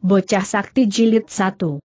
Bocah Sakti Jilid 1. 1.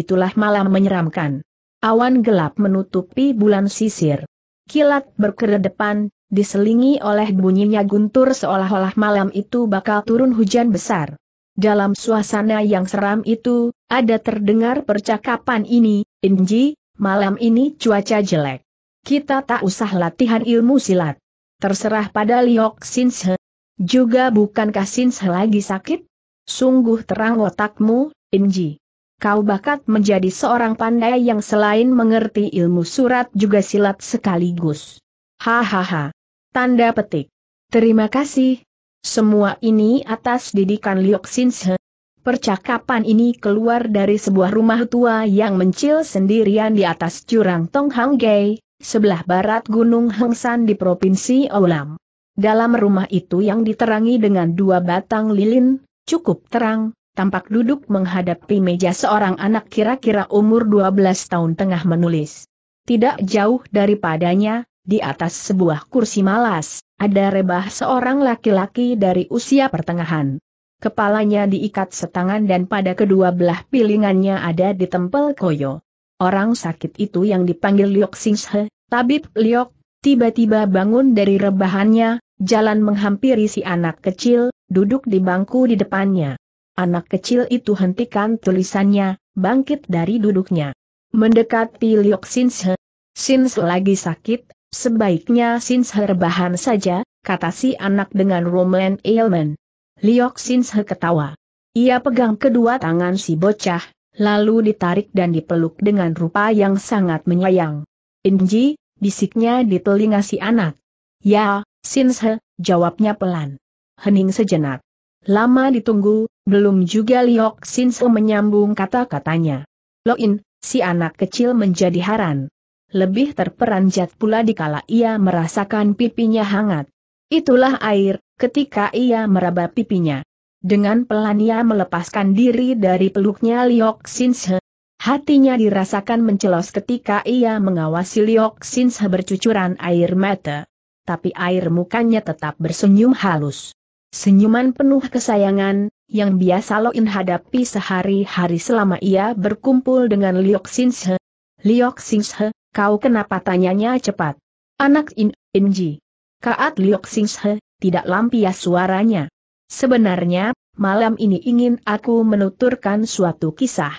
Itulah malam menyeramkan. Awan gelap menutupi bulan sisir. Kilat berkedepan, diselingi oleh bunyinya guntur seolah-olah malam itu bakal turun hujan besar. Dalam suasana yang seram itu, ada terdengar percakapan ini, Inji, malam ini cuaca jelek. Kita tak usah latihan ilmu silat. Terserah pada Liok Sinshe. Juga bukankah Sinshe lagi sakit? Sungguh terang otakmu, Inji. Kau bakat menjadi seorang pandai yang selain mengerti ilmu surat juga silat sekaligus. Hahaha. Tanda petik. Terima kasih. Semua ini atas didikan Liok Sinshe. Percakapan ini keluar dari sebuah rumah tua yang mencil sendirian di atas jurang Tonghanggei, sebelah barat Gunung Hengsan di Provinsi Olam. Dalam rumah itu yang diterangi dengan dua batang lilin, cukup terang, tampak duduk menghadapi meja seorang anak kira-kira umur 12 tahun tengah menulis. Tidak jauh daripadanya, di atas sebuah kursi malas, ada rebah seorang laki-laki dari usia pertengahan. Kepalanya diikat setangan dan pada kedua belah pilingannya ada ditempel koyo. Orang sakit itu yang dipanggil Liok Singshe, tabib Liok, tiba-tiba bangun dari rebahannya, Jalan menghampiri si anak kecil, duduk di bangku di depannya. Anak kecil itu hentikan tulisannya, bangkit dari duduknya. Mendekati Liok Sinshe. Sinshe lagi sakit, sebaiknya Sinshe rebahan saja, kata si anak dengan Roman Ailman. Liok Sinshe ketawa. Ia pegang kedua tangan si bocah, lalu ditarik dan dipeluk dengan rupa yang sangat menyayang. Inji, bisiknya di telinga si anak. Ya, Sinse, jawabnya pelan. Hening sejenak. Lama ditunggu, belum juga Liok Sinse menyambung kata-katanya. Loin, si anak kecil menjadi haran. Lebih terperanjat pula dikala ia merasakan pipinya hangat. Itulah air, ketika ia meraba pipinya. Dengan pelan ia melepaskan diri dari peluknya Liok Sinse. Hatinya dirasakan mencelos ketika ia mengawasi Liok Sinse bercucuran air mata tapi air mukanya tetap bersenyum halus. Senyuman penuh kesayangan, yang biasa Loin hadapi sehari-hari selama ia berkumpul dengan Liok Sinshe. Liok Sinshe, kau kenapa tanyanya cepat? Anak In, Inji. Kaat Liok Sinshe, tidak lampias suaranya. Sebenarnya, malam ini ingin aku menuturkan suatu kisah.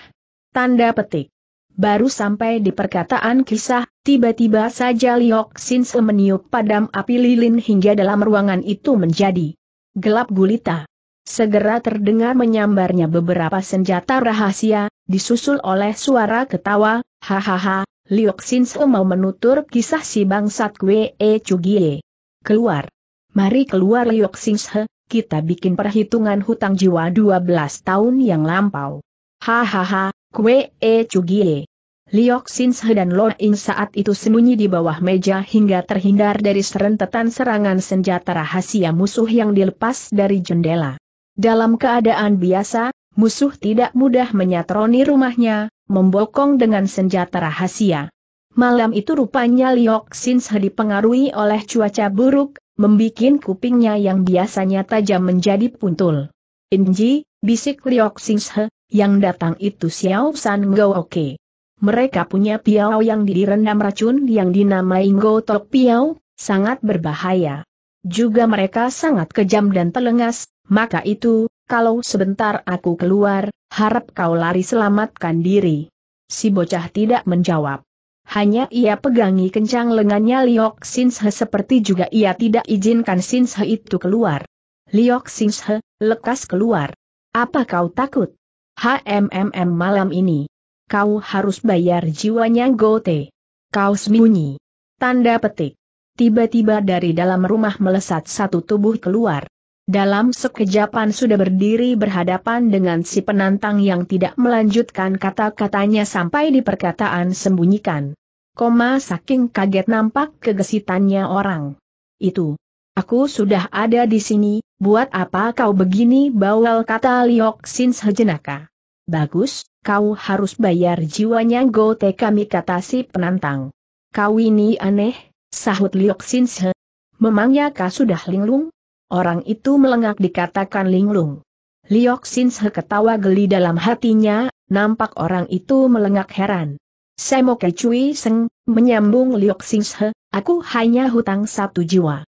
Tanda petik. Baru sampai di perkataan kisah, tiba-tiba saja Liok Sin Se meniup padam api lilin hingga dalam ruangan itu menjadi gelap gulita. Segera terdengar menyambarnya beberapa senjata rahasia, disusul oleh suara ketawa, hahaha, Liok Sin Se mau menutur kisah si bangsat Kwe E Chugie. Keluar. Mari keluar Liok Sin Se, kita bikin perhitungan hutang jiwa 12 tahun yang lampau. Hahaha, Kue E Chugie. Liok Sinshe dan Lo In saat itu sembunyi di bawah meja hingga terhindar dari serentetan serangan senjata rahasia musuh yang dilepas dari jendela. Dalam keadaan biasa, musuh tidak mudah menyatroni rumahnya, membokong dengan senjata rahasia. Malam itu rupanya Liok Sinshe dipengaruhi oleh cuaca buruk, membuat kupingnya yang biasanya tajam menjadi puntul. Inji, bisik Liok Singshe, yang datang itu Xiao San Oke. Mereka punya piau yang direndam racun yang dinamai Ngo Tok Piau, sangat berbahaya. Juga mereka sangat kejam dan telengas, maka itu, kalau sebentar aku keluar, harap kau lari selamatkan diri. Si bocah tidak menjawab. Hanya ia pegangi kencang lengannya Liok Sinshe seperti juga ia tidak izinkan Sinshe itu keluar. Liok Singshe, lekas keluar. Apa kau takut? HMMM malam ini. Kau harus bayar jiwanya Gote. Kau sembunyi. Tanda petik. Tiba-tiba dari dalam rumah melesat satu tubuh keluar. Dalam sekejapan sudah berdiri berhadapan dengan si penantang yang tidak melanjutkan kata-katanya sampai di perkataan sembunyikan. Koma saking kaget nampak kegesitannya orang. Itu, Aku sudah ada di sini, buat apa kau begini bawal kata Liok Sin sejenaka. Bagus, kau harus bayar jiwanya gote kami kata si penantang. Kau ini aneh, sahut Liok Sin se. Memangnya kau sudah linglung? Orang itu melengak dikatakan linglung. Liok Sin se ketawa geli dalam hatinya, nampak orang itu melengak heran. Semoke Cui Seng, menyambung Liok Sin se, aku hanya hutang satu jiwa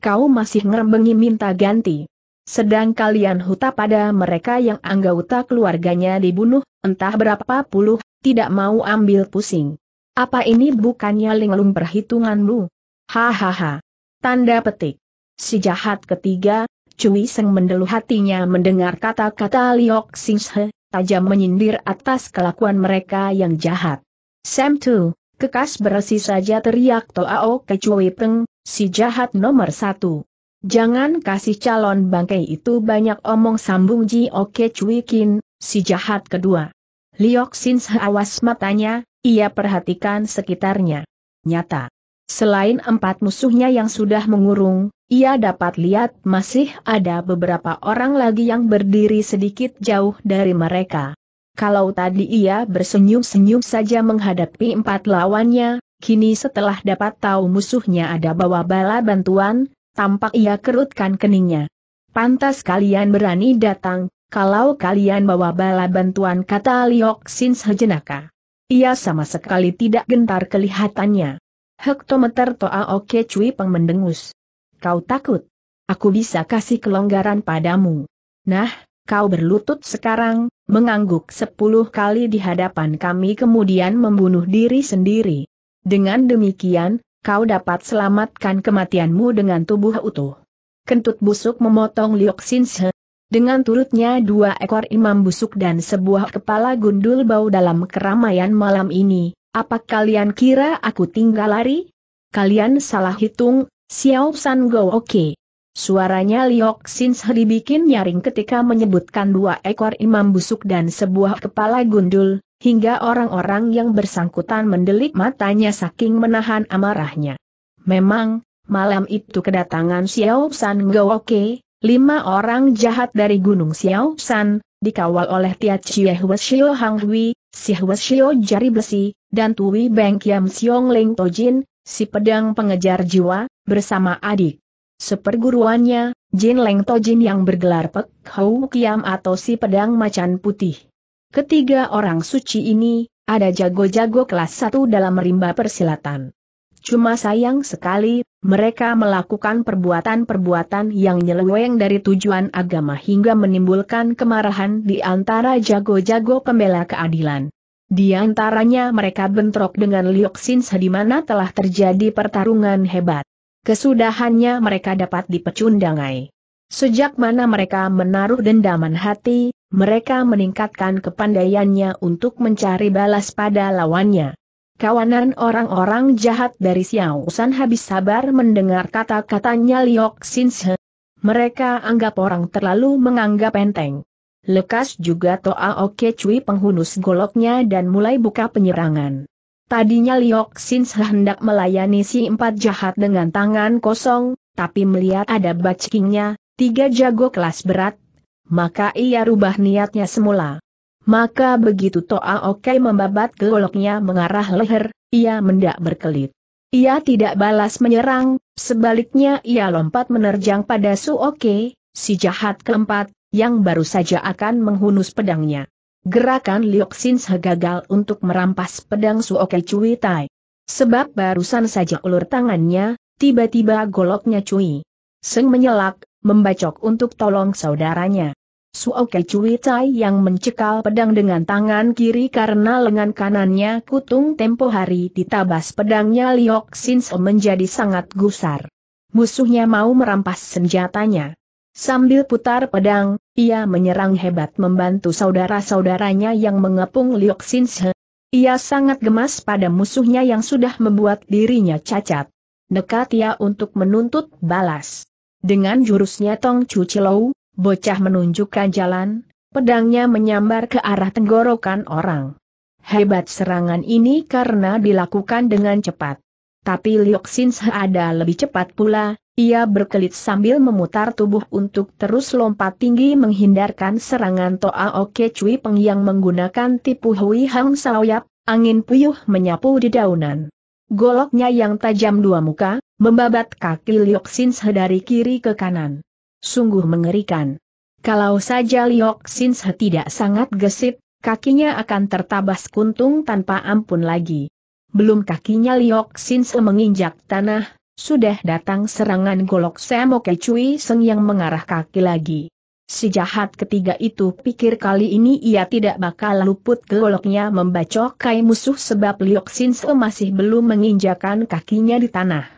kau masih ngerembengi minta ganti. Sedang kalian huta pada mereka yang anggota keluarganya dibunuh, entah berapa puluh, tidak mau ambil pusing. Apa ini bukannya linglung perhitunganmu? Hahaha. Tanda petik. Si jahat ketiga, Cui Seng mendeluh hatinya mendengar kata-kata Liok Singhe, tajam menyindir atas kelakuan mereka yang jahat. Sam Tu, kekas bersih saja teriak Toao Kecui Peng, si jahat nomor satu. Jangan kasih calon bangkai itu banyak omong sambung Ji Oke Cui Kin, si jahat kedua. Liok Sin awas matanya, ia perhatikan sekitarnya. Nyata. Selain empat musuhnya yang sudah mengurung, ia dapat lihat masih ada beberapa orang lagi yang berdiri sedikit jauh dari mereka. Kalau tadi ia bersenyum-senyum saja menghadapi empat lawannya, Kini setelah dapat tahu musuhnya ada bawa bala bantuan, tampak ia kerutkan keningnya. Pantas kalian berani datang, kalau kalian bawa bala bantuan kata Liok Sin sejenaka. Ia sama sekali tidak gentar kelihatannya. Hektometer Toa Oke cuy Peng mendengus. Kau takut? Aku bisa kasih kelonggaran padamu. Nah, kau berlutut sekarang, mengangguk sepuluh kali di hadapan kami kemudian membunuh diri sendiri. Dengan demikian, kau dapat selamatkan kematianmu dengan tubuh utuh. Kentut busuk memotong Liok Sinse. Dengan turutnya dua ekor imam busuk dan sebuah kepala gundul bau dalam keramaian malam ini, apa kalian kira aku tinggal lari? Kalian salah hitung, Xiao San Go Oke. Okay. Suaranya Liok Sinse dibikin nyaring ketika menyebutkan dua ekor imam busuk dan sebuah kepala gundul, hingga orang-orang yang bersangkutan mendelik matanya saking menahan amarahnya. Memang, malam itu kedatangan Xiao San Gowoke, lima orang jahat dari Gunung Xiao San, dikawal oleh Tia Chie Shio Hang Hui, Si Shio Jari Besi, dan Tui Beng Kiam Siong Ling Jin, si pedang pengejar jiwa, bersama adik. Seperguruannya, Jin Leng Jin yang bergelar Pek Hou Kiam atau si pedang macan putih. Ketiga orang suci ini, ada jago-jago kelas satu dalam rimba persilatan. Cuma sayang sekali, mereka melakukan perbuatan-perbuatan yang nyeleweng dari tujuan agama hingga menimbulkan kemarahan di antara jago-jago pembela keadilan. Di antaranya mereka bentrok dengan Lioksins di mana telah terjadi pertarungan hebat. Kesudahannya mereka dapat dipecundangai. Sejak mana mereka menaruh dendaman hati, mereka meningkatkan kepandaiannya untuk mencari balas pada lawannya. Kawanan orang-orang jahat dari Xiaosan habis sabar mendengar kata-katanya Liok Sinse. Mereka anggap orang terlalu menganggap enteng. Lekas juga Toa Oke Cui penghunus goloknya dan mulai buka penyerangan. Tadinya Liok Sinse hendak melayani si empat jahat dengan tangan kosong, tapi melihat ada bacikingnya, tiga jago kelas berat, maka ia rubah niatnya semula. Maka begitu Toa Oke membabat goloknya mengarah leher, ia mendak berkelit. Ia tidak balas menyerang, sebaliknya ia lompat menerjang pada Su Oke, si jahat keempat, yang baru saja akan menghunus pedangnya. Gerakan Lioksin gagal untuk merampas pedang Su Oke Cui Tai. Sebab barusan saja ulur tangannya, tiba-tiba goloknya Cui. Seng menyelak, membacok untuk tolong saudaranya. Suo Kecui Tai yang mencekal pedang dengan tangan kiri karena lengan kanannya kutung tempo hari ditabas pedangnya Liok Sin menjadi sangat gusar. Musuhnya mau merampas senjatanya. Sambil putar pedang, ia menyerang hebat membantu saudara-saudaranya yang mengepung Liok Sin Ia sangat gemas pada musuhnya yang sudah membuat dirinya cacat. Dekat ia untuk menuntut balas. Dengan jurusnya Tong Chu Chilou, Bocah menunjukkan jalan, pedangnya menyambar ke arah tenggorokan orang. Hebat serangan ini karena dilakukan dengan cepat. Tapi Liu Sin ada lebih cepat pula, ia berkelit sambil memutar tubuh untuk terus lompat tinggi menghindarkan serangan Toa Oke Cui Peng yang menggunakan tipu Hui Hang Saoyap, angin puyuh menyapu di daunan. Goloknya yang tajam dua muka, membabat kaki Liu Sin dari kiri ke kanan. Sungguh mengerikan. Kalau saja Liok Sinse tidak sangat gesit, kakinya akan tertabas kuntung tanpa ampun lagi. Belum kakinya Liok Sinse menginjak tanah, sudah datang serangan golok Semoke Cui Seng yang mengarah kaki lagi. Si jahat ketiga itu pikir kali ini ia tidak bakal luput goloknya membacok kai musuh sebab Liok Sinso masih belum menginjakan kakinya di tanah.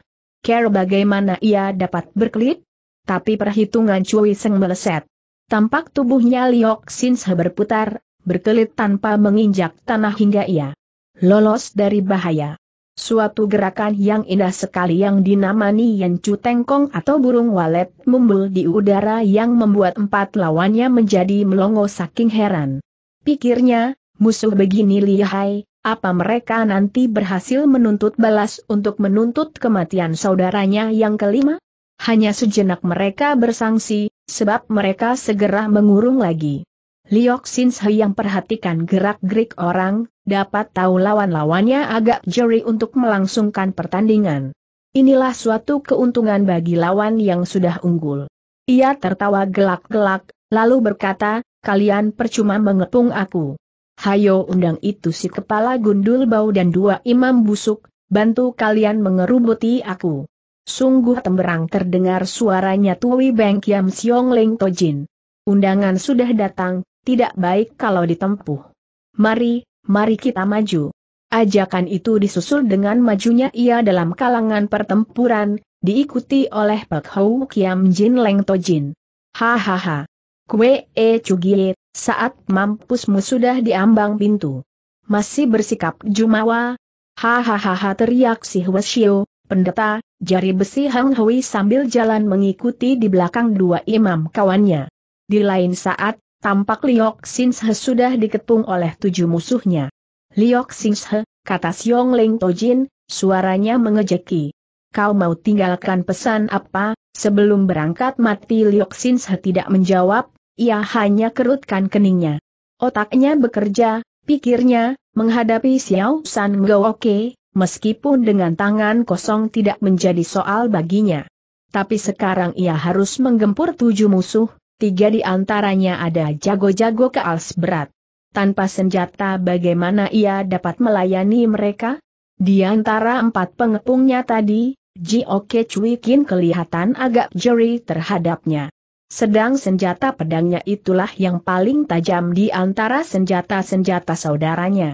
Care bagaimana ia dapat berkelit? tapi perhitungan Cui Seng meleset. Tampak tubuhnya Liok Sinse berputar, berkelit tanpa menginjak tanah hingga ia lolos dari bahaya. Suatu gerakan yang indah sekali yang dinamani Chu Tengkong atau burung walet mumbul di udara yang membuat empat lawannya menjadi melongo saking heran. Pikirnya, musuh begini lihai, apa mereka nanti berhasil menuntut balas untuk menuntut kematian saudaranya yang kelima? Hanya sejenak mereka bersangsi, sebab mereka segera mengurung lagi. Liok Sinshe yang perhatikan gerak-gerik orang, dapat tahu lawan-lawannya agak jeri untuk melangsungkan pertandingan. Inilah suatu keuntungan bagi lawan yang sudah unggul. Ia tertawa gelak-gelak, lalu berkata, kalian percuma mengepung aku. Hayo undang itu si kepala gundul bau dan dua imam busuk, bantu kalian mengerubuti aku. Sungguh temberang terdengar suaranya Tui Beng Kiam Siong Leng Tojin. Undangan sudah datang, tidak baik kalau ditempuh. Mari, mari kita maju. Ajakan itu disusul dengan majunya ia dalam kalangan pertempuran, diikuti oleh Pak Hou Kiam Jin Leng Tojin. Hahaha. Kue E Cugie, saat mampusmu sudah diambang pintu. Masih bersikap jumawa. Hahaha teriak si Hwasyo, pendeta, jari besi Hang Hui sambil jalan mengikuti di belakang dua imam kawannya. Di lain saat, tampak Liok Sinshe sudah diketung oleh tujuh musuhnya. Liok Sinshe, kata Siong Ling Tojin, suaranya mengejeki. Kau mau tinggalkan pesan apa, sebelum berangkat mati Liok Sinshe tidak menjawab, ia hanya kerutkan keningnya. Otaknya bekerja, pikirnya, menghadapi Xiao San Gowoke, meskipun dengan tangan kosong tidak menjadi soal baginya. Tapi sekarang ia harus menggempur tujuh musuh, tiga di antaranya ada jago-jago keals berat. Tanpa senjata bagaimana ia dapat melayani mereka? Di antara empat pengepungnya tadi, Jioke Cui Kin kelihatan agak jeri terhadapnya. Sedang senjata pedangnya itulah yang paling tajam di antara senjata-senjata saudaranya.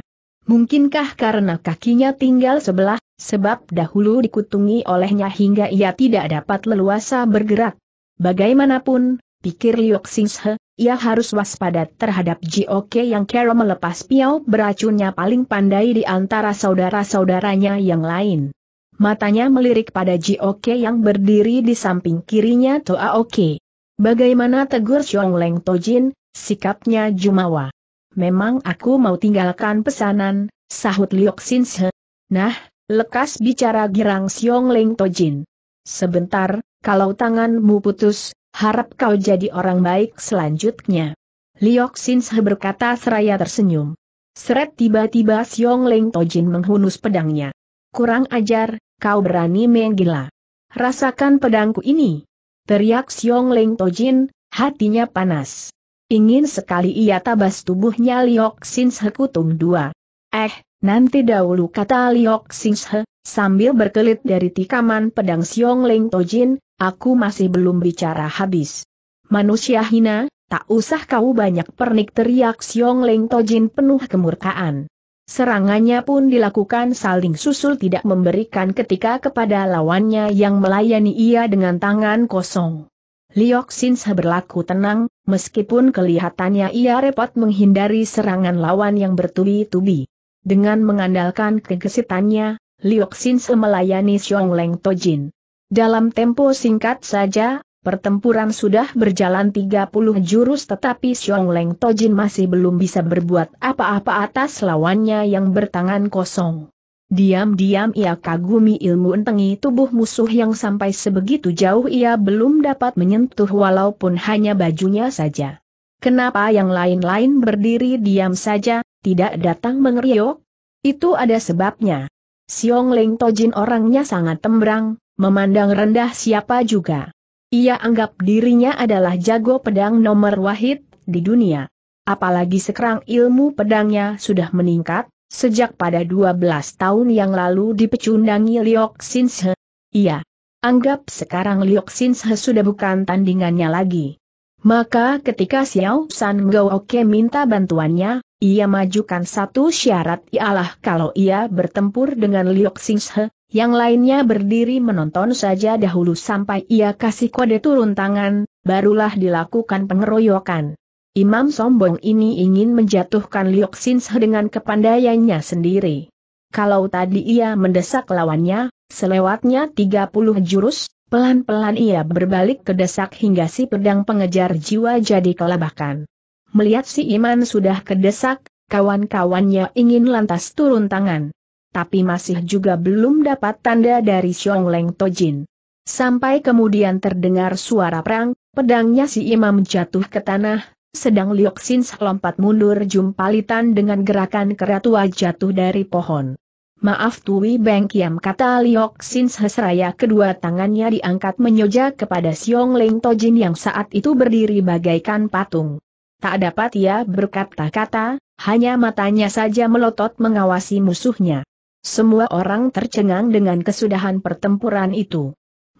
Mungkinkah karena kakinya tinggal sebelah, sebab dahulu dikutungi olehnya hingga ia tidak dapat leluasa bergerak. Bagaimanapun, pikir Liok Xingshe, ia harus waspada terhadap Jioke yang kera melepas piau beracunnya paling pandai di antara saudara-saudaranya yang lain. Matanya melirik pada Jioke yang berdiri di samping kirinya Toa Oke. Bagaimana tegur Xiong Leng Tojin, sikapnya Jumawa memang aku mau tinggalkan pesanan, sahut Liok Sin Nah, lekas bicara girang Siong Leng Tojin. Sebentar, kalau tanganmu putus, harap kau jadi orang baik selanjutnya. Liok Sin berkata seraya tersenyum. Seret tiba-tiba Siong Leng Tojin menghunus pedangnya. Kurang ajar, kau berani main gila. Rasakan pedangku ini. Teriak Siong Leng Tojin, hatinya panas. Ingin sekali ia tabas tubuhnya Liok Sinshe Kutum dua. Eh, nanti dahulu kata Liok Sinshe, sambil berkelit dari tikaman pedang Siong Leng Tojin, aku masih belum bicara habis. Manusia hina, tak usah kau banyak pernik teriak Siong Leng Tojin penuh kemurkaan. Serangannya pun dilakukan saling susul tidak memberikan ketika kepada lawannya yang melayani ia dengan tangan kosong. Liok Sinsa berlaku tenang, meskipun kelihatannya ia repot menghindari serangan lawan yang bertubi-tubi. Dengan mengandalkan kegesitannya, Liok Sinsa melayani Xiong Leng Tojin. Dalam tempo singkat saja, pertempuran sudah berjalan 30 jurus tetapi Xiong Leng Tojin masih belum bisa berbuat apa-apa atas lawannya yang bertangan kosong. Diam-diam ia kagumi ilmu entengi tubuh musuh yang sampai sebegitu jauh ia belum dapat menyentuh walaupun hanya bajunya saja. Kenapa yang lain-lain berdiri diam saja, tidak datang mengeriok? Itu ada sebabnya. Siong Leng Tojin orangnya sangat tembrang, memandang rendah siapa juga. Ia anggap dirinya adalah jago pedang nomor wahid di dunia. Apalagi sekarang ilmu pedangnya sudah meningkat, Sejak pada 12 tahun yang lalu dipecundangi Liok Sinshe. Iya. Anggap sekarang Liok Sinshe sudah bukan tandingannya lagi. Maka ketika Xiao San Gouoke minta bantuannya, ia majukan satu syarat ialah kalau ia bertempur dengan Liok Sinshe, yang lainnya berdiri menonton saja dahulu sampai ia kasih kode turun tangan, barulah dilakukan pengeroyokan. Imam sombong ini ingin menjatuhkan Lioksinse dengan kepandaiannya sendiri. Kalau tadi ia mendesak lawannya, selewatnya 30 jurus, pelan-pelan ia berbalik ke desak hingga si pedang pengejar jiwa jadi kelabakan. Melihat si Iman sudah kedesak, kawan-kawannya ingin lantas turun tangan. Tapi masih juga belum dapat tanda dari Xiong Tojin. Sampai kemudian terdengar suara perang, pedangnya si imam jatuh ke tanah, sedang Lioksin lompat mundur jumpalitan dengan gerakan keratua jatuh dari pohon. Maaf Tui Beng Kiam kata Lioksin. Sin kedua tangannya diangkat menyoja kepada Siong Ling Tojin yang saat itu berdiri bagaikan patung. Tak dapat ia ya, berkata-kata, hanya matanya saja melotot mengawasi musuhnya. Semua orang tercengang dengan kesudahan pertempuran itu.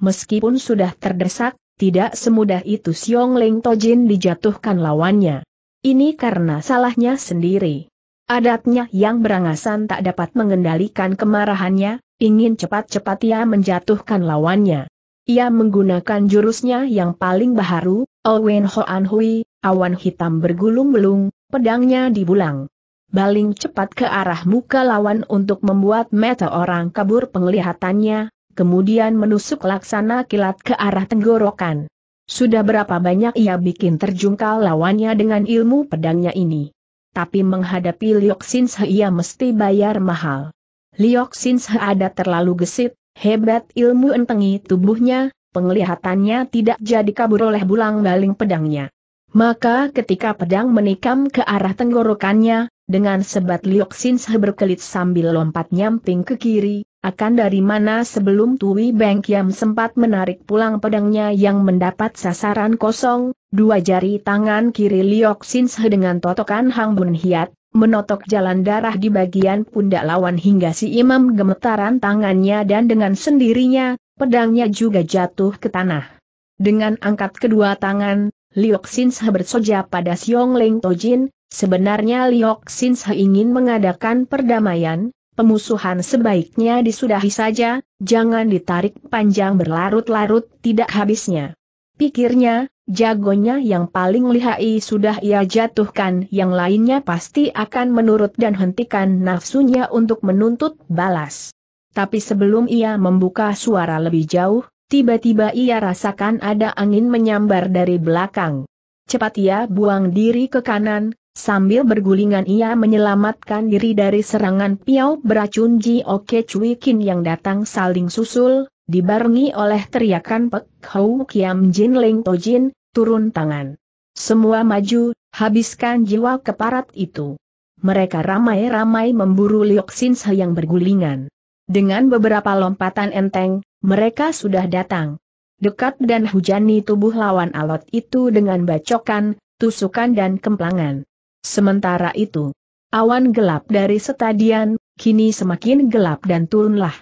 Meskipun sudah terdesak, tidak semudah itu Siung Leng Tojin dijatuhkan lawannya. Ini karena salahnya sendiri. Adatnya yang berangasan tak dapat mengendalikan kemarahannya, ingin cepat-cepat ia menjatuhkan lawannya. Ia menggunakan jurusnya yang paling baharu, Owen Hoan Hui, awan hitam bergulung gulung pedangnya dibulang. Baling cepat ke arah muka lawan untuk membuat mata orang kabur penglihatannya, kemudian menusuk laksana kilat ke arah tenggorokan. Sudah berapa banyak ia bikin terjungkal lawannya dengan ilmu pedangnya ini. Tapi menghadapi Liok ia mesti bayar mahal. Liok ada terlalu gesit, hebat ilmu entengi tubuhnya, penglihatannya tidak jadi kabur oleh bulang baling pedangnya. Maka ketika pedang menikam ke arah tenggorokannya, dengan sebat Liok berkelit sambil lompat nyamping ke kiri, akan dari mana sebelum Tui Beng Kiam sempat menarik pulang pedangnya yang mendapat sasaran kosong, dua jari tangan kiri Liok Sin Se dengan totokan Hang Bun Hiat, menotok jalan darah di bagian pundak lawan hingga si imam gemetaran tangannya dan dengan sendirinya, pedangnya juga jatuh ke tanah. Dengan angkat kedua tangan, Liok Sin Se bersoja pada Siong Leng Tojin, sebenarnya Liok Sin Se ingin mengadakan perdamaian, pemusuhan sebaiknya disudahi saja, jangan ditarik panjang berlarut-larut, tidak habisnya. Pikirnya, jagonya yang paling lihai sudah ia jatuhkan, yang lainnya pasti akan menurut dan hentikan nafsunya untuk menuntut balas. Tapi sebelum ia membuka suara lebih jauh, tiba-tiba ia rasakan ada angin menyambar dari belakang. Cepat ia buang diri ke kanan, Sambil bergulingan ia menyelamatkan diri dari serangan piau beracun Ji Oke Cui Kin yang datang saling susul, dibarengi oleh teriakan Pek Hou Kiam Jin Ling To Jin, turun tangan. Semua maju, habiskan jiwa keparat itu. Mereka ramai-ramai memburu Liok Sin yang bergulingan. Dengan beberapa lompatan enteng, mereka sudah datang. Dekat dan hujani tubuh lawan alot itu dengan bacokan, tusukan dan kemplangan. Sementara itu, awan gelap dari stadion, kini semakin gelap dan turunlah.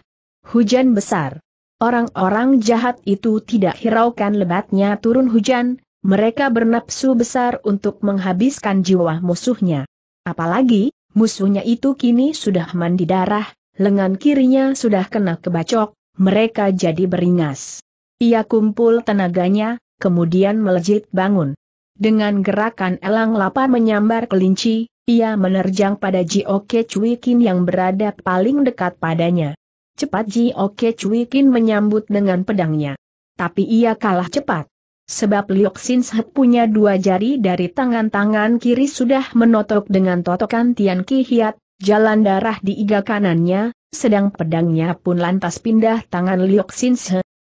Hujan besar. Orang-orang jahat itu tidak hiraukan lebatnya turun hujan, mereka bernapsu besar untuk menghabiskan jiwa musuhnya. Apalagi, musuhnya itu kini sudah mandi darah, lengan kirinya sudah kena kebacok, mereka jadi beringas. Ia kumpul tenaganya, kemudian melejit bangun. Dengan gerakan elang lapar menyambar kelinci, ia menerjang pada Ji Jio Kecuikin yang berada paling dekat padanya. Cepat Ji Jio Kecuikin menyambut dengan pedangnya. Tapi ia kalah cepat. Sebab Liok Sin punya dua jari dari tangan-tangan kiri sudah menotok dengan totokan Tian Ki Hiat, jalan darah di iga kanannya, sedang pedangnya pun lantas pindah tangan Liok Sin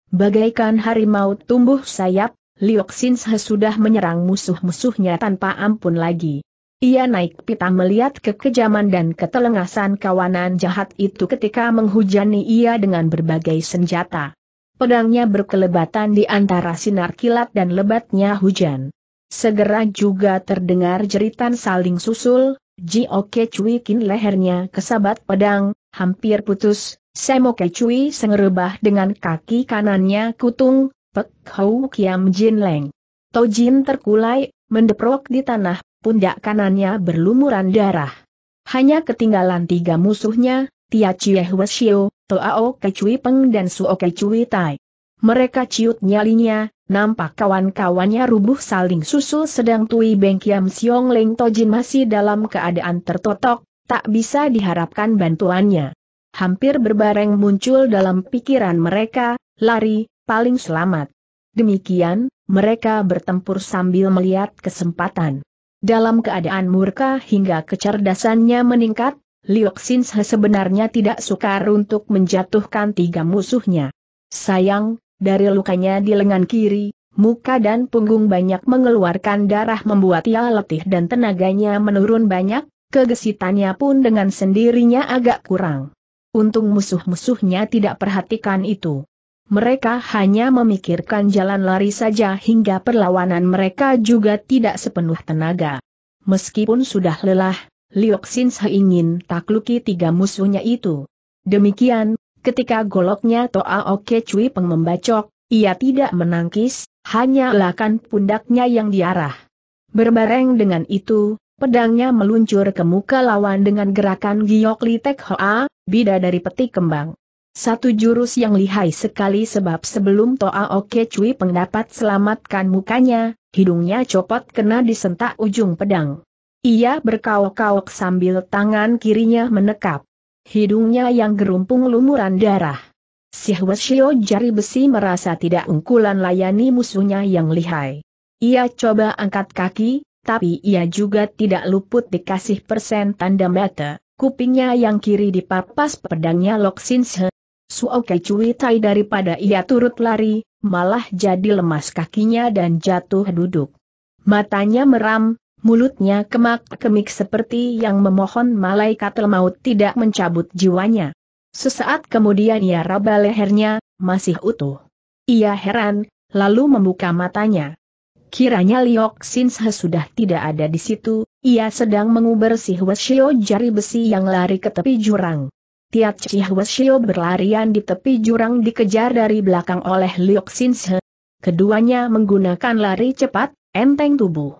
Bagaikan harimau tumbuh sayap, Xinshe sudah menyerang musuh-musuhnya tanpa ampun lagi. Ia naik pita melihat kekejaman dan ketelengasan kawanan jahat itu ketika menghujani ia dengan berbagai senjata. Pedangnya berkelebatan di antara sinar kilat dan lebatnya hujan. Segera juga terdengar jeritan saling susul, Jioke kin lehernya kesabat pedang, hampir putus, Semoke Cui sengerebah dengan kaki kanannya kutung, Pek Hou Kiam Jin Leng. Tojin terkulai, mendeprok di tanah, pundak kanannya berlumuran darah. Hanya ketinggalan tiga musuhnya, Tia Chie Huashio, Toao Kecui Peng dan Suo Kecui Tai. Mereka ciut nyalinya, nampak kawan-kawannya rubuh saling susul sedang Tui Beng Kiam Siong Leng Tojin masih dalam keadaan tertotok, tak bisa diharapkan bantuannya. Hampir berbareng muncul dalam pikiran mereka, lari, paling selamat. Demikian, mereka bertempur sambil melihat kesempatan. Dalam keadaan murka hingga kecerdasannya meningkat, Liu Sinshe sebenarnya tidak sukar untuk menjatuhkan tiga musuhnya. Sayang, dari lukanya di lengan kiri, muka dan punggung banyak mengeluarkan darah membuat ia letih dan tenaganya menurun banyak, kegesitannya pun dengan sendirinya agak kurang. Untung musuh-musuhnya tidak perhatikan itu mereka hanya memikirkan jalan lari saja hingga perlawanan mereka juga tidak sepenuh tenaga. Meskipun sudah lelah, Liok seingin ingin takluki tiga musuhnya itu. Demikian, ketika goloknya Toa Oke Cui Peng membacok, ia tidak menangkis, hanya elakan pundaknya yang diarah. Berbareng dengan itu, pedangnya meluncur ke muka lawan dengan gerakan giok Tek hoa, bida dari peti kembang. Satu jurus yang lihai sekali sebab sebelum Toa Oke Cui pendapat selamatkan mukanya, hidungnya copot kena disentak ujung pedang. Ia berkaok-kaok sambil tangan kirinya menekap. Hidungnya yang gerumpung lumuran darah. Si Hwasyo jari besi merasa tidak ungkulan layani musuhnya yang lihai. Ia coba angkat kaki, tapi ia juga tidak luput dikasih persen tanda mata kupingnya yang kiri dipapas pedangnya Loksinse, Suoke Kecui Tai daripada ia turut lari, malah jadi lemas kakinya dan jatuh duduk. Matanya meram, mulutnya kemak-kemik seperti yang memohon malaikat maut tidak mencabut jiwanya. Sesaat kemudian ia raba lehernya, masih utuh. Ia heran, lalu membuka matanya. Kiranya Liok Sinse sudah tidak ada di situ, ia sedang menguber si Hweshio jari besi yang lari ke tepi jurang. Tiat Chihweshio berlarian di tepi jurang dikejar dari belakang oleh Liu Xinshe. Keduanya menggunakan lari cepat, enteng tubuh.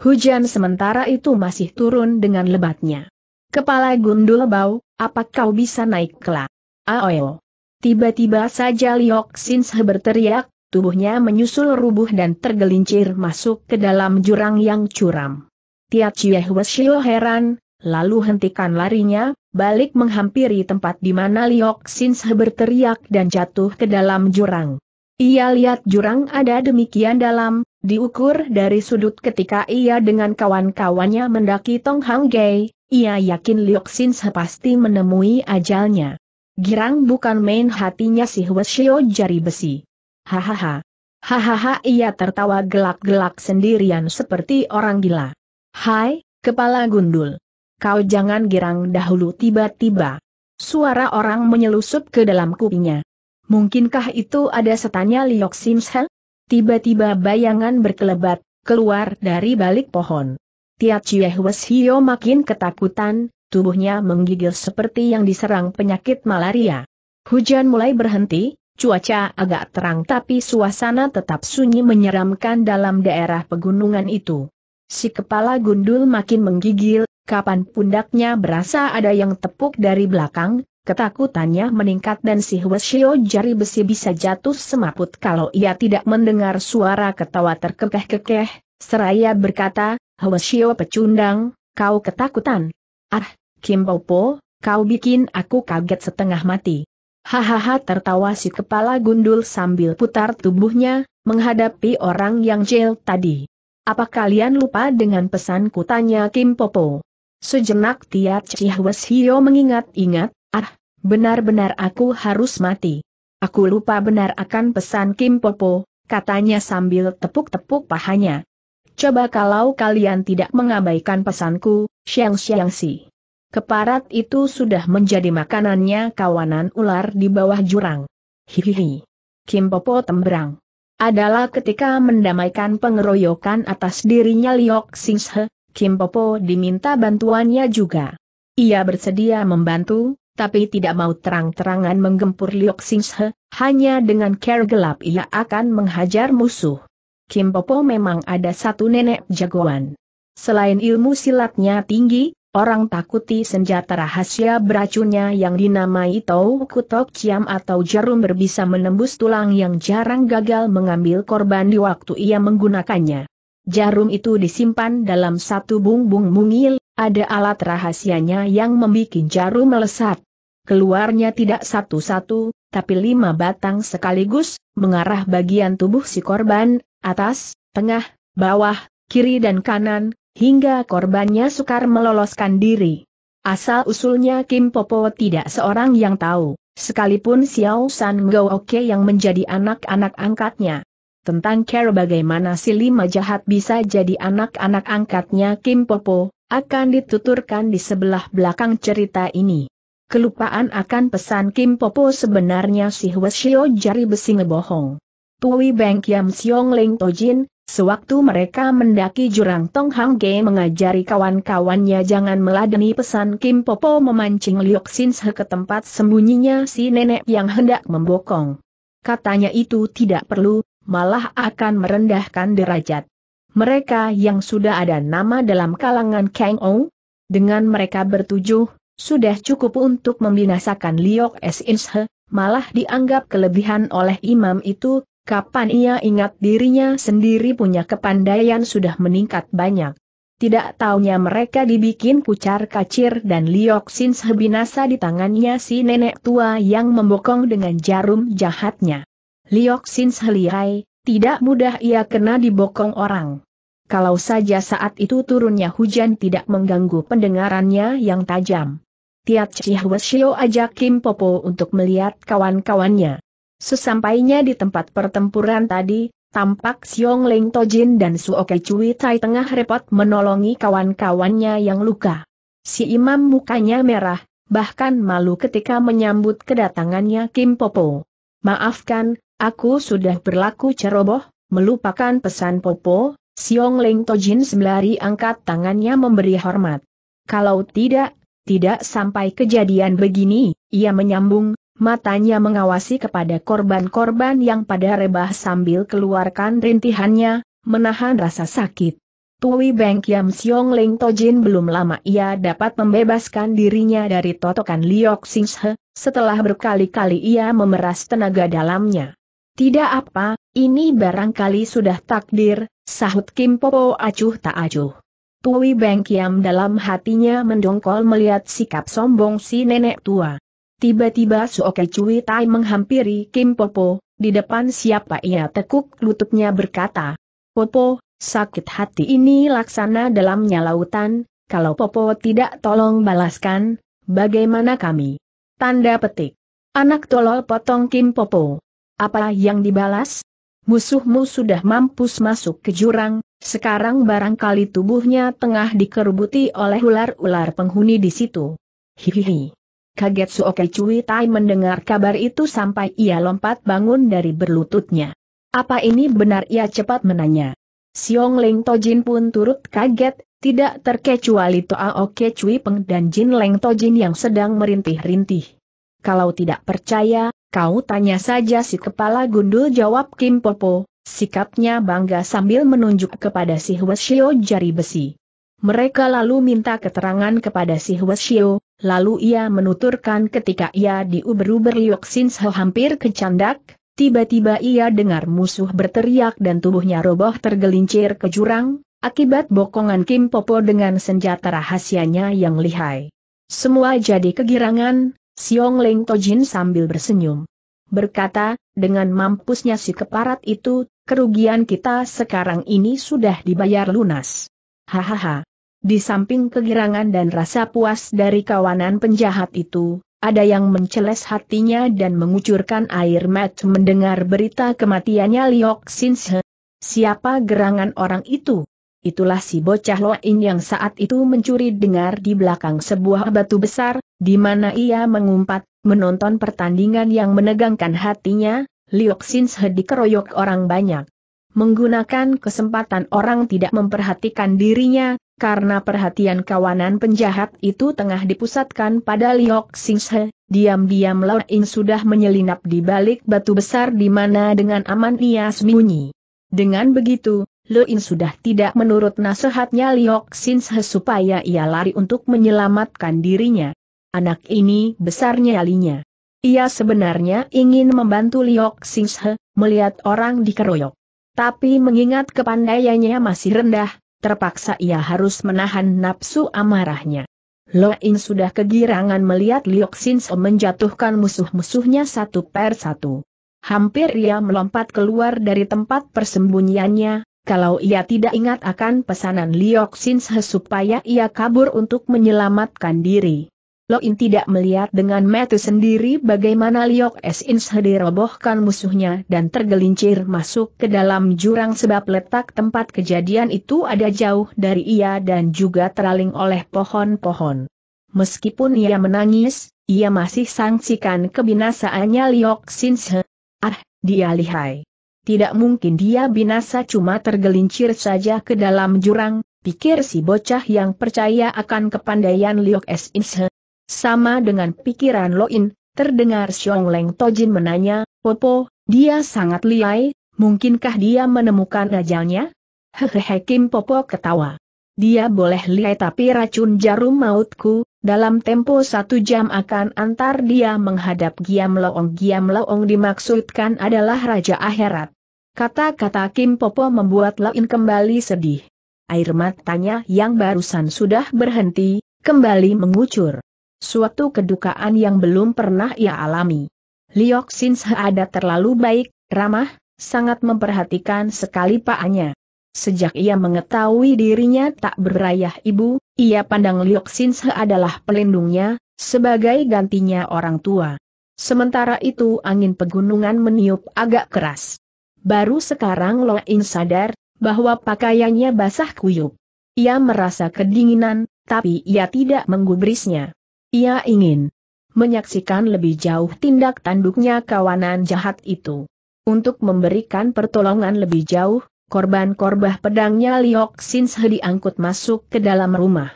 Hujan sementara itu masih turun dengan lebatnya. Kepala gundul bau, apa kau bisa naik kelak? Aoyo. Tiba-tiba saja Liu Xinshe berteriak, tubuhnya menyusul rubuh dan tergelincir masuk ke dalam jurang yang curam. Tiat Chihweshio heran, lalu hentikan larinya, balik menghampiri tempat di mana Liok Sins berteriak dan jatuh ke dalam jurang. Ia lihat jurang ada demikian dalam, diukur dari sudut ketika ia dengan kawan-kawannya mendaki Tong Hang Gai, ia yakin Liok Sins pasti menemui ajalnya. Girang bukan main hatinya si Hweshio jari besi. Hahaha. Hahaha ia tertawa gelak-gelak sendirian seperti orang gila. Hai, kepala gundul kau jangan girang dahulu tiba-tiba. Suara orang menyelusup ke dalam kupinya. Mungkinkah itu ada setannya Liok Simshel? Tiba-tiba bayangan berkelebat, keluar dari balik pohon. Tia Chie Hio makin ketakutan, tubuhnya menggigil seperti yang diserang penyakit malaria. Hujan mulai berhenti, cuaca agak terang tapi suasana tetap sunyi menyeramkan dalam daerah pegunungan itu. Si kepala gundul makin menggigil, kapan pundaknya berasa ada yang tepuk dari belakang, ketakutannya meningkat dan si Hweshio jari besi bisa jatuh semaput kalau ia tidak mendengar suara ketawa terkekeh-kekeh, seraya berkata, Hweshio pecundang, kau ketakutan. Ah, Kim Popo, kau bikin aku kaget setengah mati. Hahaha tertawa si kepala gundul sambil putar tubuhnya, menghadapi orang yang jail tadi. Apa kalian lupa dengan pesan kutanya Kim Popo? Sejenak Tia Cihwes Chihwasio mengingat-ingat, ah, benar-benar aku harus mati. Aku lupa benar akan pesan Kim Popo, katanya sambil tepuk-tepuk pahanya. Coba kalau kalian tidak mengabaikan pesanku, Xiang Xiang Si. Keparat itu sudah menjadi makanannya kawanan ular di bawah jurang. Hihihi. Kim Popo tembrang. Adalah ketika mendamaikan pengeroyokan atas dirinya Liok Singshe. Kim Popo diminta bantuannya juga. Ia bersedia membantu, tapi tidak mau terang-terangan menggempur Liok Xingshe. hanya dengan care gelap ia akan menghajar musuh. Kim Popo memang ada satu nenek jagoan. Selain ilmu silatnya tinggi, orang takuti senjata rahasia beracunnya yang dinamai Tau Kutok Ciam atau jarum berbisa menembus tulang yang jarang gagal mengambil korban di waktu ia menggunakannya jarum itu disimpan dalam satu bumbung mungil, ada alat rahasianya yang membuat jarum melesat. Keluarnya tidak satu-satu, tapi lima batang sekaligus, mengarah bagian tubuh si korban, atas, tengah, bawah, kiri dan kanan, hingga korbannya sukar meloloskan diri. Asal-usulnya Kim Popo tidak seorang yang tahu, sekalipun Xiao San Gao Oke yang menjadi anak-anak angkatnya tentang cara bagaimana si lima jahat bisa jadi anak-anak angkatnya Kim Popo, akan dituturkan di sebelah belakang cerita ini. Kelupaan akan pesan Kim Popo sebenarnya si Hwasyo jari besi ngebohong. Tui Beng Kiam Siong Ling Tojin, sewaktu mereka mendaki jurang Tong Hang Ge mengajari kawan-kawannya jangan meladeni pesan Kim Popo memancing Liok Sin Se ke tempat sembunyinya si nenek yang hendak membokong. Katanya itu tidak perlu, malah akan merendahkan derajat. Mereka yang sudah ada nama dalam kalangan Kang Ong, dengan mereka bertujuh, sudah cukup untuk membinasakan Liok Inshe, malah dianggap kelebihan oleh imam itu, kapan ia ingat dirinya sendiri punya kepandaian sudah meningkat banyak. Tidak taunya mereka dibikin pucar kacir dan Liok Sinshe binasa di tangannya si nenek tua yang membokong dengan jarum jahatnya. Liok Sin Heliai, tidak mudah ia kena dibokong orang. Kalau saja saat itu turunnya hujan tidak mengganggu pendengarannya yang tajam. Tiat Chihwasio ajak Kim Popo untuk melihat kawan-kawannya. Sesampainya di tempat pertempuran tadi, tampak Siong Leng Tojin dan Suoke Cui Tai tengah repot menolongi kawan-kawannya yang luka. Si imam mukanya merah, bahkan malu ketika menyambut kedatangannya Kim Popo. Maafkan, Aku sudah berlaku ceroboh, melupakan pesan Popo, Siong Leng Tojin sembari angkat tangannya memberi hormat. Kalau tidak, tidak sampai kejadian begini, ia menyambung, matanya mengawasi kepada korban-korban yang pada rebah sambil keluarkan rintihannya, menahan rasa sakit. Tui Beng Kiam Siong Leng Tojin belum lama ia dapat membebaskan dirinya dari totokan Liok Sing setelah berkali-kali ia memeras tenaga dalamnya. Tidak apa, ini barangkali sudah takdir, sahut Kim Popo acuh tak acuh. Pui Beng Kiam dalam hatinya mendongkol melihat sikap sombong si nenek tua. Tiba-tiba Suoke Cui Tai menghampiri Kim Popo, di depan siapa ia tekuk lututnya berkata, Popo, sakit hati ini laksana dalamnya lautan, kalau Popo tidak tolong balaskan, bagaimana kami? Tanda petik. Anak tolol potong Kim Popo. Apa yang dibalas? Musuhmu sudah mampus masuk ke jurang, sekarang barangkali tubuhnya tengah dikerubuti oleh ular-ular penghuni di situ. Hihihi. Kaget Suoke Cui Tai mendengar kabar itu sampai ia lompat bangun dari berlututnya. Apa ini benar ia cepat menanya. Siong Leng Tojin pun turut kaget, tidak terkecuali Toa Oke Cui Peng dan Jin Leng Tojin yang sedang merintih-rintih. Kalau tidak percaya, Kau tanya saja si kepala gundul jawab Kim Popo, sikapnya bangga sambil menunjuk kepada si Hwasyo jari besi. Mereka lalu minta keterangan kepada si Hwasyo, lalu ia menuturkan ketika ia diuber-uber Liok Sinsho hampir kecandak, tiba-tiba ia dengar musuh berteriak dan tubuhnya roboh tergelincir ke jurang, akibat bokongan Kim Popo dengan senjata rahasianya yang lihai. Semua jadi kegirangan, Siong Leng Tojin sambil bersenyum. Berkata, dengan mampusnya si keparat itu, kerugian kita sekarang ini sudah dibayar lunas. Hahaha. Di samping kegirangan dan rasa puas dari kawanan penjahat itu, ada yang menceles hatinya dan mengucurkan air mata mendengar berita kematiannya Liok Sinse. Siapa gerangan orang itu? itulah si bocah Loin yang saat itu mencuri dengar di belakang sebuah batu besar, di mana ia mengumpat, menonton pertandingan yang menegangkan hatinya, Liok Sin dikeroyok orang banyak. Menggunakan kesempatan orang tidak memperhatikan dirinya, karena perhatian kawanan penjahat itu tengah dipusatkan pada Liok Singse, diam-diam Loin sudah menyelinap di balik batu besar di mana dengan aman ia sembunyi. Dengan begitu, In sudah tidak menurut nasihatnya Liok Sin Se supaya ia lari untuk menyelamatkan dirinya. Anak ini besarnya alinya. Ia sebenarnya ingin membantu Liok Sin Se melihat orang dikeroyok. Tapi mengingat kepandaiannya masih rendah, terpaksa ia harus menahan nafsu amarahnya. Loin sudah kegirangan melihat Liok se menjatuhkan musuh-musuhnya satu per satu. Hampir ia melompat keluar dari tempat persembunyiannya, kalau ia tidak ingat akan pesanan Liok Sinshe supaya ia kabur untuk menyelamatkan diri. Loin tidak melihat dengan mata sendiri bagaimana Liok Sinshe dirobohkan musuhnya dan tergelincir masuk ke dalam jurang sebab letak tempat kejadian itu ada jauh dari ia dan juga teraling oleh pohon-pohon. Meskipun ia menangis, ia masih sangsikan kebinasaannya Liok Sinshe. Ah, dia lihai. Tidak mungkin dia binasa cuma tergelincir saja ke dalam jurang, pikir si bocah yang percaya akan kepandaian Liok S. Inse. Sama dengan pikiran Loin, terdengar Xiong Leng Tojin menanya, Popo, dia sangat liai, mungkinkah dia menemukan ajalnya? Hehehe Kim Popo ketawa. Dia boleh lihat tapi racun jarum mautku, dalam tempo satu jam akan antar dia menghadap Giam Loong. Giam Loong dimaksudkan adalah Raja Akhirat. Kata-kata Kim Popo membuat Lain kembali sedih. Air matanya yang barusan sudah berhenti, kembali mengucur. Suatu kedukaan yang belum pernah ia alami. Liok Sin ada terlalu baik, ramah, sangat memperhatikan sekali paanya. Sejak ia mengetahui dirinya tak berayah ibu, ia pandang Liok Sin adalah pelindungnya, sebagai gantinya orang tua. Sementara itu angin pegunungan meniup agak keras. Baru sekarang Lo In sadar, bahwa pakaiannya basah kuyup. Ia merasa kedinginan, tapi ia tidak menggubrisnya. Ia ingin menyaksikan lebih jauh tindak tanduknya kawanan jahat itu. Untuk memberikan pertolongan lebih jauh, korban korban pedangnya Liok Sin diangkut masuk ke dalam rumah.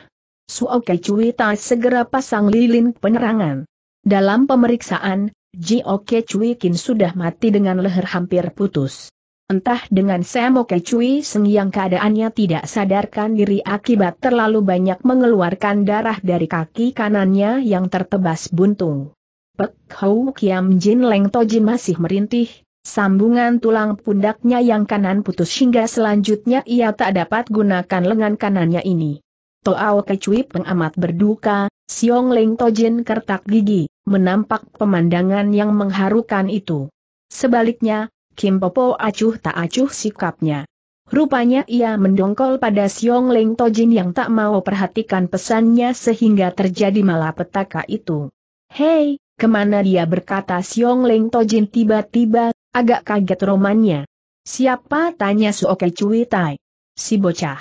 Suo Tai segera pasang lilin penerangan. Dalam pemeriksaan, Oke Kecui Kin sudah mati dengan leher hampir putus. Entah dengan Semo Kecui Seng yang keadaannya tidak sadarkan diri akibat terlalu banyak mengeluarkan darah dari kaki kanannya yang tertebas buntung. Pek Hou Kiam Jin Leng Toji masih merintih, sambungan tulang pundaknya yang kanan putus hingga selanjutnya ia tak dapat gunakan lengan kanannya ini. Toao Kecui pengamat berduka, Siong Leng Tojin kertak gigi menampak pemandangan yang mengharukan itu. Sebaliknya, Kim Popo acuh tak acuh sikapnya. Rupanya ia mendongkol pada Siong Leng Tojin yang tak mau perhatikan pesannya sehingga terjadi malapetaka itu. Hei, kemana dia berkata Siong Leng Tojin tiba-tiba, agak kaget romannya. Siapa tanya Suoke Cui Tai? Si bocah.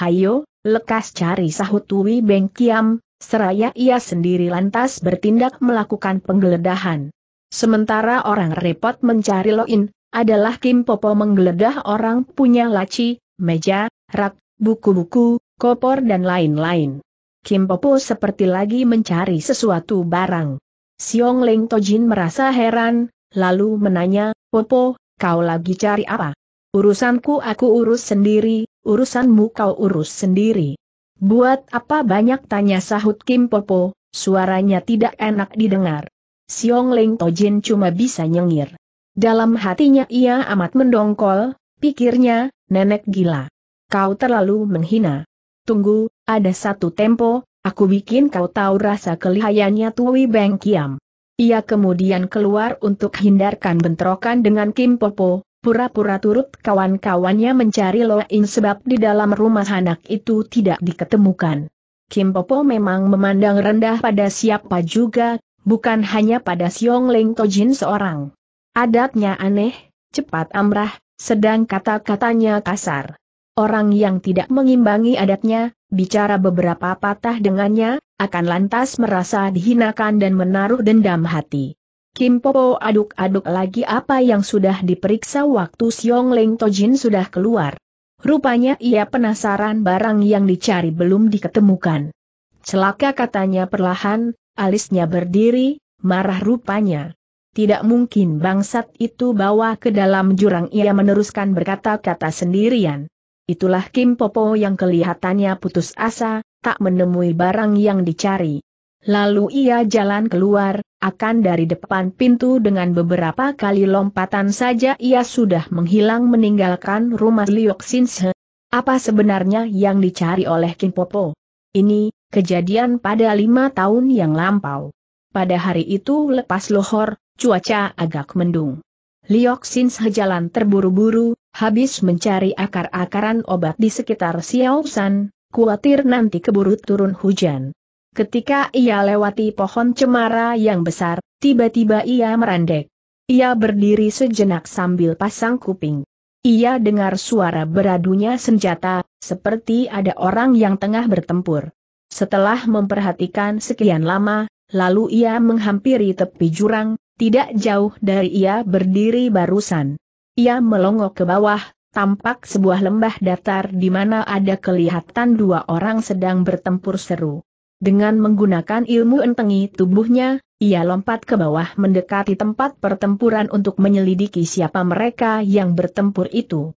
Hayo, lekas cari sahut Tui Beng Kiam, seraya ia sendiri lantas bertindak melakukan penggeledahan. Sementara orang repot mencari loin, adalah Kim Popo menggeledah orang punya laci, meja, rak, buku-buku, kopor dan lain-lain. Kim Popo seperti lagi mencari sesuatu barang. Siong Leng Tojin merasa heran, lalu menanya, Popo, kau lagi cari apa? Urusanku aku urus sendiri, urusanmu kau urus sendiri. Buat apa banyak tanya sahut Kim Popo, suaranya tidak enak didengar. Siong Leng Tojin cuma bisa nyengir. Dalam hatinya ia amat mendongkol, pikirnya, nenek gila. Kau terlalu menghina. Tunggu, ada satu tempo, aku bikin kau tahu rasa kelihayannya Tui Beng Kiam. Ia kemudian keluar untuk hindarkan bentrokan dengan Kim Popo, pura-pura turut kawan-kawannya mencari Loin sebab di dalam rumah anak itu tidak diketemukan. Kim Popo memang memandang rendah pada siapa juga, bukan hanya pada Siong Leng Tojin seorang. Adatnya aneh, cepat amrah, sedang kata-katanya kasar. Orang yang tidak mengimbangi adatnya, bicara beberapa patah dengannya, akan lantas merasa dihinakan dan menaruh dendam hati. Kim Popo aduk-aduk lagi apa yang sudah diperiksa waktu Siong Leng Tojin sudah keluar. Rupanya ia penasaran barang yang dicari belum diketemukan. Celaka katanya perlahan, alisnya berdiri, marah rupanya. Tidak mungkin bangsat itu bawa ke dalam jurang ia meneruskan berkata-kata sendirian. Itulah Kim Popo yang kelihatannya putus asa, tak menemui barang yang dicari. Lalu ia jalan keluar, akan dari depan pintu dengan beberapa kali lompatan saja ia sudah menghilang meninggalkan rumah Liok Sinse. Apa sebenarnya yang dicari oleh Kim Popo? Ini, kejadian pada lima tahun yang lampau. Pada hari itu lepas lohor, cuaca agak mendung. Liok Sinse jalan terburu-buru, habis mencari akar-akaran obat di sekitar Xiao San, khawatir nanti keburu turun hujan. Ketika ia lewati pohon cemara yang besar, tiba-tiba ia merandek. Ia berdiri sejenak sambil pasang kuping. Ia dengar suara beradunya senjata, seperti ada orang yang tengah bertempur. Setelah memperhatikan sekian lama, lalu ia menghampiri tepi jurang, tidak jauh dari ia berdiri barusan. Ia melongok ke bawah, tampak sebuah lembah datar di mana ada kelihatan dua orang sedang bertempur seru. Dengan menggunakan ilmu entengi tubuhnya, ia lompat ke bawah mendekati tempat pertempuran untuk menyelidiki siapa mereka yang bertempur itu.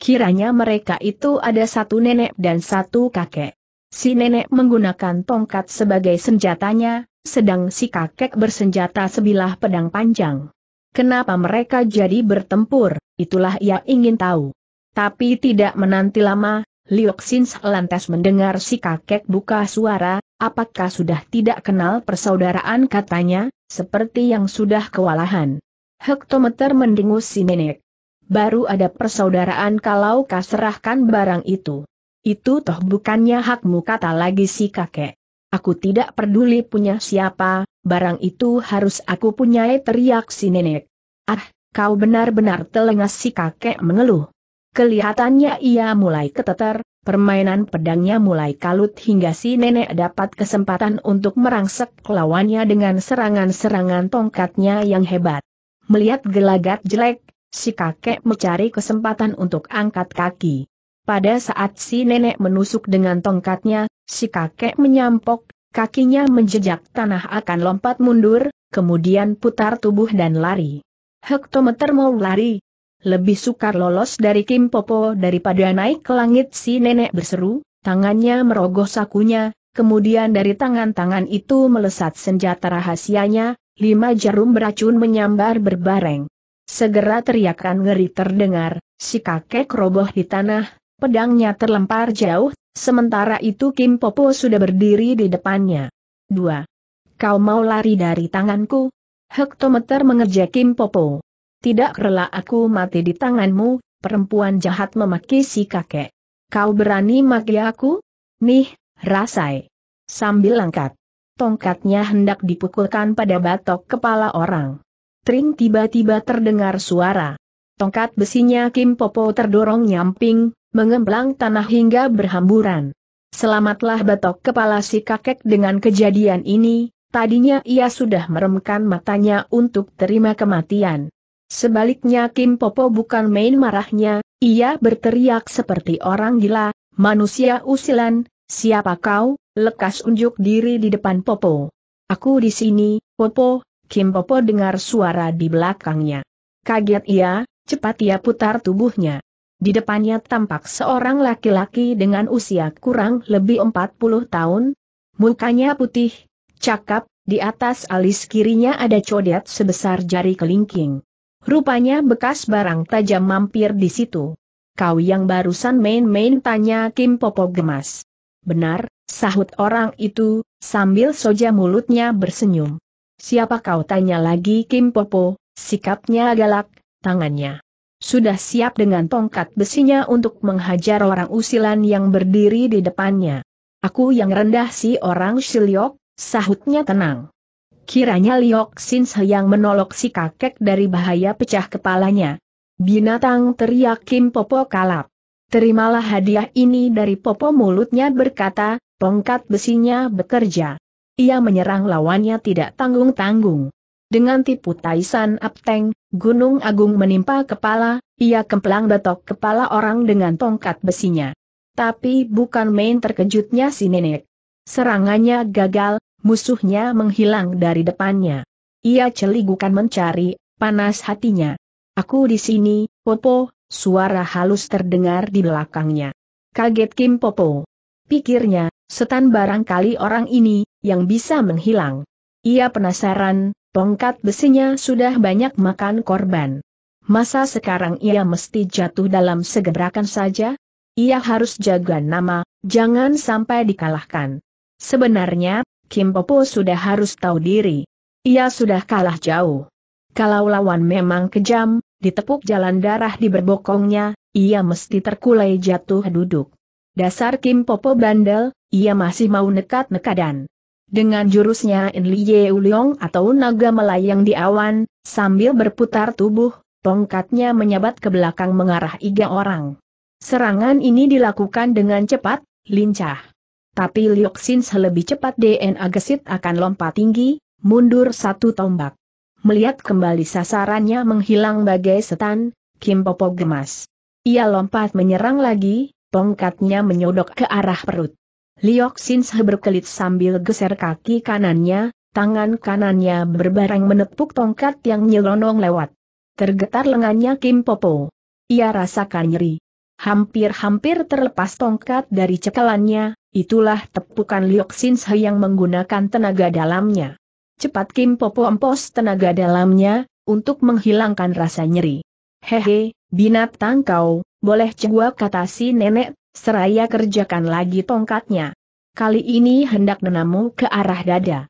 Kiranya mereka itu ada satu nenek dan satu kakek. Si nenek menggunakan tongkat sebagai senjatanya, sedang si kakek bersenjata sebilah pedang panjang. Kenapa mereka jadi bertempur, itulah ia ingin tahu. Tapi tidak menanti lama, Liu Xin lantas mendengar si kakek buka suara, apakah sudah tidak kenal persaudaraan katanya, seperti yang sudah kewalahan. Hektometer mendengus si nenek. Baru ada persaudaraan kalau kau serahkan barang itu. Itu toh bukannya hakmu kata lagi si kakek. Aku tidak peduli punya siapa, barang itu harus aku punyai teriak si nenek. Ah, kau benar-benar telengas si kakek mengeluh. Kelihatannya ia mulai keteter, Permainan pedangnya mulai kalut hingga si nenek dapat kesempatan untuk merangsek lawannya dengan serangan-serangan tongkatnya yang hebat. Melihat gelagat jelek, si kakek mencari kesempatan untuk angkat kaki. Pada saat si nenek menusuk dengan tongkatnya, si kakek menyampok, kakinya menjejak tanah akan lompat mundur, kemudian putar tubuh dan lari. Hektometer mau lari, lebih sukar lolos dari Kim Popo daripada naik ke langit si nenek berseru, tangannya merogoh sakunya, kemudian dari tangan-tangan itu melesat senjata rahasianya, lima jarum beracun menyambar berbareng. Segera teriakan ngeri terdengar, si kakek roboh di tanah, pedangnya terlempar jauh, sementara itu Kim Popo sudah berdiri di depannya. 2. Kau mau lari dari tanganku? Hektometer mengejek Kim Popo tidak rela aku mati di tanganmu, perempuan jahat memaki si kakek. Kau berani maki aku? Nih, rasai. Sambil angkat. Tongkatnya hendak dipukulkan pada batok kepala orang. Tring tiba-tiba terdengar suara. Tongkat besinya Kim Popo terdorong nyamping, mengemplang tanah hingga berhamburan. Selamatlah batok kepala si kakek dengan kejadian ini, tadinya ia sudah meremkan matanya untuk terima kematian. Sebaliknya Kim Popo bukan main marahnya, ia berteriak seperti orang gila, manusia usilan, siapa kau, lekas unjuk diri di depan Popo. Aku di sini, Popo, Kim Popo dengar suara di belakangnya. Kaget ia, cepat ia putar tubuhnya. Di depannya tampak seorang laki-laki dengan usia kurang lebih 40 tahun. Mukanya putih, cakap, di atas alis kirinya ada codet sebesar jari kelingking. Rupanya bekas barang tajam mampir di situ. Kau yang barusan main-main tanya Kim Popo gemas. Benar, sahut orang itu, sambil soja mulutnya bersenyum. Siapa kau tanya lagi Kim Popo, sikapnya galak, tangannya. Sudah siap dengan tongkat besinya untuk menghajar orang usilan yang berdiri di depannya. Aku yang rendah si orang siliok, sahutnya tenang. Kiranya Liok Sin yang menolok si kakek dari bahaya pecah kepalanya. Binatang teriak Kim Popo kalap. Terimalah hadiah ini dari Popo mulutnya berkata, tongkat besinya bekerja. Ia menyerang lawannya tidak tanggung-tanggung. Dengan tipu Taisan Apteng, Gunung Agung menimpa kepala, ia kemplang betok kepala orang dengan tongkat besinya. Tapi bukan main terkejutnya si nenek. Serangannya gagal, musuhnya menghilang dari depannya. Ia celigukan mencari, panas hatinya. Aku di sini, Popo, suara halus terdengar di belakangnya. Kaget Kim Popo. Pikirnya, setan barangkali orang ini, yang bisa menghilang. Ia penasaran, tongkat besinya sudah banyak makan korban. Masa sekarang ia mesti jatuh dalam segebrakan saja? Ia harus jaga nama, jangan sampai dikalahkan. Sebenarnya, Kim Popo sudah harus tahu diri. Ia sudah kalah jauh. Kalau lawan memang kejam, ditepuk jalan darah di berbokongnya, ia mesti terkulai jatuh duduk. Dasar Kim Popo bandel, ia masih mau nekat-nekadan. Dengan jurusnya In Liye Uliong atau naga melayang di awan, sambil berputar tubuh, tongkatnya menyabat ke belakang mengarah iga orang. Serangan ini dilakukan dengan cepat, lincah. Tapi Lioxins lebih cepat DNA gesit akan lompat tinggi, mundur satu tombak. Melihat kembali sasarannya menghilang bagai setan, Kim Popo gemas. Ia lompat menyerang lagi, tongkatnya menyodok ke arah perut. Lioxins berkelit sambil geser kaki kanannya, tangan kanannya berbareng menepuk tongkat yang nyelonong lewat. Tergetar lengannya Kim Popo. Ia rasakan nyeri. Hampir-hampir terlepas tongkat dari cekalannya, Itulah tepukan Lioksin yang menggunakan tenaga dalamnya. Cepat Kim Popo empos tenaga dalamnya, untuk menghilangkan rasa nyeri. Hehe, binatang kau, boleh cegua kata si nenek, seraya kerjakan lagi tongkatnya. Kali ini hendak menamu ke arah dada.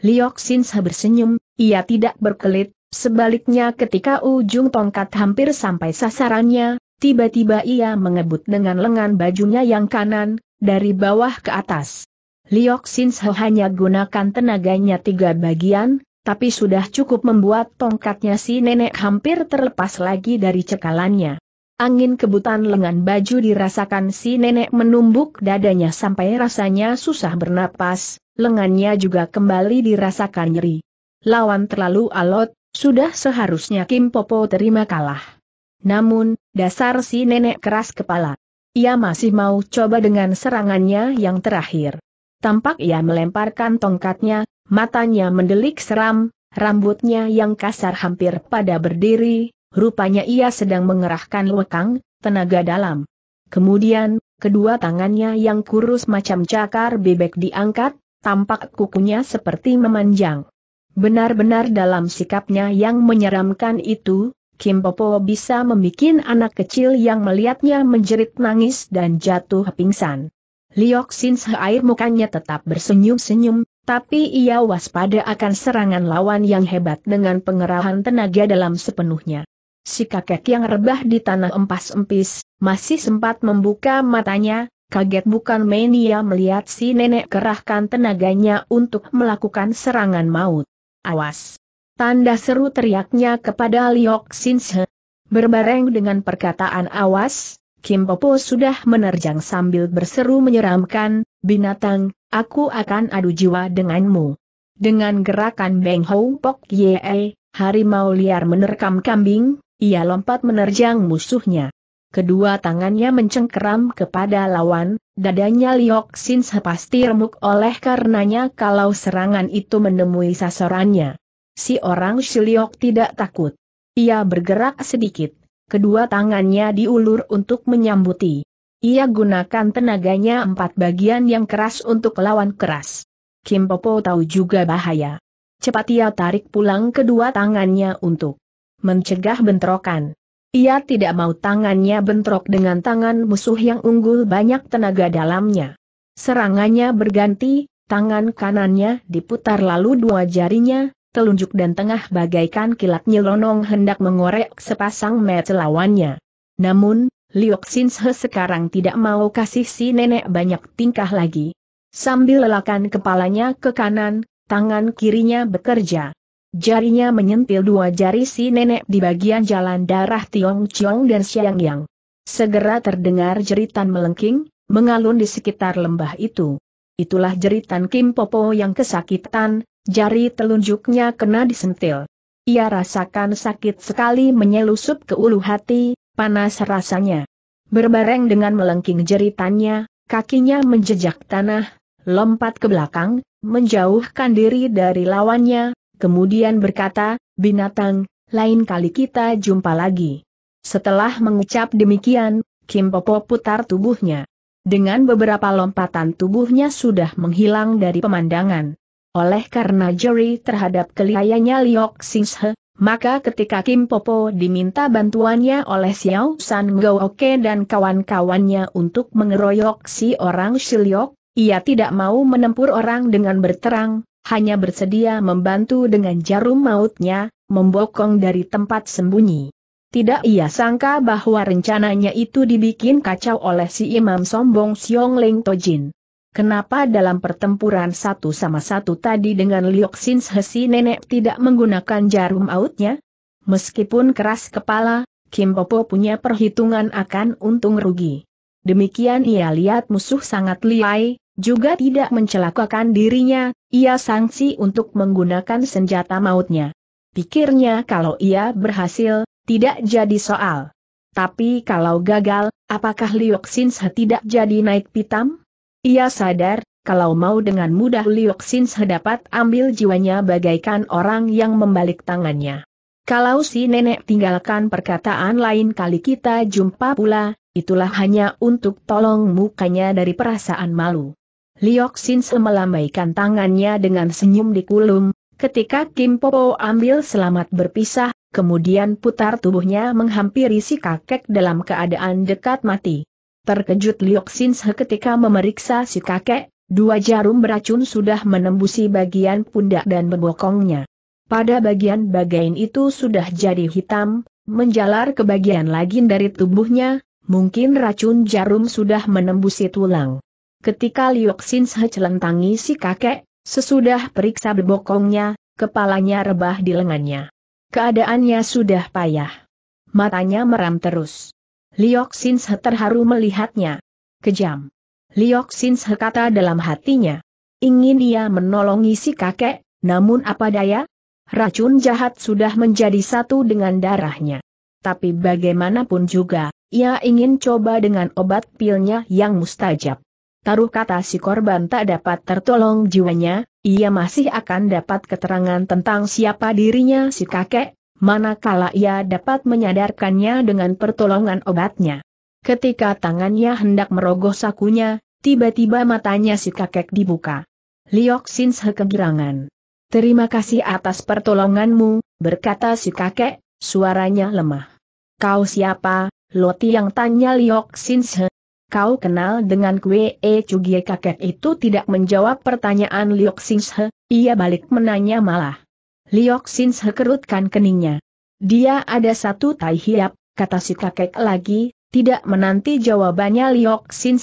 Lioksin bersenyum, ia tidak berkelit, sebaliknya ketika ujung tongkat hampir sampai sasarannya, Tiba-tiba ia mengebut dengan lengan bajunya yang kanan, dari bawah ke atas. Liok Sinho hanya gunakan tenaganya tiga bagian, tapi sudah cukup membuat tongkatnya si nenek hampir terlepas lagi dari cekalannya. Angin kebutan lengan baju dirasakan si nenek menumbuk dadanya sampai rasanya susah bernapas, lengannya juga kembali dirasakan nyeri. Lawan terlalu alot, sudah seharusnya Kim Popo terima kalah. Namun, dasar si nenek keras kepala. Ia masih mau coba dengan serangannya yang terakhir. Tampak ia melemparkan tongkatnya, matanya mendelik seram, rambutnya yang kasar hampir pada berdiri, rupanya ia sedang mengerahkan lekang, tenaga dalam. Kemudian, kedua tangannya yang kurus macam cakar bebek diangkat, tampak kukunya seperti memanjang. Benar-benar dalam sikapnya yang menyeramkan itu, Kim Popo bisa membuat anak kecil yang melihatnya menjerit nangis dan jatuh pingsan. Liok Sin air mukanya tetap bersenyum-senyum, tapi ia waspada akan serangan lawan yang hebat dengan pengerahan tenaga dalam sepenuhnya. Si kakek yang rebah di tanah empas-empis, masih sempat membuka matanya, kaget bukan main ia melihat si nenek kerahkan tenaganya untuk melakukan serangan maut. Awas! Tanda seru teriaknya kepada Liok Sinse. Berbareng dengan perkataan awas, Kim Popo sudah menerjang sambil berseru menyeramkan, binatang, aku akan adu jiwa denganmu. Dengan gerakan Beng Hou Pok Ye, harimau liar menerkam kambing, ia lompat menerjang musuhnya. Kedua tangannya mencengkeram kepada lawan, dadanya Liok Sin pasti remuk oleh karenanya kalau serangan itu menemui sasarannya si orang Shiliok tidak takut. Ia bergerak sedikit, kedua tangannya diulur untuk menyambuti. Ia gunakan tenaganya empat bagian yang keras untuk lawan keras. Kim Popo tahu juga bahaya. Cepat ia tarik pulang kedua tangannya untuk mencegah bentrokan. Ia tidak mau tangannya bentrok dengan tangan musuh yang unggul banyak tenaga dalamnya. Serangannya berganti, tangan kanannya diputar lalu dua jarinya, telunjuk dan tengah bagaikan kilat nyelonong hendak mengorek sepasang mata lawannya. Namun, Liok Sinshe sekarang tidak mau kasih si nenek banyak tingkah lagi. Sambil lelakan kepalanya ke kanan, tangan kirinya bekerja. Jarinya menyentil dua jari si nenek di bagian jalan darah Tiong Chiong dan Xiang Yang. Segera terdengar jeritan melengking, mengalun di sekitar lembah itu. Itulah jeritan Kim Popo yang kesakitan, Jari telunjuknya kena disentil. Ia rasakan sakit sekali menyelusup ke ulu hati, panas rasanya. Berbareng dengan melengking jeritannya, kakinya menjejak tanah, lompat ke belakang, menjauhkan diri dari lawannya, kemudian berkata, binatang, lain kali kita jumpa lagi. Setelah mengucap demikian, Kim Popo putar tubuhnya. Dengan beberapa lompatan tubuhnya sudah menghilang dari pemandangan. Oleh karena juri terhadap keliayanya Liok Singshe, maka ketika Kim Popo diminta bantuannya oleh Xiao San Oke dan kawan-kawannya untuk mengeroyok si orang Shiliok, ia tidak mau menempur orang dengan berterang, hanya bersedia membantu dengan jarum mautnya, membokong dari tempat sembunyi. Tidak ia sangka bahwa rencananya itu dibikin kacau oleh si imam sombong Xiong Ling Tojin. Kenapa dalam pertempuran satu sama satu tadi dengan Lioksin Hesi nenek tidak menggunakan jarum autnya? Meskipun keras kepala, Kim Popo punya perhitungan akan untung rugi. Demikian ia lihat musuh sangat liai, juga tidak mencelakakan dirinya, ia sanksi untuk menggunakan senjata mautnya. Pikirnya kalau ia berhasil, tidak jadi soal. Tapi kalau gagal, apakah Lioksin tidak jadi naik pitam? Ia sadar, kalau mau dengan mudah Lioksin sedapat ambil jiwanya bagaikan orang yang membalik tangannya. Kalau si nenek tinggalkan perkataan lain kali kita jumpa pula, itulah hanya untuk tolong mukanya dari perasaan malu. Lioksin melambaikan tangannya dengan senyum di kulum, ketika Kim Popo ambil selamat berpisah, kemudian putar tubuhnya menghampiri si kakek dalam keadaan dekat mati. Terkejut Liok Sinse ketika memeriksa si kakek, dua jarum beracun sudah menembusi bagian pundak dan berbokongnya. Pada bagian bagian itu sudah jadi hitam, menjalar ke bagian lagi dari tubuhnya, mungkin racun jarum sudah menembusi tulang. Ketika Liok Sinse celentangi si kakek, sesudah periksa bebokongnya, kepalanya rebah di lengannya. Keadaannya sudah payah. Matanya meram terus. Liok Sinshe terharu melihatnya. Kejam. Liok Sinshe kata dalam hatinya. Ingin ia menolongi si kakek, namun apa daya? Racun jahat sudah menjadi satu dengan darahnya. Tapi bagaimanapun juga, ia ingin coba dengan obat pilnya yang mustajab. Taruh kata si korban tak dapat tertolong jiwanya, ia masih akan dapat keterangan tentang siapa dirinya si kakek, manakala ia dapat menyadarkannya dengan pertolongan obatnya. Ketika tangannya hendak merogoh sakunya, tiba-tiba matanya si kakek dibuka. Liok Sin kegirangan. Terima kasih atas pertolonganmu, berkata si kakek, suaranya lemah. Kau siapa, Loti yang tanya Liok Sin Kau kenal dengan kue E Cugie kakek itu tidak menjawab pertanyaan Liok Sin ia balik menanya malah. Liok Sin sekerutkan keningnya. Dia ada satu tai hiap, kata si kakek lagi, tidak menanti jawabannya Liok Sin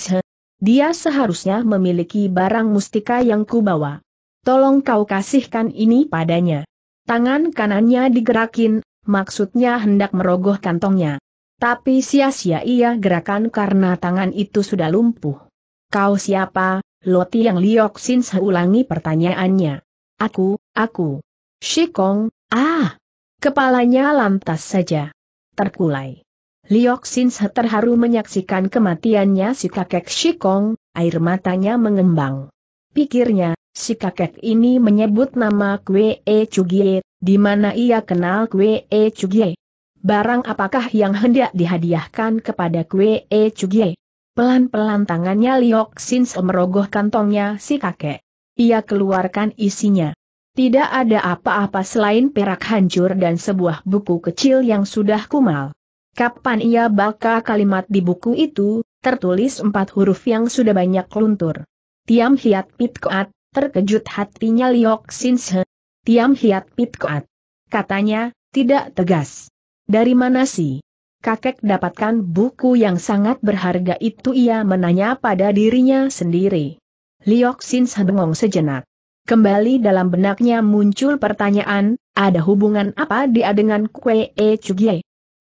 Dia seharusnya memiliki barang mustika yang kubawa. Tolong kau kasihkan ini padanya. Tangan kanannya digerakin, maksudnya hendak merogoh kantongnya. Tapi sia-sia ia gerakan karena tangan itu sudah lumpuh. Kau siapa, Loti yang Liok Sin ulangi pertanyaannya. Aku, aku. Shikong, ah! Kepalanya lantas saja. Terkulai. Liok Sin terharu menyaksikan kematiannya si kakek Shikong, air matanya mengembang. Pikirnya, si kakek ini menyebut nama Kwe E Chugie, di mana ia kenal Kwe E Chugie. Barang apakah yang hendak dihadiahkan kepada Kwe E Chugie? Pelan-pelan tangannya Liok Sin merogoh kantongnya si kakek. Ia keluarkan isinya. Tidak ada apa-apa selain perak hancur dan sebuah buku kecil yang sudah kumal. Kapan ia baca kalimat di buku itu, tertulis empat huruf yang sudah banyak luntur. Tiam Hiat Pit Koat, terkejut hatinya Liok Sin Tiam Hiat Pit Koat. Katanya, tidak tegas. Dari mana sih? kakek dapatkan buku yang sangat berharga itu ia menanya pada dirinya sendiri. Liok Sin bengong sejenak. Kembali dalam benaknya muncul pertanyaan, ada hubungan apa dia dengan Kue E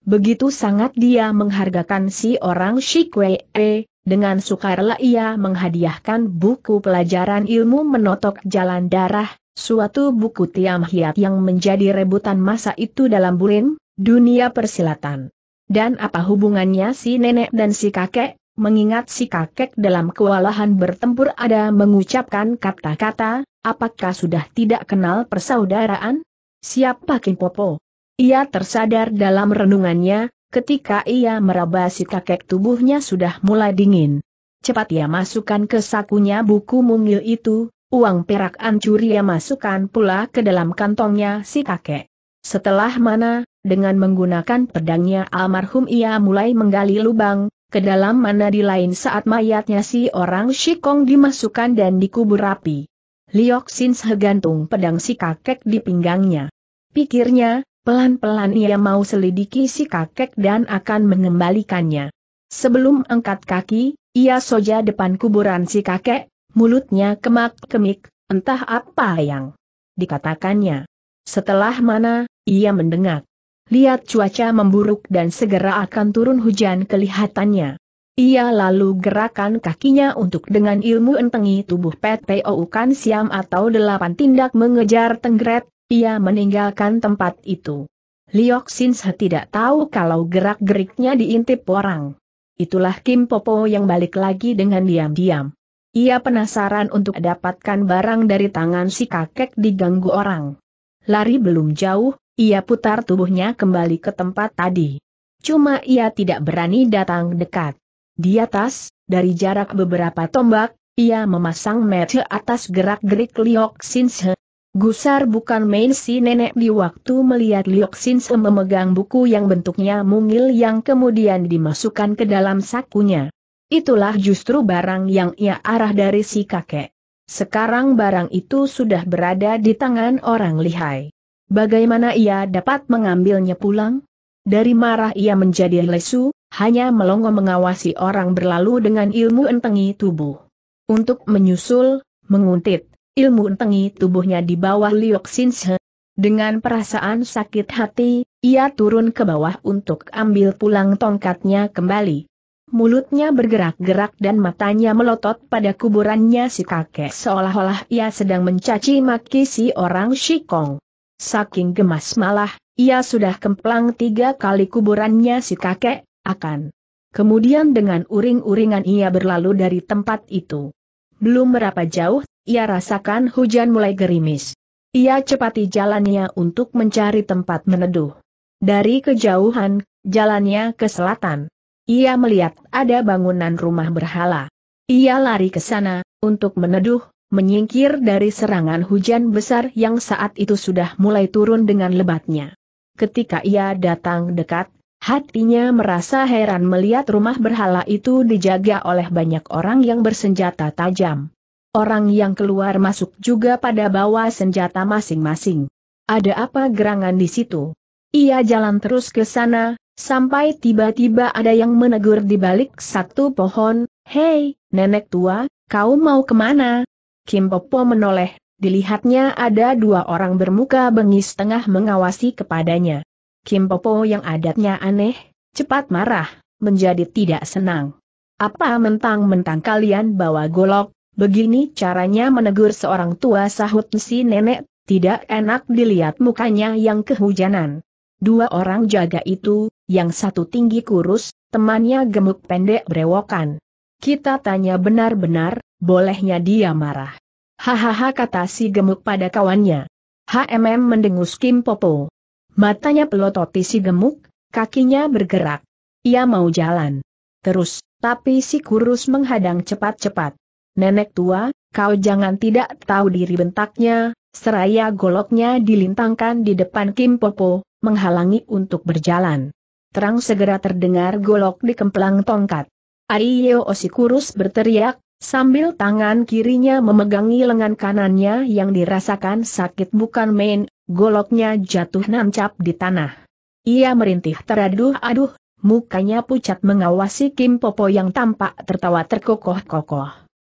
Begitu sangat dia menghargakan si orang si Kue E, dengan sukarela ia menghadiahkan buku pelajaran ilmu menotok jalan darah, suatu buku tiam hiat yang menjadi rebutan masa itu dalam bulim, dunia persilatan. Dan apa hubungannya si nenek dan si kakek? mengingat si kakek dalam kewalahan bertempur ada mengucapkan kata-kata, apakah sudah tidak kenal persaudaraan? Siapa popo. Ia tersadar dalam renungannya, ketika ia meraba si kakek tubuhnya sudah mulai dingin. Cepat ia masukkan ke sakunya buku mungil itu, uang perak ancur ia masukkan pula ke dalam kantongnya si kakek. Setelah mana, dengan menggunakan pedangnya almarhum ia mulai menggali lubang, ke dalam mana di lain saat mayatnya si orang Shikong dimasukkan dan dikubur rapi. Liok Sin segantung pedang si kakek di pinggangnya. Pikirnya, pelan-pelan ia mau selidiki si kakek dan akan mengembalikannya. Sebelum angkat kaki, ia soja depan kuburan si kakek, mulutnya kemak-kemik, entah apa yang dikatakannya. Setelah mana, ia mendengar Lihat cuaca memburuk dan segera akan turun hujan kelihatannya. Ia lalu gerakan kakinya untuk dengan ilmu entengi tubuh PTOU Kan Siam atau delapan tindak mengejar tenggret, ia meninggalkan tempat itu. Liok Sinse tidak tahu kalau gerak-geriknya diintip orang. Itulah Kim Popo yang balik lagi dengan diam-diam. Ia penasaran untuk dapatkan barang dari tangan si kakek diganggu orang. Lari belum jauh, ia putar tubuhnya kembali ke tempat tadi. Cuma ia tidak berani datang dekat. Di atas, dari jarak beberapa tombak, ia memasang mete atas gerak-gerik Liok Sinse. Gusar bukan main si nenek di waktu melihat Liok Sinse memegang buku yang bentuknya mungil yang kemudian dimasukkan ke dalam sakunya. Itulah justru barang yang ia arah dari si kakek. Sekarang barang itu sudah berada di tangan orang lihai. Bagaimana ia dapat mengambilnya pulang? Dari marah ia menjadi lesu, hanya melongo mengawasi orang berlalu dengan ilmu entengi tubuh. Untuk menyusul, menguntit, ilmu entengi tubuhnya di bawah Liok Sinse. Dengan perasaan sakit hati, ia turun ke bawah untuk ambil pulang tongkatnya kembali. Mulutnya bergerak-gerak dan matanya melotot pada kuburannya si kakek seolah-olah ia sedang mencaci maki si orang Shikong. Saking gemas malah, ia sudah kemplang tiga kali kuburannya si kakek, akan. Kemudian dengan uring-uringan ia berlalu dari tempat itu. Belum berapa jauh, ia rasakan hujan mulai gerimis. Ia cepati jalannya untuk mencari tempat meneduh. Dari kejauhan, jalannya ke selatan. Ia melihat ada bangunan rumah berhala. Ia lari ke sana, untuk meneduh, menyingkir dari serangan hujan besar yang saat itu sudah mulai turun dengan lebatnya. Ketika ia datang dekat, hatinya merasa heran melihat rumah berhala itu dijaga oleh banyak orang yang bersenjata tajam. Orang yang keluar masuk juga pada bawa senjata masing-masing. Ada apa gerangan di situ? Ia jalan terus ke sana, sampai tiba-tiba ada yang menegur di balik satu pohon, Hei, nenek tua, kau mau kemana? Kim Popo menoleh, dilihatnya ada dua orang bermuka bengis tengah mengawasi kepadanya. Kim Popo yang adatnya aneh, cepat marah, menjadi tidak senang. Apa mentang-mentang kalian bawa golok, begini caranya menegur seorang tua sahut si nenek, tidak enak dilihat mukanya yang kehujanan. Dua orang jaga itu, yang satu tinggi kurus, temannya gemuk pendek brewokan. Kita tanya benar-benar, bolehnya dia marah. Hahaha kata si gemuk pada kawannya. HMM mendengus Kim Popo. Matanya pelototi si gemuk, kakinya bergerak. Ia mau jalan. Terus, tapi si kurus menghadang cepat-cepat. Nenek tua, kau jangan tidak tahu diri bentaknya, seraya goloknya dilintangkan di depan Kim Popo, menghalangi untuk berjalan. Terang segera terdengar golok di kemplang tongkat. Aiyo si kurus berteriak, Sambil tangan kirinya memegangi lengan kanannya yang dirasakan sakit bukan main, goloknya jatuh nancap di tanah. Ia merintih teraduh-aduh, mukanya pucat mengawasi Kim Popo yang tampak tertawa terkokoh-kokoh.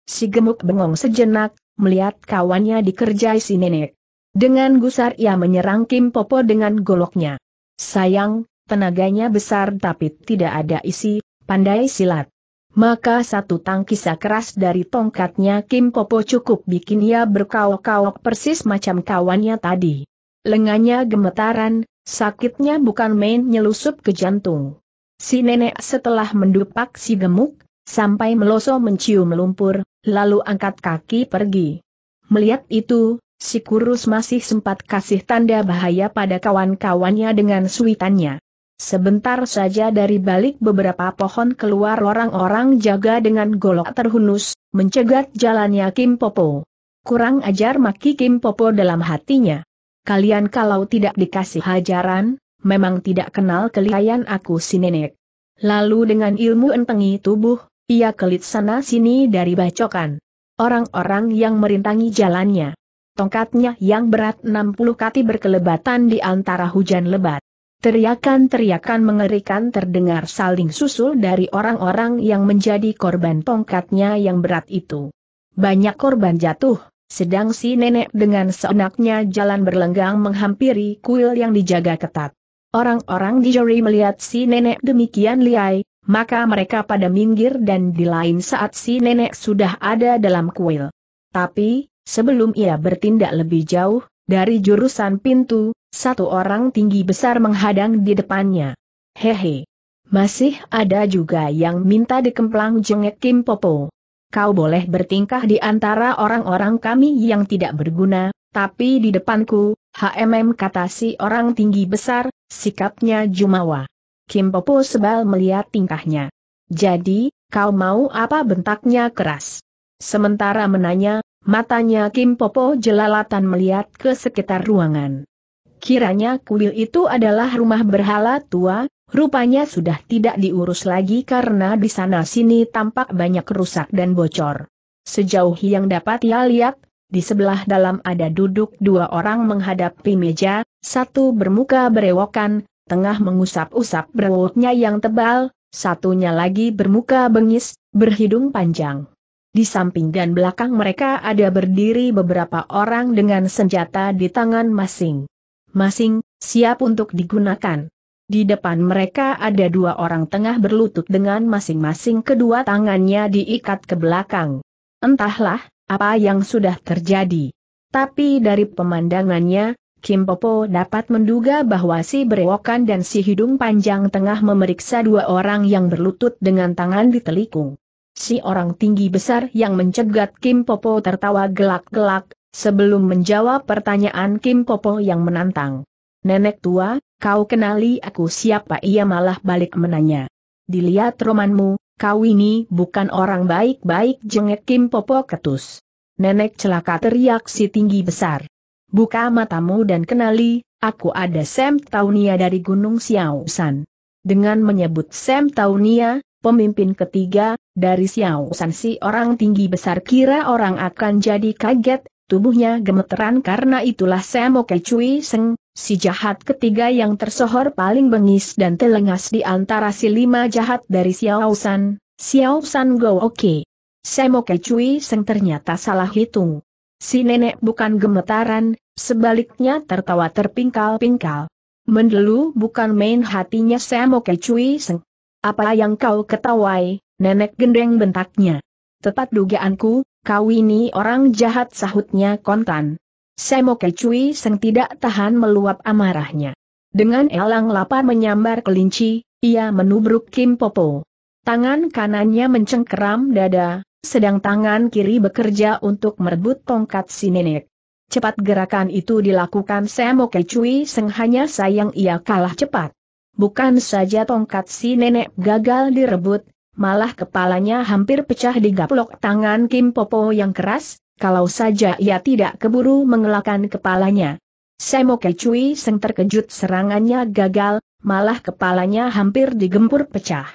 Si gemuk bengong sejenak, melihat kawannya dikerjai si nenek. Dengan gusar ia menyerang Kim Popo dengan goloknya. Sayang, tenaganya besar tapi tidak ada isi, pandai silat maka satu tangkisa keras dari tongkatnya Kim Popo cukup bikin ia berkaok-kaok persis macam kawannya tadi. Lengannya gemetaran, sakitnya bukan main nyelusup ke jantung. Si nenek setelah mendupak si gemuk, sampai meloso mencium lumpur, lalu angkat kaki pergi. Melihat itu, si kurus masih sempat kasih tanda bahaya pada kawan-kawannya dengan suitannya. Sebentar saja dari balik beberapa pohon keluar orang-orang jaga dengan golok terhunus, mencegat jalannya Kim Popo. Kurang ajar maki Kim Popo dalam hatinya. Kalian kalau tidak dikasih hajaran, memang tidak kenal kelihayan aku si nenek. Lalu dengan ilmu entengi tubuh, ia kelit sana-sini dari bacokan. Orang-orang yang merintangi jalannya. Tongkatnya yang berat 60 kati berkelebatan di antara hujan lebat. Teriakan-teriakan mengerikan terdengar saling susul dari orang-orang yang menjadi korban tongkatnya yang berat itu. Banyak korban jatuh, sedang si nenek dengan seenaknya jalan berlenggang menghampiri kuil yang dijaga ketat. Orang-orang di juri melihat si nenek demikian liai, maka mereka pada minggir dan di lain saat si nenek sudah ada dalam kuil. Tapi, sebelum ia bertindak lebih jauh, dari jurusan pintu, satu orang tinggi besar menghadang di depannya. Hehe. Masih ada juga yang minta dikemplang jengek Kim Popo. Kau boleh bertingkah di antara orang-orang kami yang tidak berguna, tapi di depanku, HMM kata si orang tinggi besar, sikapnya jumawa. Kim Popo sebal melihat tingkahnya. Jadi, kau mau apa bentaknya keras? Sementara menanya, matanya Kim Popo jelalatan melihat ke sekitar ruangan. Kiranya kuil itu adalah rumah berhala tua, rupanya sudah tidak diurus lagi karena di sana-sini tampak banyak rusak dan bocor. Sejauh yang dapat ia lihat, di sebelah dalam ada duduk dua orang menghadapi meja, satu bermuka berewokan, tengah mengusap-usap berewoknya yang tebal, satunya lagi bermuka bengis, berhidung panjang. Di samping dan belakang mereka ada berdiri beberapa orang dengan senjata di tangan masing masing, siap untuk digunakan. Di depan mereka ada dua orang tengah berlutut dengan masing-masing kedua tangannya diikat ke belakang. Entahlah, apa yang sudah terjadi. Tapi dari pemandangannya, Kim Popo dapat menduga bahwa si berewokan dan si hidung panjang tengah memeriksa dua orang yang berlutut dengan tangan di telikung. Si orang tinggi besar yang mencegat Kim Popo tertawa gelak-gelak, Sebelum menjawab pertanyaan Kim Popo yang menantang. Nenek tua, kau kenali aku siapa ia malah balik menanya. Dilihat romanmu, kau ini bukan orang baik-baik jengek Kim Popo ketus. Nenek celaka teriak si tinggi besar. Buka matamu dan kenali, aku ada Sam Taunia dari Gunung Xiaosan. Dengan menyebut Sam Taunia, pemimpin ketiga, dari Xiaosan si orang tinggi besar kira orang akan jadi kaget, Tubuhnya gemeteran karena itulah mau kecui Seng, si jahat ketiga yang tersohor paling bengis dan telengas di antara si lima jahat dari Xiao San, Xiao San Go Oke. mau kecui Seng ternyata salah hitung. Si nenek bukan gemetaran, sebaliknya tertawa terpingkal-pingkal. Mendelu bukan main hatinya mau kecui Seng. Apa yang kau ketawai, nenek gendeng bentaknya. Tepat dugaanku, kau ini orang jahat sahutnya kontan. Semo Kecui Seng tidak tahan meluap amarahnya. Dengan elang lapar menyambar kelinci, ia menubruk Kim Popo. Tangan kanannya mencengkeram dada, sedang tangan kiri bekerja untuk merebut tongkat si nenek. Cepat gerakan itu dilakukan Semo Kecui Seng hanya sayang ia kalah cepat. Bukan saja tongkat si nenek gagal direbut, Malah kepalanya hampir pecah digaplok tangan Kim Popo yang keras, kalau saja ia tidak keburu mengelakkan kepalanya. Semo Kecui Seng terkejut serangannya gagal, malah kepalanya hampir digempur pecah.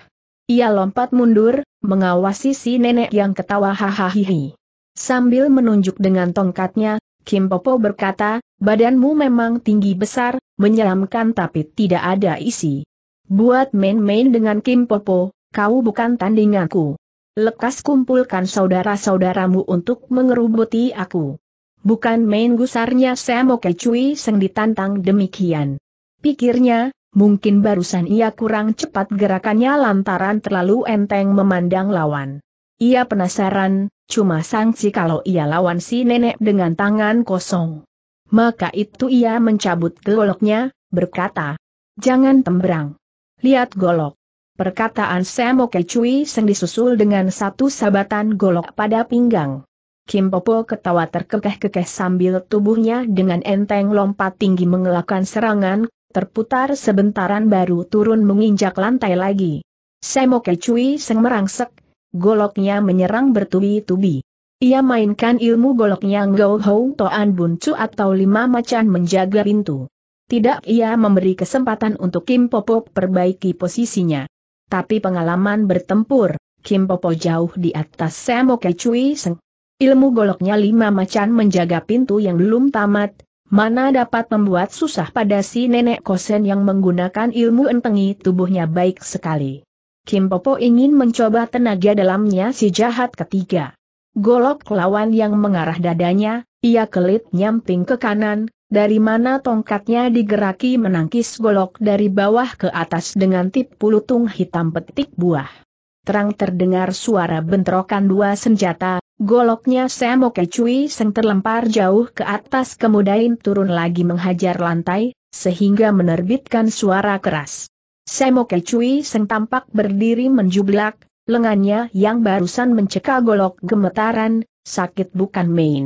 Ia lompat mundur, mengawasi si nenek yang ketawa hahaha. Sambil menunjuk dengan tongkatnya, Kim Popo berkata, badanmu memang tinggi besar, menyeramkan tapi tidak ada isi. Buat main-main dengan Kim Popo, Kau bukan tandinganku. Lekas kumpulkan saudara-saudaramu untuk mengerubuti aku. Bukan main gusarnya Semo Kecui Seng ditantang demikian. Pikirnya, mungkin barusan ia kurang cepat gerakannya lantaran terlalu enteng memandang lawan. Ia penasaran, cuma sangsi kalau ia lawan si nenek dengan tangan kosong. Maka itu ia mencabut goloknya, berkata, Jangan tembrang. Lihat golok. Perkataan Sam Oke Cui Seng disusul dengan satu sabatan golok pada pinggang. Kim Popo ketawa terkekeh-kekeh sambil tubuhnya dengan enteng lompat tinggi mengelakkan serangan, terputar sebentaran baru turun menginjak lantai lagi. Sam Oke Cui Seng merangsek, goloknya menyerang bertubi-tubi. Ia mainkan ilmu goloknya Ngo Hou Toan Bun Cu atau lima macan menjaga pintu. Tidak ia memberi kesempatan untuk Kim Popo perbaiki posisinya. Tapi pengalaman bertempur, Kim Popo jauh di atas Semo Kecui Seng. Ilmu goloknya lima macan menjaga pintu yang belum tamat, mana dapat membuat susah pada si nenek kosen yang menggunakan ilmu entengi tubuhnya baik sekali. Kim Popo ingin mencoba tenaga dalamnya si jahat ketiga. Golok lawan yang mengarah dadanya, ia kelit nyamping ke kanan, dari mana tongkatnya digeraki menangkis golok dari bawah ke atas dengan tip pulutung hitam petik buah. Terang terdengar suara bentrokan dua senjata, goloknya Semo Kecui Seng terlempar jauh ke atas kemudian turun lagi menghajar lantai, sehingga menerbitkan suara keras. Semo Kecui Seng tampak berdiri menjublak, lengannya yang barusan mencekak golok gemetaran, sakit bukan main.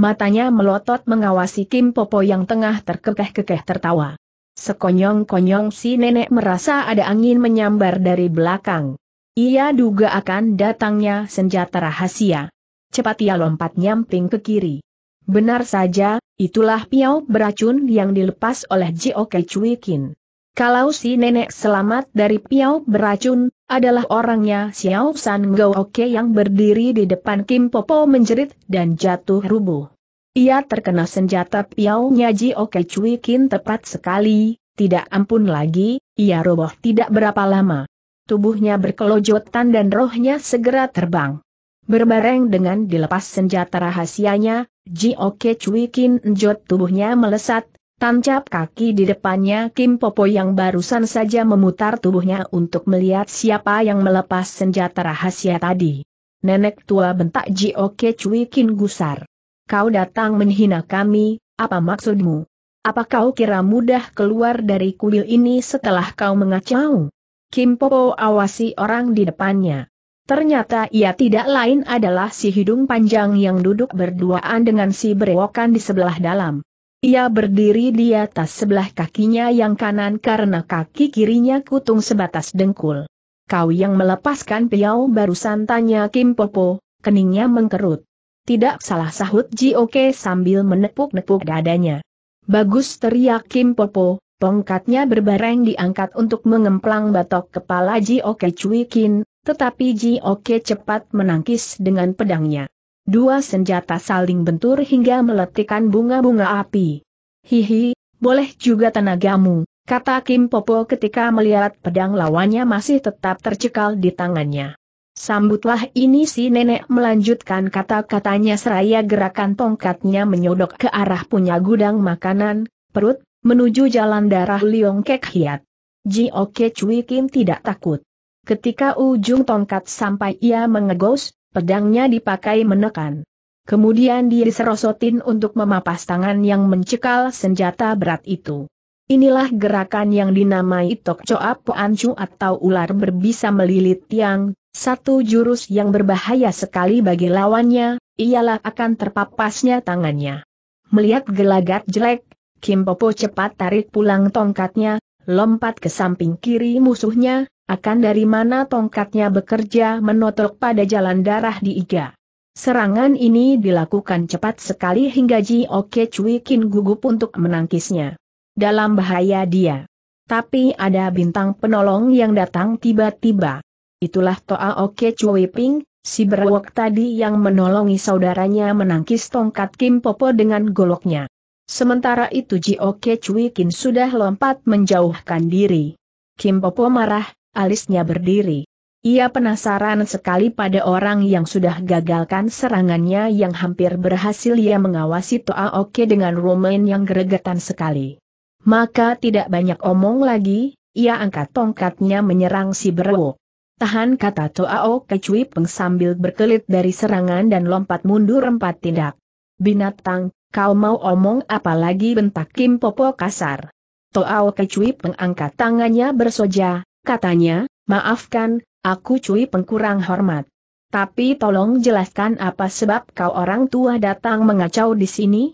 Matanya melotot mengawasi Kim Popo yang tengah terkekeh-kekeh tertawa. Sekonyong-konyong si nenek merasa ada angin menyambar dari belakang. Ia duga akan datangnya senjata rahasia. Cepat ia lompat nyamping ke kiri. Benar saja, itulah piau beracun yang dilepas oleh Jio Kecuikin. Kalau si nenek selamat dari piao beracun, adalah orangnya Xiao San Oke yang berdiri di depan Kim Popo menjerit dan jatuh rubuh. Ia terkena senjata piao nyaji Oke Kin tepat sekali, tidak ampun lagi, ia roboh tidak berapa lama. Tubuhnya berkelojotan dan rohnya segera terbang. Berbareng dengan dilepas senjata rahasianya, Ji Oke Kin enjot tubuhnya melesat, Tancap kaki di depannya Kim Popo yang barusan saja memutar tubuhnya untuk melihat siapa yang melepas senjata rahasia tadi. Nenek tua bentak Jioke Cui Kin Gusar. Kau datang menghina kami, apa maksudmu? Apa kau kira mudah keluar dari kuil ini setelah kau mengacau? Kim Popo awasi orang di depannya. Ternyata ia tidak lain adalah si hidung panjang yang duduk berduaan dengan si berewokan di sebelah dalam. Ia berdiri di atas sebelah kakinya yang kanan karena kaki kirinya kutung sebatas dengkul. Kau yang melepaskan piau barusan tanya Kim Popo, keningnya mengkerut. Tidak salah sahut Ji Jioke sambil menepuk-nepuk dadanya. Bagus teriak Kim Popo, tongkatnya berbareng diangkat untuk mengemplang batok kepala Ji Jioke Cuikin, tetapi Ji Jioke cepat menangkis dengan pedangnya. Dua senjata saling bentur hingga meletikkan bunga-bunga api. Hihi, boleh juga tenagamu, kata Kim Popo ketika melihat pedang lawannya masih tetap tercekal di tangannya. Sambutlah ini si nenek melanjutkan kata-katanya seraya gerakan tongkatnya menyodok ke arah punya gudang makanan, perut, menuju jalan darah Liong Kek Hiat. Ji Oke Cui Kim tidak takut. Ketika ujung tongkat sampai ia mengegos, Pedangnya dipakai menekan. Kemudian dia diserosotin untuk memapas tangan yang mencekal senjata berat itu. Inilah gerakan yang dinamai Tok Po Poancu atau ular berbisa melilit tiang, satu jurus yang berbahaya sekali bagi lawannya, ialah akan terpapasnya tangannya. Melihat gelagat jelek, Kim Popo cepat tarik pulang tongkatnya, Lompat ke samping kiri musuhnya, akan dari mana tongkatnya bekerja menotok pada jalan darah di iga. Serangan ini dilakukan cepat sekali hingga Ji Oke Kin gugup untuk menangkisnya. Dalam bahaya dia. Tapi ada bintang penolong yang datang tiba-tiba. Itulah Toa Oke Ping, si berawak tadi yang menolongi saudaranya menangkis tongkat Kim Popo dengan goloknya. Sementara itu Jio Ok Kin sudah lompat menjauhkan diri. Kim Popo marah, alisnya berdiri. Ia penasaran sekali pada orang yang sudah gagalkan serangannya yang hampir berhasil ia mengawasi Toa Oke dengan Romain yang geregetan sekali. Maka tidak banyak omong lagi, ia angkat tongkatnya menyerang si Berwo. Tahan kata Toa Oke Cui Peng sambil berkelit dari serangan dan lompat mundur empat tindak. Binatang, Kau mau omong apa lagi bentak Kim Popo kasar. Toao Kecui pengangkat tangannya bersoja, katanya, maafkan, aku Cui pengkurang hormat. Tapi tolong jelaskan apa sebab kau orang tua datang mengacau di sini?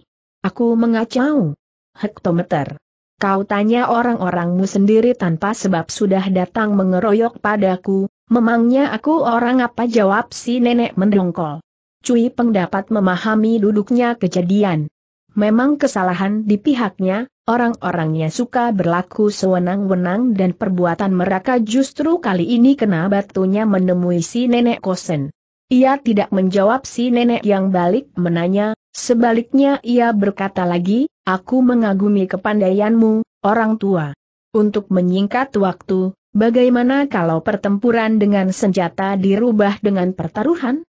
Aku mengacau. Hektometer. Kau tanya orang-orangmu sendiri tanpa sebab sudah datang mengeroyok padaku, memangnya aku orang apa jawab si nenek mendongkol. Cui Peng dapat memahami duduknya kejadian. Memang kesalahan di pihaknya, orang-orangnya suka berlaku sewenang-wenang dan perbuatan mereka justru kali ini kena batunya menemui si nenek kosen. Ia tidak menjawab si nenek yang balik menanya, sebaliknya ia berkata lagi, aku mengagumi kepandaianmu, orang tua. Untuk menyingkat waktu, bagaimana kalau pertempuran dengan senjata dirubah dengan pertaruhan?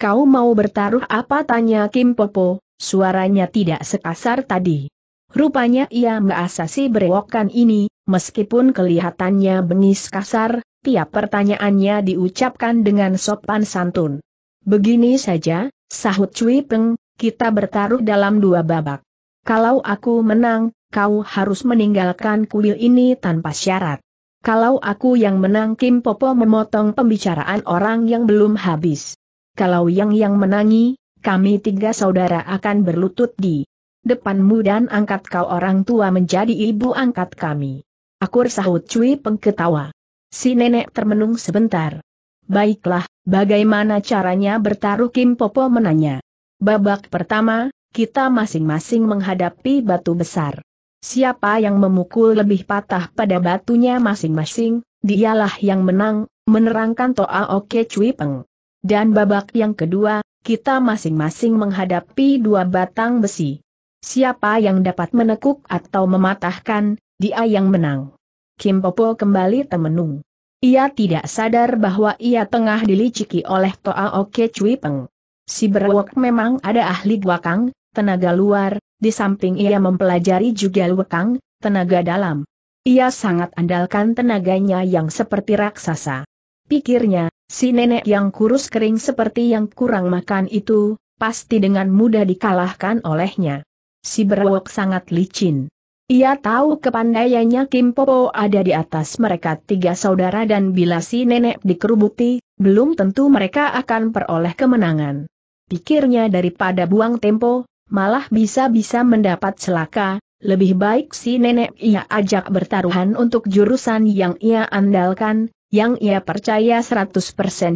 Kau mau bertaruh apa tanya Kim Popo, suaranya tidak sekasar tadi. Rupanya ia mengasasi berewokan ini, meskipun kelihatannya bengis kasar, tiap pertanyaannya diucapkan dengan sopan santun. Begini saja, sahut Cui Peng, kita bertaruh dalam dua babak. Kalau aku menang, kau harus meninggalkan kuil ini tanpa syarat. Kalau aku yang menang Kim Popo memotong pembicaraan orang yang belum habis. Kalau yang yang menangi, kami tiga saudara akan berlutut di depanmu dan angkat kau orang tua menjadi ibu angkat kami. Akur sahut cuy pengketawa. Si nenek termenung sebentar. Baiklah, bagaimana caranya bertaruh Kim Popo menanya. Babak pertama, kita masing-masing menghadapi batu besar. Siapa yang memukul lebih patah pada batunya masing-masing, dialah yang menang, menerangkan Toa Oke Cui Peng. Dan babak yang kedua, kita masing-masing menghadapi dua batang besi. Siapa yang dapat menekuk atau mematahkan, dia yang menang. Kim Popo kembali temenung. Ia tidak sadar bahwa ia tengah diliciki oleh Toa Oke Cui Peng. Si berwok memang ada ahli wakang, tenaga luar, di samping ia mempelajari juga wakang, tenaga dalam. Ia sangat andalkan tenaganya yang seperti raksasa. Pikirnya, Si nenek yang kurus kering seperti yang kurang makan itu, pasti dengan mudah dikalahkan olehnya. Si berwok sangat licin. Ia tahu kepandaiannya Kim Popo ada di atas mereka tiga saudara dan bila si nenek dikerubuti, belum tentu mereka akan peroleh kemenangan. Pikirnya daripada buang tempo, malah bisa-bisa mendapat celaka, lebih baik si nenek ia ajak bertaruhan untuk jurusan yang ia andalkan, yang ia percaya 100%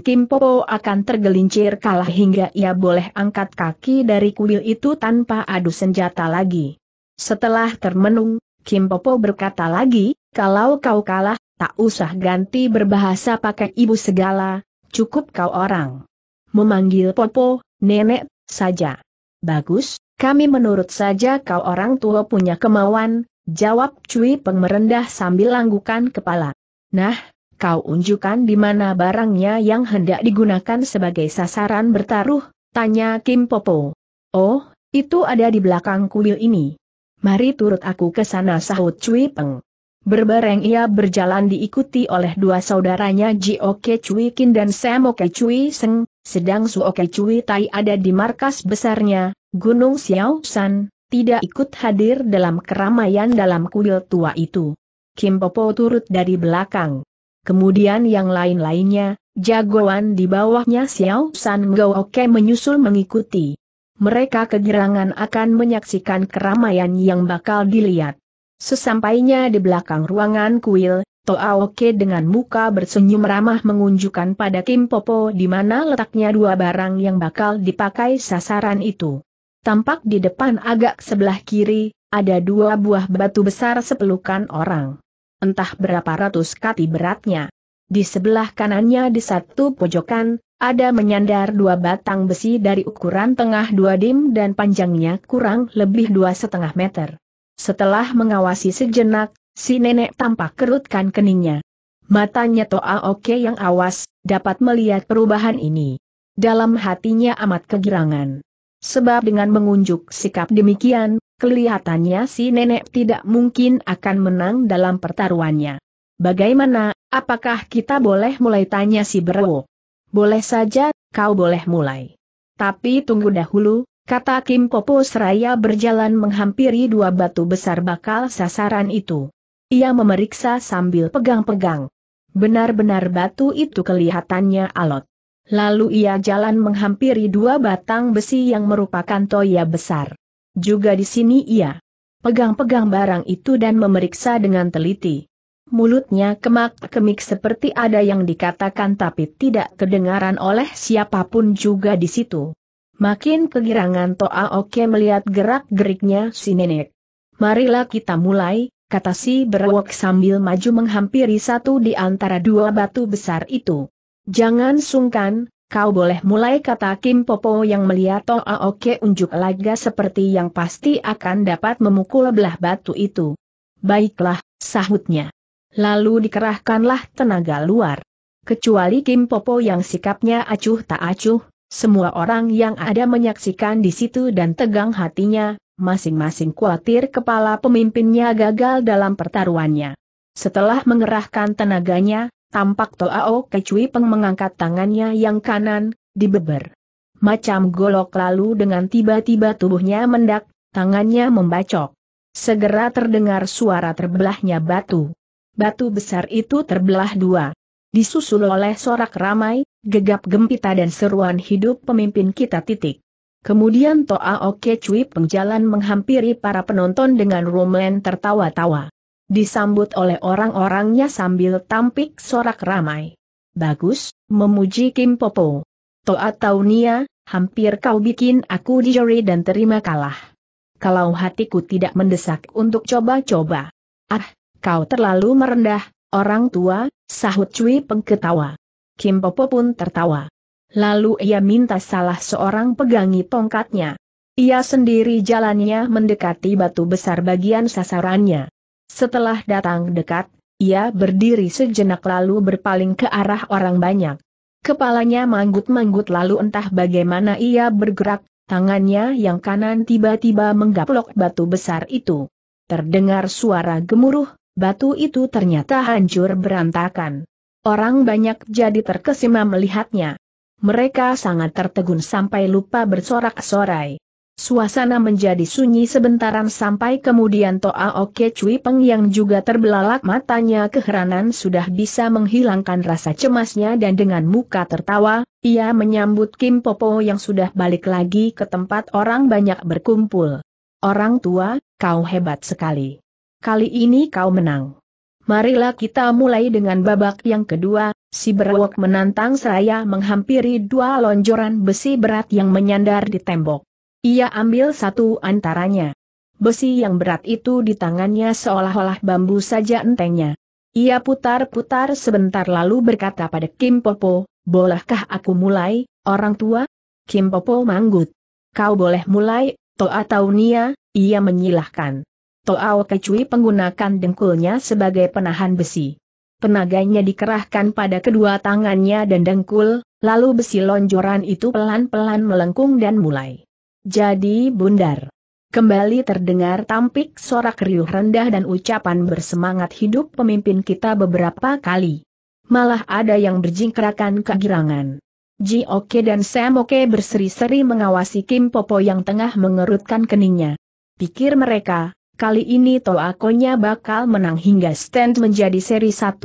Kim Popo akan tergelincir kalah hingga ia boleh angkat kaki dari kuil itu tanpa adu senjata lagi. Setelah termenung, Kim Popo berkata lagi, kalau kau kalah, tak usah ganti berbahasa pakai ibu segala, cukup kau orang. Memanggil Popo, nenek, saja. Bagus, kami menurut saja kau orang tua punya kemauan, jawab Cui Peng merendah sambil langgukan kepala. Nah, kau unjukkan di mana barangnya yang hendak digunakan sebagai sasaran bertaruh, tanya Kim Popo. Oh, itu ada di belakang kuil ini. Mari turut aku ke sana sahut Cui Peng. Berbareng ia berjalan diikuti oleh dua saudaranya Ji Jioke Cui Kin dan Samoke Cui Seng, sedang Su Suoke Cui Tai ada di markas besarnya, Gunung Xiao San, tidak ikut hadir dalam keramaian dalam kuil tua itu. Kim Popo turut dari belakang kemudian yang lain-lainnya, jagoan di bawahnya Xiao San Gaoke menyusul mengikuti. Mereka kegirangan akan menyaksikan keramaian yang bakal dilihat. Sesampainya di belakang ruangan kuil, Toaoke dengan muka bersenyum ramah mengunjukkan pada Kim Popo di mana letaknya dua barang yang bakal dipakai sasaran itu. Tampak di depan agak sebelah kiri, ada dua buah batu besar sepelukan orang entah berapa ratus kati beratnya. Di sebelah kanannya di satu pojokan, ada menyandar dua batang besi dari ukuran tengah dua dim dan panjangnya kurang lebih dua setengah meter. Setelah mengawasi sejenak, si nenek tampak kerutkan keningnya. Matanya Toa Oke yang awas, dapat melihat perubahan ini. Dalam hatinya amat kegirangan. Sebab dengan mengunjuk sikap demikian, Kelihatannya si nenek tidak mungkin akan menang dalam pertaruhannya. Bagaimana, apakah kita boleh mulai tanya si Berwo? Boleh saja, kau boleh mulai. Tapi tunggu dahulu, kata Kim Popo seraya berjalan menghampiri dua batu besar bakal sasaran itu. Ia memeriksa sambil pegang-pegang. Benar-benar batu itu kelihatannya alot. Lalu ia jalan menghampiri dua batang besi yang merupakan toya besar. Juga di sini ia pegang-pegang barang itu dan memeriksa dengan teliti. Mulutnya kemak-kemik seperti ada yang dikatakan tapi tidak kedengaran oleh siapapun juga di situ. Makin kegirangan Toa Oke melihat gerak-geriknya si nenek. Marilah kita mulai, kata si berwok sambil maju menghampiri satu di antara dua batu besar itu. Jangan sungkan, Kau boleh mulai kata Kim Popo yang melihat oke, unjuk laga seperti yang pasti akan dapat memukul belah batu itu. Baiklah, sahutnya. Lalu dikerahkanlah tenaga luar. Kecuali Kim Popo yang sikapnya acuh tak acuh, semua orang yang ada menyaksikan di situ dan tegang hatinya, masing-masing khawatir kepala pemimpinnya gagal dalam pertaruhannya. Setelah mengerahkan tenaganya, Tampak Toao Kecui Peng mengangkat tangannya yang kanan, dibeber. Macam golok lalu dengan tiba-tiba tubuhnya mendak, tangannya membacok. Segera terdengar suara terbelahnya batu. Batu besar itu terbelah dua. Disusul oleh sorak ramai, gegap gempita dan seruan hidup pemimpin kita titik. Kemudian Toa Oke Cui pengjalan menghampiri para penonton dengan rumen tertawa-tawa. Disambut oleh orang-orangnya sambil tampik sorak ramai. Bagus, memuji Kim Popo. Toa Nia, hampir kau bikin aku dijori dan terima kalah. Kalau hatiku tidak mendesak untuk coba-coba. Ah, kau terlalu merendah, orang tua, sahut cuy pengketawa. Kim Popo pun tertawa. Lalu ia minta salah seorang pegangi tongkatnya. Ia sendiri jalannya mendekati batu besar bagian sasarannya. Setelah datang dekat, ia berdiri sejenak lalu berpaling ke arah orang banyak. Kepalanya manggut-manggut lalu entah bagaimana ia bergerak, tangannya yang kanan tiba-tiba menggaplok batu besar itu. Terdengar suara gemuruh, batu itu ternyata hancur berantakan. Orang banyak jadi terkesima melihatnya. Mereka sangat tertegun sampai lupa bersorak-sorai. Suasana menjadi sunyi sebentaran sampai kemudian Toa Oke Cui Peng yang juga terbelalak matanya keheranan sudah bisa menghilangkan rasa cemasnya dan dengan muka tertawa, ia menyambut Kim Popo yang sudah balik lagi ke tempat orang banyak berkumpul. Orang tua, kau hebat sekali. Kali ini kau menang. Marilah kita mulai dengan babak yang kedua, Si berwok menantang seraya menghampiri dua lonjoran besi berat yang menyandar di tembok. Ia ambil satu antaranya. Besi yang berat itu di tangannya seolah-olah bambu saja entengnya. Ia putar-putar sebentar lalu berkata pada Kim Popo, bolehkah aku mulai, orang tua? Kim Popo manggut. Kau boleh mulai, Toa Taunia, ia menyilahkan. Toa Kecui menggunakan dengkulnya sebagai penahan besi. Penaganya dikerahkan pada kedua tangannya dan dengkul, lalu besi lonjoran itu pelan-pelan melengkung dan mulai. Jadi bundar. Kembali terdengar tampik sorak riuh rendah dan ucapan bersemangat hidup pemimpin kita beberapa kali. Malah ada yang berjingkrakan kegirangan. Ji Oke dan Sam Oke berseri-seri mengawasi Kim Popo yang tengah mengerutkan keningnya. Pikir mereka, kali ini Toakonya bakal menang hingga stand menjadi seri 1 1.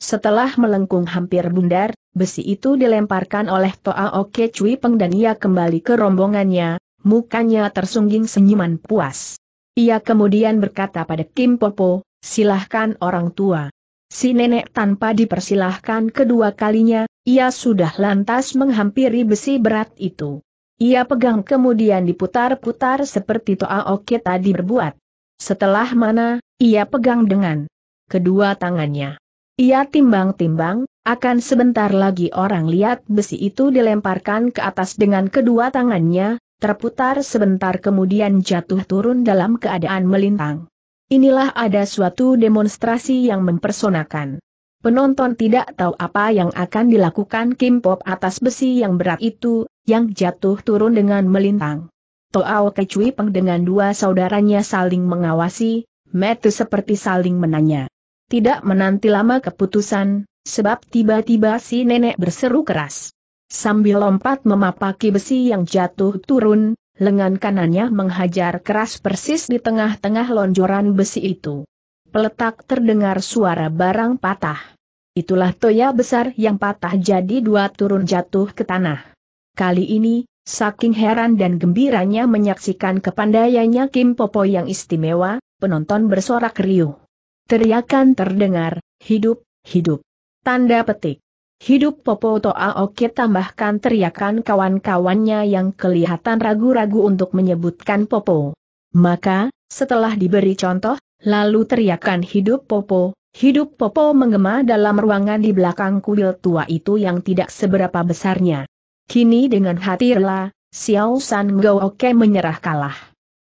Setelah melengkung hampir bundar, Besi itu dilemparkan oleh Toa Oke Cui Peng dan ia kembali ke rombongannya, mukanya tersungging senyuman puas. Ia kemudian berkata pada Kim Popo, silahkan orang tua. Si nenek tanpa dipersilahkan kedua kalinya, ia sudah lantas menghampiri besi berat itu. Ia pegang kemudian diputar-putar seperti Toa Oke tadi berbuat. Setelah mana, ia pegang dengan kedua tangannya. Ia timbang-timbang, akan sebentar lagi orang lihat besi itu dilemparkan ke atas dengan kedua tangannya, terputar sebentar kemudian jatuh turun dalam keadaan melintang. Inilah ada suatu demonstrasi yang mempersonakan. Penonton tidak tahu apa yang akan dilakukan Kim Pop atas besi yang berat itu, yang jatuh turun dengan melintang. Toao Kecui Peng dengan dua saudaranya saling mengawasi, metu seperti saling menanya. Tidak menanti lama keputusan, sebab tiba-tiba si nenek berseru keras. Sambil lompat memapaki besi yang jatuh turun, lengan kanannya menghajar keras persis di tengah-tengah lonjoran besi itu. Peletak terdengar suara barang patah. Itulah toya besar yang patah jadi dua turun jatuh ke tanah. Kali ini, saking heran dan gembiranya menyaksikan kepandaiannya Kim Popo yang istimewa, penonton bersorak riuh. Teriakan terdengar, hidup, hidup. Tanda petik. Hidup Popo Toa Oke tambahkan teriakan kawan-kawannya yang kelihatan ragu-ragu untuk menyebutkan Popo. Maka, setelah diberi contoh, lalu teriakan hidup Popo, hidup Popo menggema dalam ruangan di belakang kuil tua itu yang tidak seberapa besarnya. Kini dengan hati rela, Xiao San Gao Oke menyerah kalah.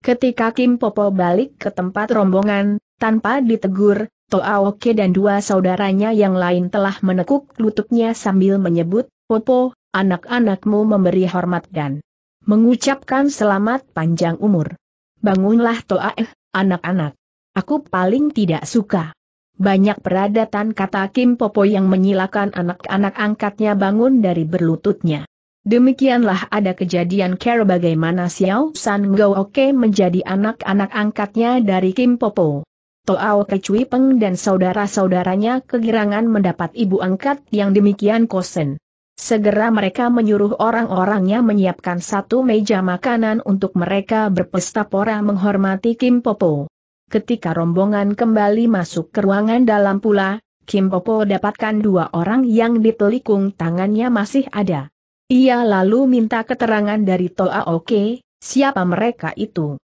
Ketika Kim Popo balik ke tempat rombongan, tanpa ditegur, Toaoke dan dua saudaranya yang lain telah menekuk lututnya sambil menyebut, Popo, anak-anakmu memberi hormat dan mengucapkan selamat panjang umur. Bangunlah Toae, eh, anak-anak. Aku paling tidak suka. Banyak peradatan kata Kim Popo yang menyilakan anak-anak angkatnya bangun dari berlututnya. Demikianlah ada kejadian care bagaimana Xiao San Gouoke menjadi anak-anak angkatnya dari Kim Popo. Toao Kecui Peng dan saudara-saudaranya kegirangan mendapat ibu angkat yang demikian kosen. Segera mereka menyuruh orang-orangnya menyiapkan satu meja makanan untuk mereka berpesta pora menghormati Kim Popo. Ketika rombongan kembali masuk ke ruangan dalam pula, Kim Popo dapatkan dua orang yang ditelikung tangannya masih ada. Ia lalu minta keterangan dari Toa Oke, siapa mereka itu.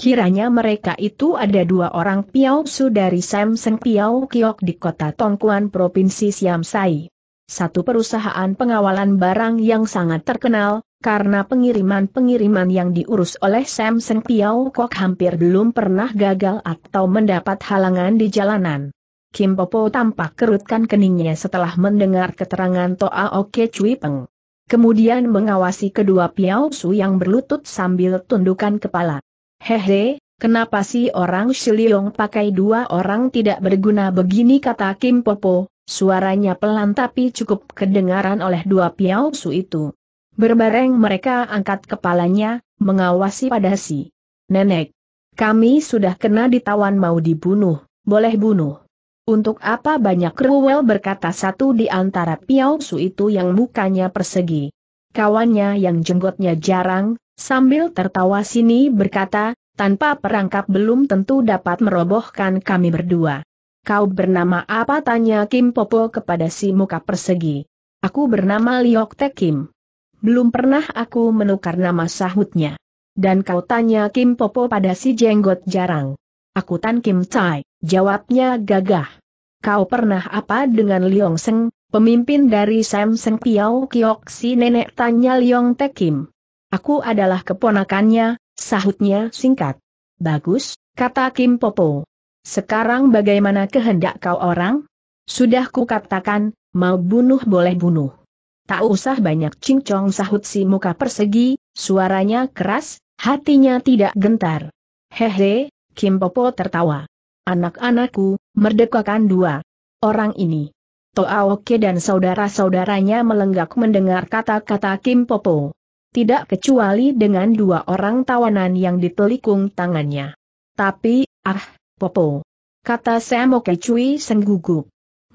Kiranya mereka itu ada dua orang su dari Samsung Piau Kiok di kota Tongkuan Provinsi Siamsai. Satu perusahaan pengawalan barang yang sangat terkenal, karena pengiriman-pengiriman yang diurus oleh Samsung Piau Kok hampir belum pernah gagal atau mendapat halangan di jalanan. Kim Popo tampak kerutkan keningnya setelah mendengar keterangan Toa Oke Cui Peng. Kemudian mengawasi kedua su yang berlutut sambil tundukkan kepala. Hehe, kenapa sih orang Shiliong pakai dua orang tidak berguna begini kata Kim Popo, suaranya pelan tapi cukup kedengaran oleh dua piau su itu. Berbareng mereka angkat kepalanya, mengawasi pada si. Nenek, kami sudah kena ditawan mau dibunuh, boleh bunuh. Untuk apa banyak ruwel berkata satu di antara piau Su itu yang mukanya persegi. Kawannya yang jenggotnya jarang, sambil tertawa sini berkata, tanpa perangkap belum tentu dapat merobohkan kami berdua. Kau bernama apa tanya Kim Popo kepada si muka persegi. Aku bernama Liok Te Kim. Belum pernah aku menukar nama sahutnya. Dan kau tanya Kim Popo pada si jenggot jarang. Aku Tan Kim Chai, jawabnya gagah. Kau pernah apa dengan Liong Seng, pemimpin dari Sam Seng Piao Kiok si nenek tanya Liong Te Kim. Aku adalah keponakannya, sahutnya singkat. Bagus, kata Kim Popo. Sekarang bagaimana kehendak kau orang? Sudah kukatakan, mau bunuh boleh bunuh. Tak usah banyak cincong sahut si muka persegi, suaranya keras, hatinya tidak gentar. Hehe, Kim Popo tertawa. Anak-anakku, merdekakan dua. Orang ini. Toaoke dan saudara-saudaranya melenggak mendengar kata-kata Kim Popo tidak kecuali dengan dua orang tawanan yang ditelikung tangannya. Tapi, ah, Popo. Kata Semo Kecui senggugup.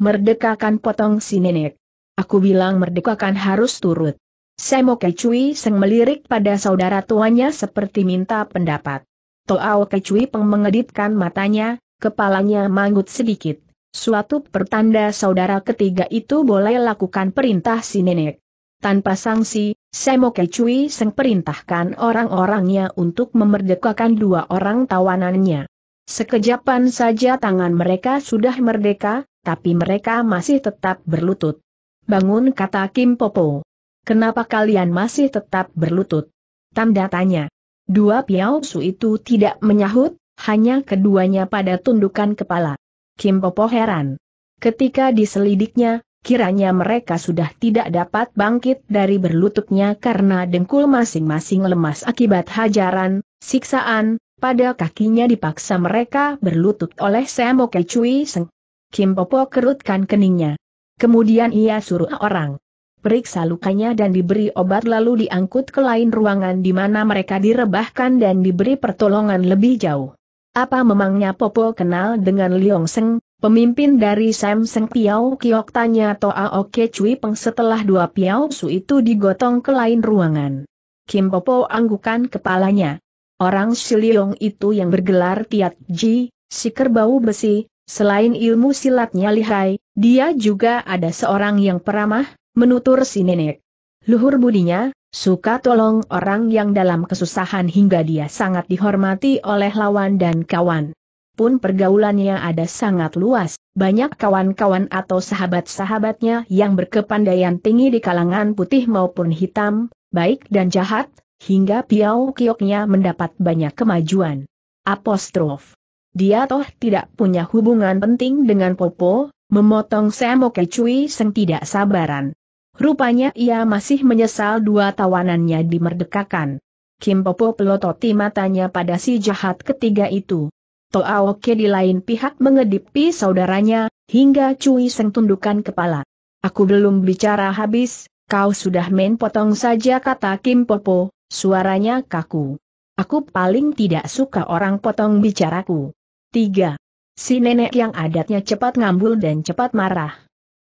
Merdekakan potong si nenek. Aku bilang merdekakan harus turut. Semo Kecui seng melirik pada saudara tuanya seperti minta pendapat. Toao Kecui peng mengedipkan matanya, kepalanya manggut sedikit. Suatu pertanda saudara ketiga itu boleh lakukan perintah si nenek. Tanpa sanksi, Semoke Kecui Seng perintahkan orang-orangnya untuk memerdekakan dua orang tawanannya. Sekejapan saja tangan mereka sudah merdeka, tapi mereka masih tetap berlutut. Bangun kata Kim Popo. Kenapa kalian masih tetap berlutut? Tanda tanya. Dua Piao Su itu tidak menyahut, hanya keduanya pada tundukan kepala. Kim Popo heran. Ketika diselidiknya, kiranya mereka sudah tidak dapat bangkit dari berlututnya karena dengkul masing-masing lemas akibat hajaran, siksaan, pada kakinya dipaksa mereka berlutut oleh Semo Kecui Seng. Kim Popo kerutkan keningnya. Kemudian ia suruh orang periksa lukanya dan diberi obat lalu diangkut ke lain ruangan di mana mereka direbahkan dan diberi pertolongan lebih jauh. Apa memangnya Popo kenal dengan Liong Seng, Pemimpin dari Sam Seng Piao Kiok tanya Toa Oke Cui Peng setelah dua Piao Su itu digotong ke lain ruangan. Kim Popo anggukan kepalanya. Orang Siliong itu yang bergelar Tiat Ji, si kerbau besi, selain ilmu silatnya lihai, dia juga ada seorang yang peramah, menutur si nenek. Luhur budinya, suka tolong orang yang dalam kesusahan hingga dia sangat dihormati oleh lawan dan kawan pun pergaulannya ada sangat luas, banyak kawan-kawan atau sahabat-sahabatnya yang berkepandaian tinggi di kalangan putih maupun hitam, baik dan jahat, hingga Piau Kioknya mendapat banyak kemajuan. Apostrof. Dia toh tidak punya hubungan penting dengan Popo, memotong Semo Kecui Seng tidak sabaran. Rupanya ia masih menyesal dua tawanannya dimerdekakan. Kim Popo pelototi matanya pada si jahat ketiga itu. Toaoke di lain pihak mengedipi saudaranya, hingga Cui Seng tundukan kepala. Aku belum bicara habis, kau sudah main potong saja kata Kim Popo, suaranya kaku. Aku paling tidak suka orang potong bicaraku. 3. Si nenek yang adatnya cepat ngambul dan cepat marah.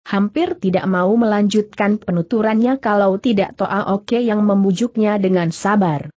Hampir tidak mau melanjutkan penuturannya kalau tidak Toa Oke yang membujuknya dengan sabar.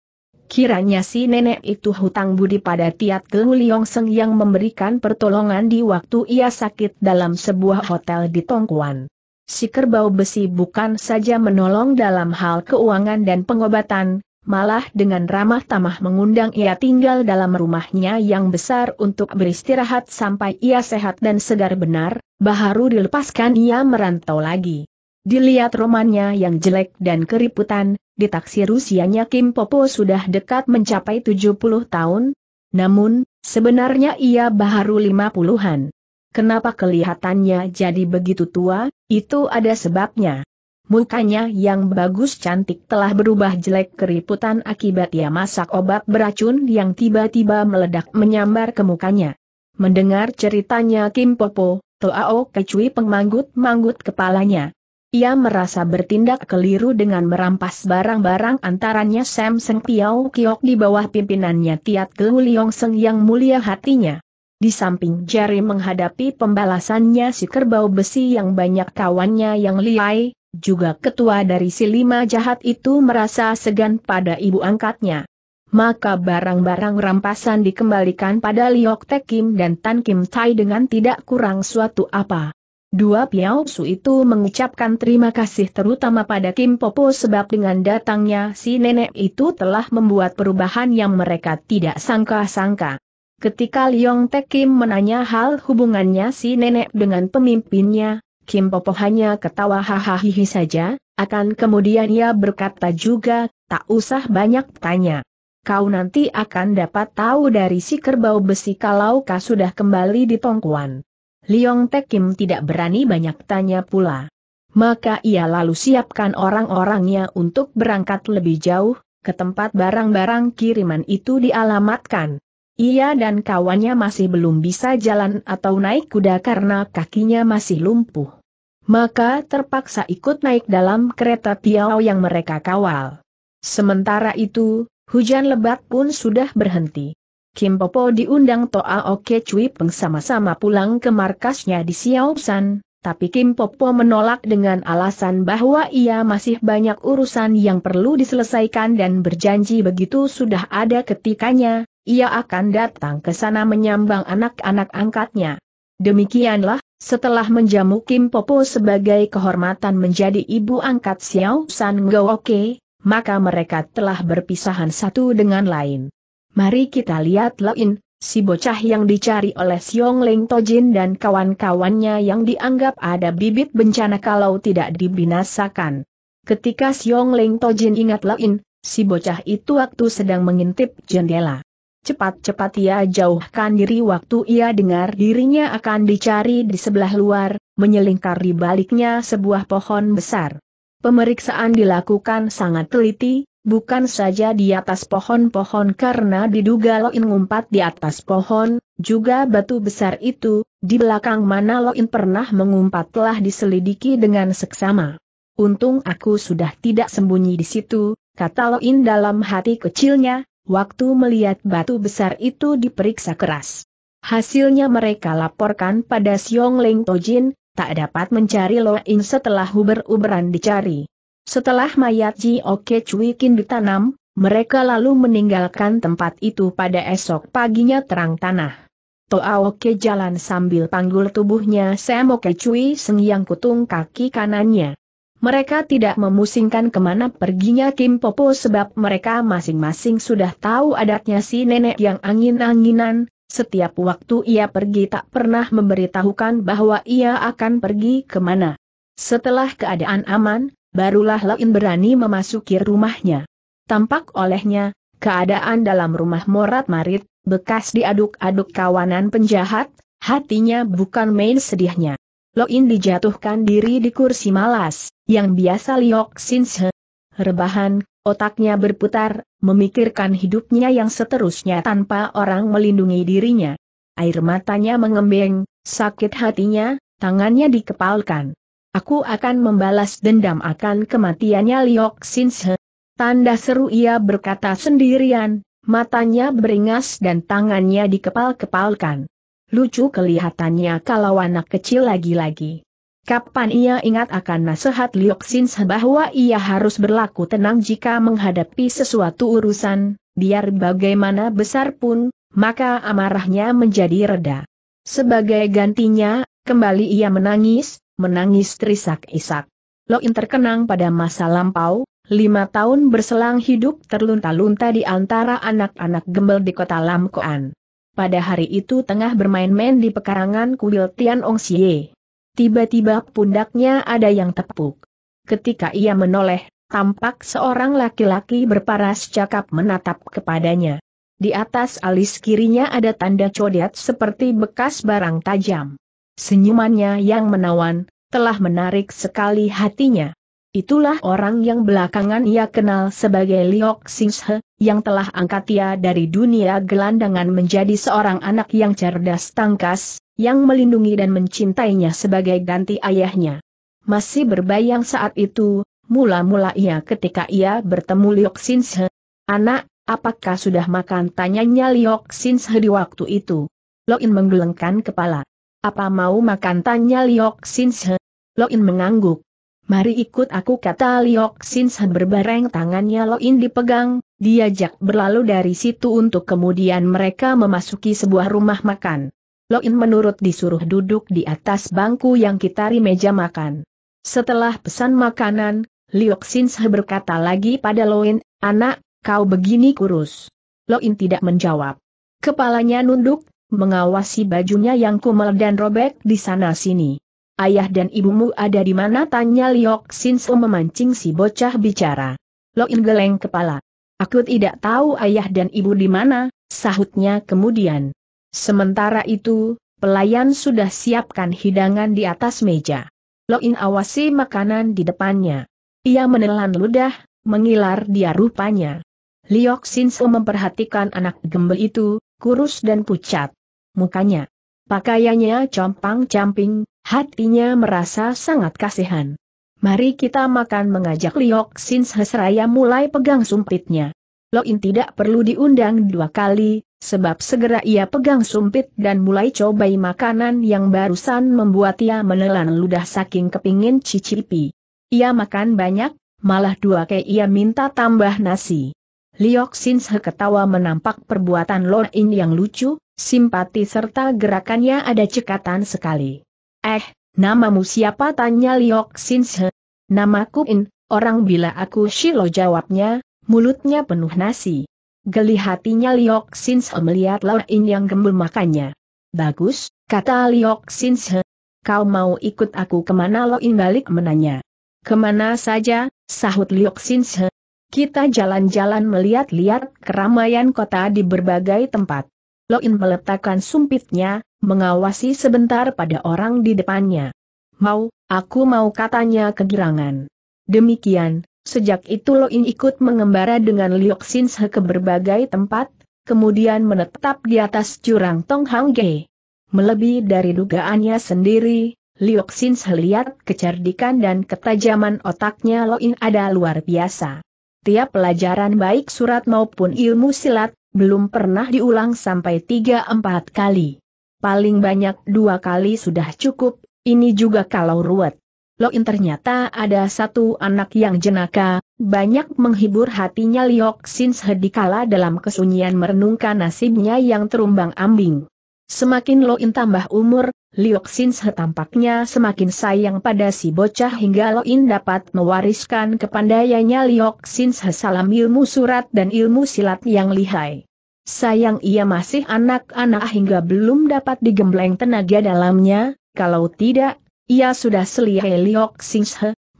Kiranya si nenek itu hutang budi pada Tiat Gelu Liong yang memberikan pertolongan di waktu ia sakit dalam sebuah hotel di Tongkuan. Si kerbau besi bukan saja menolong dalam hal keuangan dan pengobatan, malah dengan ramah tamah mengundang ia tinggal dalam rumahnya yang besar untuk beristirahat sampai ia sehat dan segar benar, baharu dilepaskan ia merantau lagi. Dilihat romannya yang jelek dan keriputan, ditaksir usianya Kim Popo sudah dekat mencapai 70 tahun, namun, sebenarnya ia baru 50-an. Kenapa kelihatannya jadi begitu tua, itu ada sebabnya. Mukanya yang bagus cantik telah berubah jelek keriputan akibat ia masak obat beracun yang tiba-tiba meledak menyambar ke mukanya. Mendengar ceritanya Kim Popo, Toao Kecui pengmanggut-manggut kepalanya. Ia merasa bertindak keliru dengan merampas barang-barang antaranya Samsung Piao Kiok di bawah pimpinannya Tiat Geu Liong Seng yang mulia hatinya. Di samping Jerry menghadapi pembalasannya si kerbau besi yang banyak kawannya yang liai, juga ketua dari si lima jahat itu merasa segan pada ibu angkatnya. Maka barang-barang rampasan dikembalikan pada Liok Tekim dan Tan Kim Tai dengan tidak kurang suatu apa. Dua Piao Su itu mengucapkan terima kasih terutama pada Kim Popo sebab dengan datangnya si nenek itu telah membuat perubahan yang mereka tidak sangka-sangka. Ketika Liong Tek Kim menanya hal hubungannya si nenek dengan pemimpinnya, Kim Popo hanya ketawa hahaha saja, akan kemudian ia berkata juga, tak usah banyak tanya. Kau nanti akan dapat tahu dari si kerbau besi kalau kau sudah kembali di Tongkuan. Liong Tekim tidak berani banyak tanya pula. Maka ia lalu siapkan orang-orangnya untuk berangkat lebih jauh, ke tempat barang-barang kiriman itu dialamatkan. Ia dan kawannya masih belum bisa jalan atau naik kuda karena kakinya masih lumpuh. Maka terpaksa ikut naik dalam kereta Tiao yang mereka kawal. Sementara itu, hujan lebat pun sudah berhenti. Kim Popo diundang Toa Oke Cui Peng sama-sama pulang ke markasnya di Siou-san, tapi Kim Popo menolak dengan alasan bahwa ia masih banyak urusan yang perlu diselesaikan dan berjanji begitu sudah ada ketikanya, ia akan datang ke sana menyambang anak-anak angkatnya. Demikianlah, setelah menjamu Kim Popo sebagai kehormatan menjadi ibu angkat Xiao San Oke, maka mereka telah berpisahan satu dengan lain. Mari kita lihat Lain, si bocah yang dicari oleh Siong Leng Tojin dan kawan-kawannya yang dianggap ada bibit bencana kalau tidak dibinasakan. Ketika Siong Leng Tojin ingat Lain, si bocah itu waktu sedang mengintip jendela. Cepat-cepat ia jauhkan diri waktu ia dengar dirinya akan dicari di sebelah luar, menyelingkar di baliknya sebuah pohon besar. Pemeriksaan dilakukan sangat teliti, Bukan saja di atas pohon-pohon karena diduga Loin ngumpat di atas pohon, juga batu besar itu, di belakang mana Loin pernah mengumpat telah diselidiki dengan seksama. Untung aku sudah tidak sembunyi di situ, kata Loin dalam hati kecilnya, waktu melihat batu besar itu diperiksa keras. Hasilnya mereka laporkan pada Siong Leng Tojin, tak dapat mencari Loin setelah uber-uberan dicari. Setelah mayat Ji Cui Cuikin ditanam, mereka lalu meninggalkan tempat itu pada esok paginya terang tanah. Toa Oke jalan sambil panggul tubuhnya Oke Cui Seng yang kutung kaki kanannya. Mereka tidak memusingkan kemana perginya Kim Popo sebab mereka masing-masing sudah tahu adatnya si nenek yang angin-anginan, setiap waktu ia pergi tak pernah memberitahukan bahwa ia akan pergi kemana. Setelah keadaan aman, barulah Lein berani memasuki rumahnya. Tampak olehnya, keadaan dalam rumah Morat Marit, bekas diaduk-aduk kawanan penjahat, hatinya bukan main sedihnya. Lein dijatuhkan diri di kursi malas, yang biasa Liok Sinse. Rebahan, otaknya berputar, memikirkan hidupnya yang seterusnya tanpa orang melindungi dirinya. Air matanya mengembeng, sakit hatinya, tangannya dikepalkan. Aku akan membalas dendam akan kematiannya Liok Sinse. Tanda seru ia berkata sendirian, matanya beringas dan tangannya dikepal-kepalkan. Lucu kelihatannya kalau anak kecil lagi-lagi. Kapan ia ingat akan nasihat Liok Sinse bahwa ia harus berlaku tenang jika menghadapi sesuatu urusan, biar bagaimana besar pun, maka amarahnya menjadi reda. Sebagai gantinya, kembali ia menangis, menangis terisak-isak. Loin terkenang pada masa lampau, lima tahun berselang hidup terlunta-lunta di antara anak-anak gembel di kota Lamkoan. Pada hari itu tengah bermain-main di pekarangan kuil Tian Ong Xie. Tiba-tiba pundaknya ada yang tepuk. Ketika ia menoleh, tampak seorang laki-laki berparas cakap menatap kepadanya. Di atas alis kirinya ada tanda codet seperti bekas barang tajam. Senyumannya yang menawan, telah menarik sekali hatinya. Itulah orang yang belakangan ia kenal sebagai Liok Singshe, yang telah angkat ia dari dunia gelandangan menjadi seorang anak yang cerdas tangkas, yang melindungi dan mencintainya sebagai ganti ayahnya. Masih berbayang saat itu, mula-mula ia ketika ia bertemu Liok Singshe. Anak, apakah sudah makan? Tanyanya Liok Singshe di waktu itu. Loin menggelengkan kepala. Apa mau makan tanya Liok Sinshe? Loin mengangguk. Mari ikut aku kata Liok Sinshe berbareng tangannya Loin dipegang, diajak berlalu dari situ untuk kemudian mereka memasuki sebuah rumah makan. Loin menurut disuruh duduk di atas bangku yang kitari meja makan. Setelah pesan makanan, Liok Sinshe berkata lagi pada Loin, anak, kau begini kurus. Loin tidak menjawab. Kepalanya nunduk, mengawasi bajunya yang kumel dan robek di sana-sini. Ayah dan ibumu ada di mana tanya Liok Sinso memancing si bocah bicara. Lo geleng kepala. Aku tidak tahu ayah dan ibu di mana, sahutnya kemudian. Sementara itu, pelayan sudah siapkan hidangan di atas meja. Loin awasi makanan di depannya. Ia menelan ludah, mengilar dia rupanya. Liok Sinso memperhatikan anak gembel itu, kurus dan pucat mukanya. Pakaiannya compang-camping, hatinya merasa sangat kasihan. Mari kita makan mengajak Liok Sin Seraya mulai pegang sumpitnya. Loin tidak perlu diundang dua kali, sebab segera ia pegang sumpit dan mulai cobai makanan yang barusan membuat ia menelan ludah saking kepingin cicipi. Ia makan banyak, malah dua ke ia minta tambah nasi. Liok Sin ketawa menampak perbuatan Loin yang lucu, Simpati serta gerakannya ada cekatan sekali. Eh, namamu siapa tanya Liok Sinse? Namaku In, orang bila aku Shilo jawabnya, mulutnya penuh nasi. Geli hatinya Liok Sinse melihat Lao In yang gembul makannya. Bagus, kata Liok Sinse. Kau mau ikut aku kemana Lao In balik menanya. Kemana saja, sahut Liok Sinse. Kita jalan-jalan melihat-lihat keramaian kota di berbagai tempat. Lo in meletakkan sumpitnya, mengawasi sebentar pada orang di depannya. Mau, aku mau katanya kegirangan. Demikian, sejak itu Lo in ikut mengembara dengan Liok Sinse ke berbagai tempat, kemudian menetap di atas jurang Tong Hang Melebih dari dugaannya sendiri, Liok Sin lihat kecerdikan dan ketajaman otaknya Lo in ada luar biasa. Tiap pelajaran baik surat maupun ilmu silat, belum pernah diulang sampai tiga empat kali. Paling banyak dua kali sudah cukup, ini juga kalau ruwet. Loin ternyata ada satu anak yang jenaka, banyak menghibur hatinya Liok Sin sedikala dalam kesunyian merenungkan nasibnya yang terumbang ambing. Semakin Loin tambah umur, Liok tampaknya semakin sayang pada si bocah hingga Loin dapat mewariskan kepandaiannya Liok Sinse salam ilmu surat dan ilmu silat yang lihai. Sayang ia masih anak-anak hingga belum dapat digembleng tenaga dalamnya, kalau tidak, ia sudah selihai Liok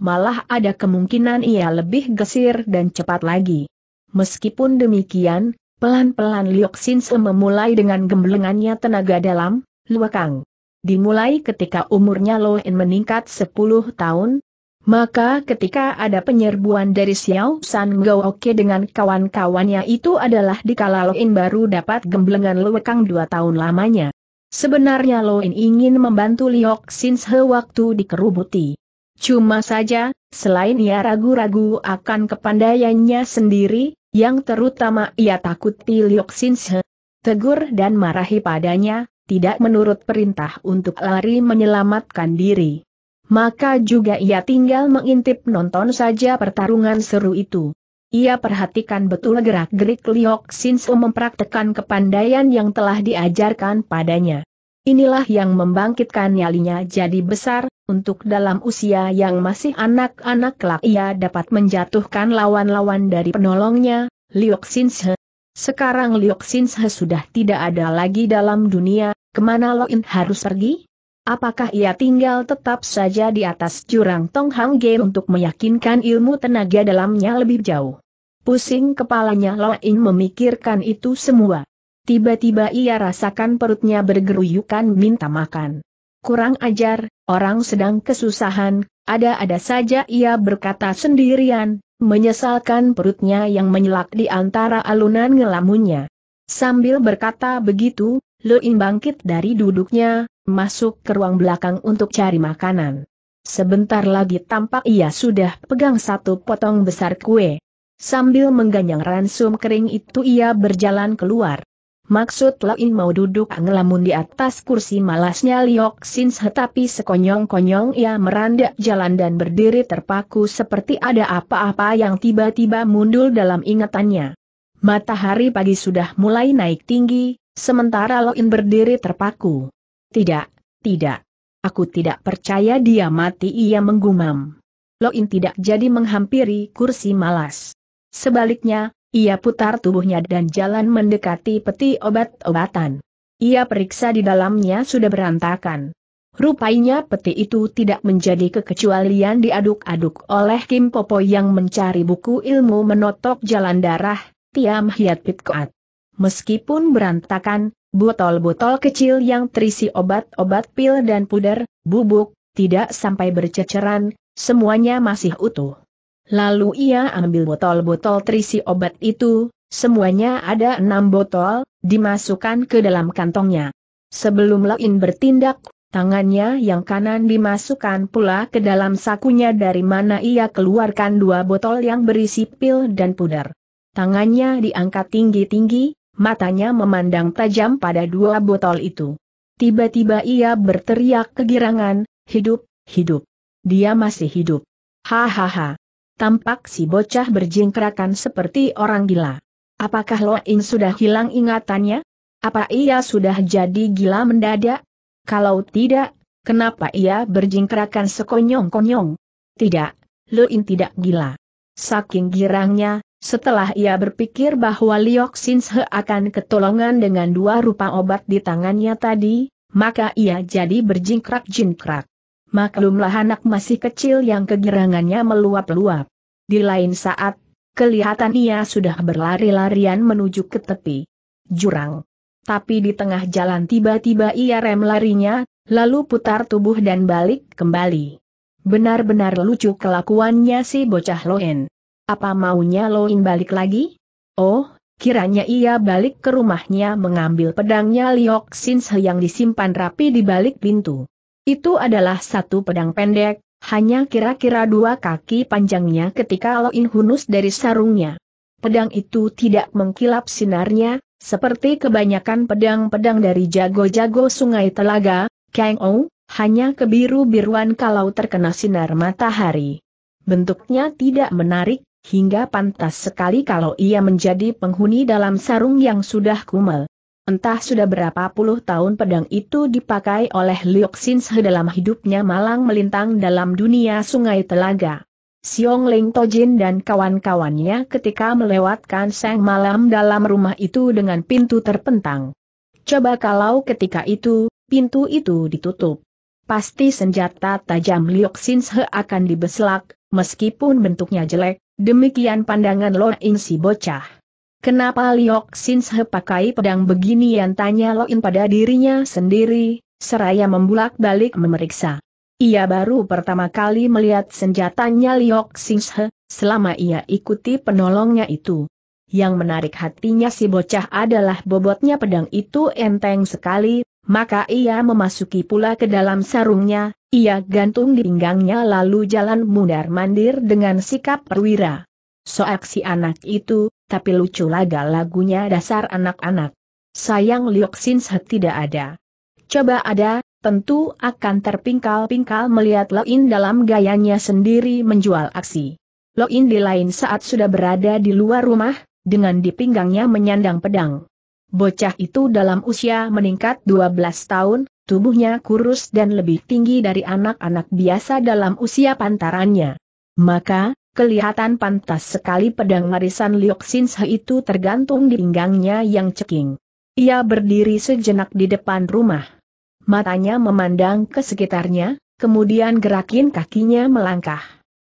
malah ada kemungkinan ia lebih gesir dan cepat lagi. Meskipun demikian, Pelan-pelan Liok Sinse memulai dengan gemblengannya tenaga dalam, luakang. Dimulai ketika umurnya Loin meningkat 10 tahun, maka ketika ada penyerbuan dari Xiao San Gaoke dengan kawan-kawannya itu adalah dikala Loin baru dapat gemblengan Luakang dua tahun lamanya. Sebenarnya Loin ingin membantu Liok Sinse waktu dikerubuti. Cuma saja, selain ia ragu-ragu akan kepandaiannya sendiri, yang terutama ia takuti Liok Sinse. Tegur dan marahi padanya, tidak menurut perintah untuk lari menyelamatkan diri. Maka juga ia tinggal mengintip nonton saja pertarungan seru itu. Ia perhatikan betul gerak-gerik Liok Sinsu mempraktekan kepandaian yang telah diajarkan padanya. Inilah yang membangkitkan nyalinya jadi besar, untuk dalam usia yang masih anak-anak kelak ia dapat menjatuhkan lawan-lawan dari penolongnya, Liok Sinshe. Sekarang Liok Sinshe sudah tidak ada lagi dalam dunia, kemana Lo In harus pergi? Apakah ia tinggal tetap saja di atas jurang Tong Hang Ge untuk meyakinkan ilmu tenaga dalamnya lebih jauh? Pusing kepalanya Lo In memikirkan itu semua. Tiba-tiba ia rasakan perutnya bergeruyukan minta makan. Kurang ajar, orang sedang kesusahan, ada-ada saja ia berkata sendirian, menyesalkan perutnya yang menyelak di antara alunan ngelamunnya. Sambil berkata begitu, Luin bangkit dari duduknya, masuk ke ruang belakang untuk cari makanan. Sebentar lagi tampak ia sudah pegang satu potong besar kue. Sambil mengganyang ransum kering itu ia berjalan keluar. Maksud lain mau duduk ngelamun di atas kursi malasnya Liok Sins tetapi sekonyong-konyong ia merandak jalan dan berdiri terpaku seperti ada apa-apa yang tiba-tiba mundul dalam ingatannya. Matahari pagi sudah mulai naik tinggi, sementara Loin berdiri terpaku. Tidak, tidak. Aku tidak percaya dia mati ia menggumam. Loin tidak jadi menghampiri kursi malas. Sebaliknya, ia putar tubuhnya dan jalan mendekati peti obat-obatan. Ia periksa di dalamnya sudah berantakan. Rupanya peti itu tidak menjadi kekecualian diaduk-aduk oleh Kim Popo yang mencari buku ilmu menotok jalan darah, Tiam Hiat Pitkoat. Meskipun berantakan, botol-botol kecil yang terisi obat-obat pil dan puder, bubuk, tidak sampai berceceran, semuanya masih utuh. Lalu ia ambil botol-botol terisi obat itu, semuanya ada enam botol, dimasukkan ke dalam kantongnya. Sebelum Lain bertindak, tangannya yang kanan dimasukkan pula ke dalam sakunya dari mana ia keluarkan dua botol yang berisi pil dan pudar. Tangannya diangkat tinggi-tinggi, matanya memandang tajam pada dua botol itu. Tiba-tiba ia berteriak kegirangan, hidup, hidup. Dia masih hidup. Hahaha. Tampak si bocah berjingkrakan seperti orang gila. Apakah Lo Loin sudah hilang ingatannya? Apa ia sudah jadi gila mendadak? Kalau tidak, kenapa ia berjingkrakan sekonyong-konyong? Tidak, Loin tidak gila. Saking girangnya, setelah ia berpikir bahwa Liok Sinse akan ketolongan dengan dua rupa obat di tangannya tadi, maka ia jadi berjingkrak-jingkrak. Maklumlah anak masih kecil yang kegirangannya meluap-luap. Di lain saat, kelihatan ia sudah berlari-larian menuju ke tepi jurang. Tapi di tengah jalan tiba-tiba ia rem larinya, lalu putar tubuh dan balik kembali. Benar-benar lucu kelakuannya si bocah Loen. Apa maunya Loen balik lagi? Oh, kiranya ia balik ke rumahnya mengambil pedangnya Liok Sinse yang disimpan rapi di balik pintu. Itu adalah satu pedang pendek, hanya kira-kira dua kaki panjangnya ketika Loin Hunus dari sarungnya. Pedang itu tidak mengkilap sinarnya, seperti kebanyakan pedang-pedang dari jago-jago sungai telaga, Kang Ou, hanya kebiru-biruan kalau terkena sinar matahari. Bentuknya tidak menarik, hingga pantas sekali kalau ia menjadi penghuni dalam sarung yang sudah kumel. Entah sudah berapa puluh tahun pedang itu dipakai oleh Liu Xinshi dalam hidupnya malang melintang dalam dunia sungai telaga. Siong Ling Tojin dan kawan-kawannya ketika melewatkan sang malam dalam rumah itu dengan pintu terpentang. Coba kalau ketika itu, pintu itu ditutup. Pasti senjata tajam Liu Xinshi akan dibeslak, meskipun bentuknya jelek, demikian pandangan Lo Si bocah. Kenapa Liok Sinshe pakai pedang begini? yang tanya Loin pada dirinya sendiri, seraya membulak balik memeriksa. Ia baru pertama kali melihat senjatanya Liok Sinshe, selama ia ikuti penolongnya itu. Yang menarik hatinya si bocah adalah bobotnya pedang itu enteng sekali, maka ia memasuki pula ke dalam sarungnya, ia gantung di pinggangnya lalu jalan mundar-mandir dengan sikap perwira. Soak si anak itu, tapi lucu laga-lagunya dasar anak-anak. Sayang Liok tidak ada. Coba ada, tentu akan terpingkal-pingkal melihat Loin dalam gayanya sendiri menjual aksi. Loin di lain saat sudah berada di luar rumah, dengan di pinggangnya menyandang pedang. Bocah itu dalam usia meningkat 12 tahun, tubuhnya kurus dan lebih tinggi dari anak-anak biasa dalam usia pantarannya. Maka, Kelihatan pantas sekali pedang warisan Liok itu tergantung di pinggangnya yang ceking. Ia berdiri sejenak di depan rumah. Matanya memandang ke sekitarnya, kemudian gerakin kakinya melangkah.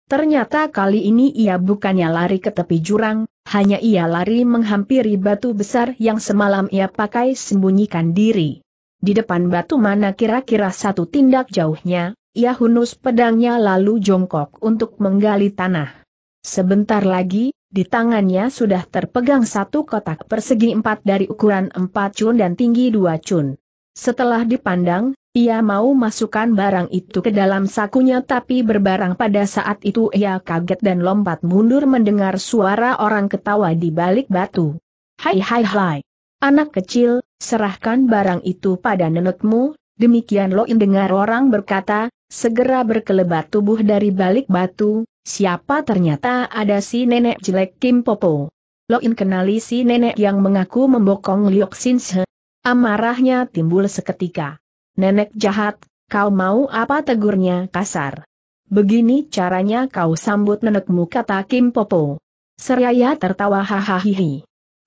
Ternyata kali ini ia bukannya lari ke tepi jurang, hanya ia lari menghampiri batu besar yang semalam ia pakai sembunyikan diri. Di depan batu mana kira-kira satu tindak jauhnya, ia hunus pedangnya lalu jongkok untuk menggali tanah. Sebentar lagi, di tangannya sudah terpegang satu kotak persegi empat dari ukuran empat cun dan tinggi dua cun. Setelah dipandang, ia mau masukkan barang itu ke dalam sakunya tapi berbarang pada saat itu ia kaget dan lompat mundur mendengar suara orang ketawa di balik batu. Hai hai hai. Anak kecil, serahkan barang itu pada nenekmu, demikian Loin dengar orang berkata, Segera berkelebat tubuh dari balik batu, siapa ternyata ada si nenek jelek Kim Popo. Loin kenali si nenek yang mengaku membokong Liok Sinse. Amarahnya timbul seketika. Nenek jahat, kau mau apa tegurnya kasar. Begini caranya kau sambut nenekmu kata Kim Popo. Seraya tertawa hahaha.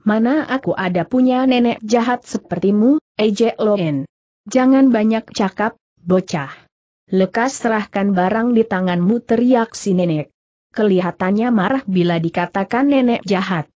Mana aku ada punya nenek jahat sepertimu, Ejek Loen. Jangan banyak cakap, bocah. Lekas serahkan barang di tanganmu teriak si nenek. Kelihatannya marah bila dikatakan nenek jahat.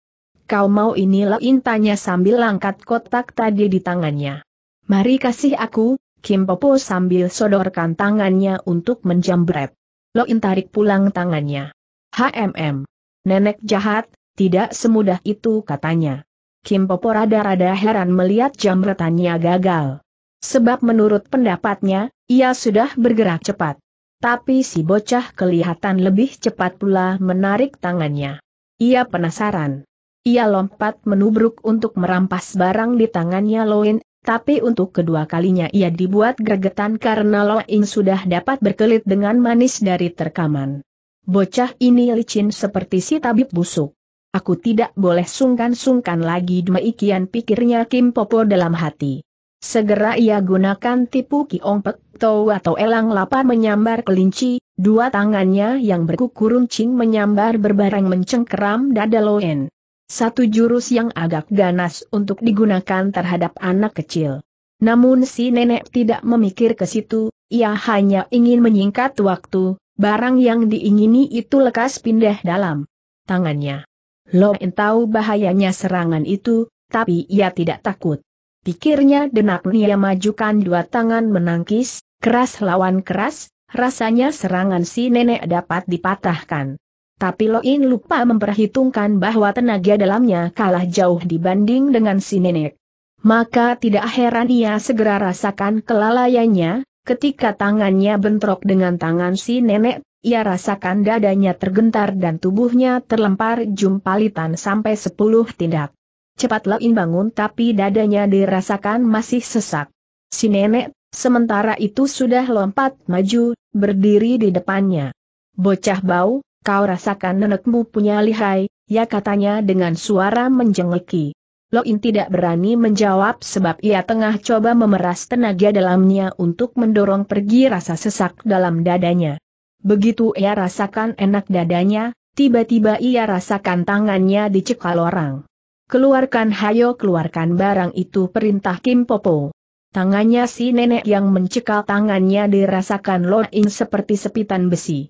Kau mau ini inilah intanya sambil angkat kotak tadi di tangannya. Mari kasih aku, Kim Popo sambil sodorkan tangannya untuk menjambret. Loin intarik pulang tangannya. HMM. Nenek jahat, tidak semudah itu katanya. Kim Popo rada-rada heran melihat jambretannya gagal. Sebab menurut pendapatnya, ia sudah bergerak cepat. Tapi si bocah kelihatan lebih cepat pula menarik tangannya. Ia penasaran. Ia lompat menubruk untuk merampas barang di tangannya Loin, tapi untuk kedua kalinya ia dibuat gregetan karena Loin sudah dapat berkelit dengan manis dari terkaman. Bocah ini licin seperti si tabib busuk. Aku tidak boleh sungkan-sungkan lagi demikian pikirnya Kim Popo dalam hati. Segera ia gunakan tipu kiong pek tau atau elang lapar menyambar kelinci, dua tangannya yang berkuku runcing menyambar berbarang mencengkeram dada Loen. Satu jurus yang agak ganas untuk digunakan terhadap anak kecil. Namun si nenek tidak memikir ke situ, ia hanya ingin menyingkat waktu, barang yang diingini itu lekas pindah dalam tangannya. Loen tahu bahayanya serangan itu, tapi ia tidak takut. Pikirnya denak Nia majukan dua tangan menangkis, keras lawan keras, rasanya serangan si nenek dapat dipatahkan. Tapi Loin lupa memperhitungkan bahwa tenaga dalamnya kalah jauh dibanding dengan si nenek. Maka tidak heran ia segera rasakan kelalaiannya, ketika tangannya bentrok dengan tangan si nenek, ia rasakan dadanya tergentar dan tubuhnya terlempar jumpalitan sampai sepuluh tindak. Cepat Lain bangun tapi dadanya dirasakan masih sesak. Si nenek, sementara itu sudah lompat maju, berdiri di depannya. Bocah bau, kau rasakan nenekmu punya lihai, ya katanya dengan suara menjengeki. Loin tidak berani menjawab sebab ia tengah coba memeras tenaga dalamnya untuk mendorong pergi rasa sesak dalam dadanya. Begitu ia rasakan enak dadanya, tiba-tiba ia rasakan tangannya dicekal orang. Keluarkan hayo keluarkan barang itu perintah Kim Popo. Tangannya si nenek yang mencekal tangannya dirasakan Lo In seperti sepitan besi.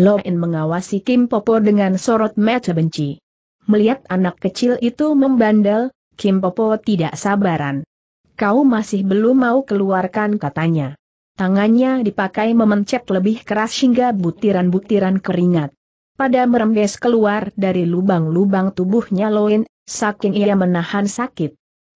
Lo In mengawasi Kim Popo dengan sorot mata benci. Melihat anak kecil itu membandel, Kim Popo tidak sabaran. Kau masih belum mau keluarkan katanya. Tangannya dipakai memencet lebih keras hingga butiran-butiran keringat. Pada merembes keluar dari lubang-lubang tubuhnya Loin, saking ia menahan sakit.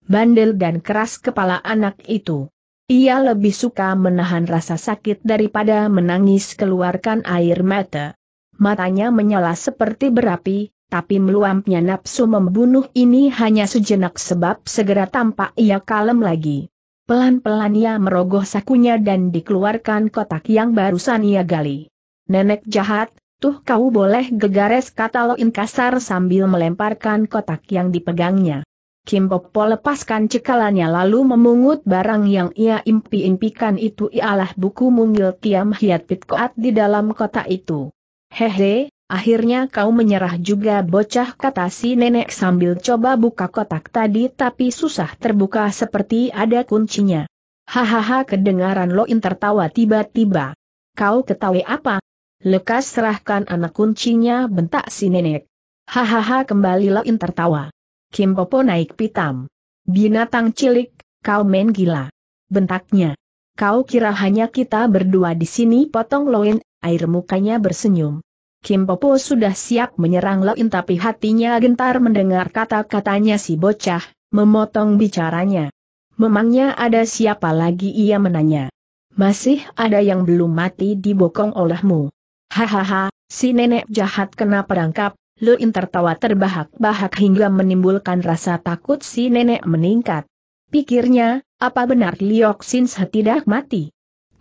Bandel dan keras kepala anak itu. Ia lebih suka menahan rasa sakit daripada menangis keluarkan air mata. Matanya menyala seperti berapi, tapi meluapnya nafsu membunuh ini hanya sejenak sebab segera tampak ia kalem lagi. Pelan-pelan ia merogoh sakunya dan dikeluarkan kotak yang barusan ia gali. Nenek jahat, Tuh kau boleh gegares kata Loin kasar sambil melemparkan kotak yang dipegangnya. Kim Popo lepaskan cekalannya lalu memungut barang yang ia impi-impikan itu ialah buku mungil Tiam Hiat Pitkoat di dalam kotak itu. Hehe, akhirnya kau menyerah juga bocah kata si nenek sambil coba buka kotak tadi tapi susah terbuka seperti ada kuncinya. Hahaha kedengaran Loin tertawa tiba-tiba. Kau ketahui apa? Lekas serahkan anak kuncinya bentak si nenek. Hahaha kembali lain tertawa. Kim Popo naik pitam. Binatang cilik, kau main gila. Bentaknya. Kau kira hanya kita berdua di sini potong Loin, air mukanya bersenyum. Kim Popo sudah siap menyerang Loin tapi hatinya gentar mendengar kata-katanya si bocah, memotong bicaranya. Memangnya ada siapa lagi ia menanya. Masih ada yang belum mati dibokong olehmu. Hahaha, si nenek jahat kena perangkap, Luin tertawa terbahak-bahak hingga menimbulkan rasa takut si nenek meningkat. Pikirnya, apa benar Lioksin tidak mati?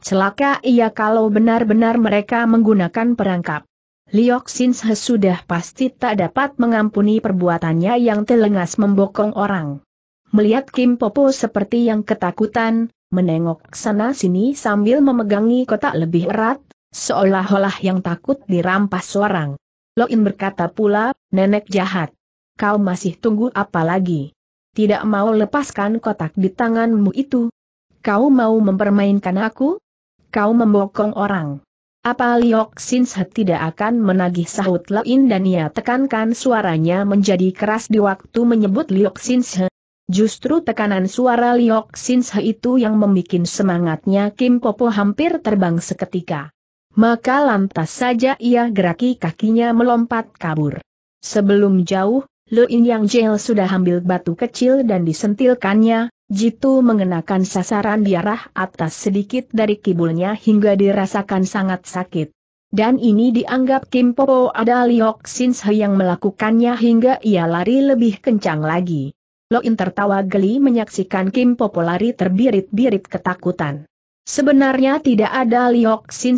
Celaka ia kalau benar-benar mereka menggunakan perangkap. Lioksin sudah pasti tak dapat mengampuni perbuatannya yang telengas membokong orang. Melihat Kim Popo seperti yang ketakutan, menengok sana-sini sambil memegangi kotak lebih erat, Seolah-olah yang takut dirampas seorang, Loin berkata pula, nenek jahat. Kau masih tunggu apa lagi? Tidak mau lepaskan kotak di tanganmu itu. Kau mau mempermainkan aku? Kau membokong orang. Apa Liok Sinse tidak akan menagih sahut Loin dan ia tekankan suaranya menjadi keras di waktu menyebut Liok Sinse. Justru tekanan suara Liok Sinse itu yang membuat semangatnya Kim Popo hampir terbang seketika maka lantas saja ia geraki kakinya melompat kabur. Sebelum jauh, Luin Yang Jel sudah ambil batu kecil dan disentilkannya, Jitu mengenakan sasaran di atas sedikit dari kibulnya hingga dirasakan sangat sakit. Dan ini dianggap Kim Popo ada Liok Sin yang melakukannya hingga ia lari lebih kencang lagi. Loin tertawa geli menyaksikan Kim Popo lari terbirit-birit ketakutan. Sebenarnya tidak ada Liok Sin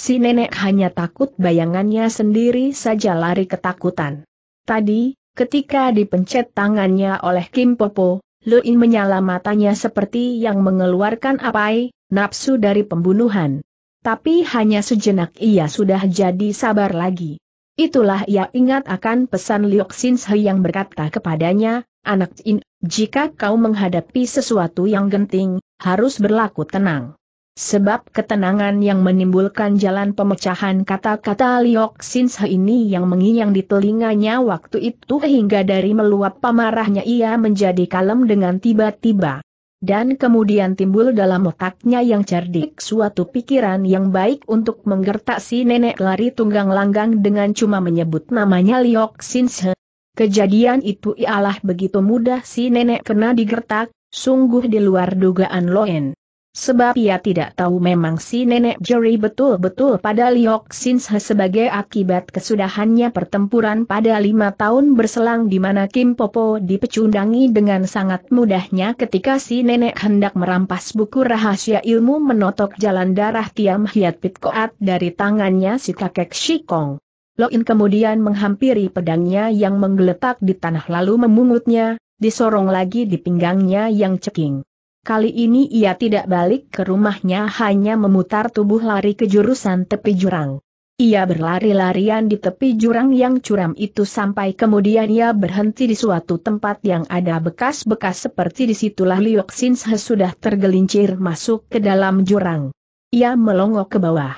Si nenek hanya takut bayangannya sendiri saja lari ketakutan. Tadi, ketika dipencet tangannya oleh Kim Popo, Luin menyala matanya seperti yang mengeluarkan apai, nafsu dari pembunuhan. Tapi hanya sejenak ia sudah jadi sabar lagi. Itulah ia ingat akan pesan Liok Sin Se yang berkata kepadanya, Anak In, jika kau menghadapi sesuatu yang genting, harus berlaku tenang. Sebab ketenangan yang menimbulkan jalan pemecahan kata-kata Liok Sinsa ini yang mengiang di telinganya waktu itu hingga dari meluap pamarahnya ia menjadi kalem dengan tiba-tiba. Dan kemudian timbul dalam otaknya yang cerdik suatu pikiran yang baik untuk menggertak si nenek lari tunggang langgang dengan cuma menyebut namanya Liok Sinsa. Kejadian itu ialah begitu mudah si nenek kena digertak, sungguh di luar dugaan Loen. Sebab ia tidak tahu memang si nenek Jerry betul-betul pada Liok Sinshe sebagai akibat kesudahannya pertempuran pada lima tahun berselang di mana Kim Popo dipecundangi dengan sangat mudahnya ketika si nenek hendak merampas buku rahasia ilmu menotok jalan darah Tiam Hiat Pit Koat dari tangannya si kakek Shikong. Loin kemudian menghampiri pedangnya yang menggeletak di tanah lalu memungutnya, disorong lagi di pinggangnya yang ceking. Kali ini ia tidak balik ke rumahnya hanya memutar tubuh lari ke jurusan tepi jurang. Ia berlari-larian di tepi jurang yang curam itu sampai kemudian ia berhenti di suatu tempat yang ada bekas-bekas seperti disitulah Lioksin sudah tergelincir masuk ke dalam jurang. Ia melongok ke bawah.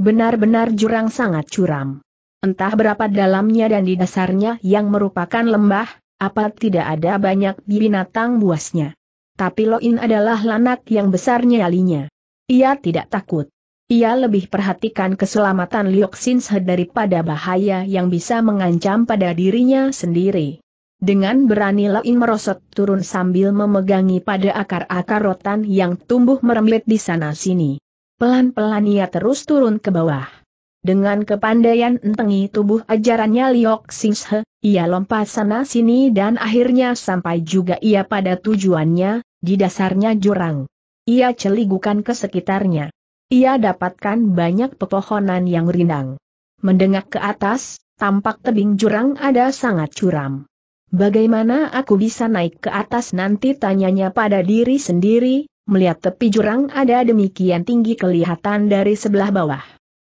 Benar-benar jurang sangat curam. Entah berapa dalamnya dan di dasarnya yang merupakan lembah, apa tidak ada banyak binatang buasnya tapi Loin adalah lanak yang besarnya alinya. Ia tidak takut. Ia lebih perhatikan keselamatan Liok Sinshe daripada bahaya yang bisa mengancam pada dirinya sendiri. Dengan berani In merosot turun sambil memegangi pada akar-akar rotan yang tumbuh merembet di sana-sini. Pelan-pelan ia terus turun ke bawah. Dengan kepandaian entengi tubuh ajarannya Liok Singshe, ia lompat sana-sini dan akhirnya sampai juga ia pada tujuannya, di dasarnya jurang. Ia celigukan ke sekitarnya. Ia dapatkan banyak pepohonan yang rindang. Mendengak ke atas, tampak tebing jurang ada sangat curam. Bagaimana aku bisa naik ke atas nanti tanyanya pada diri sendiri, melihat tepi jurang ada demikian tinggi kelihatan dari sebelah bawah.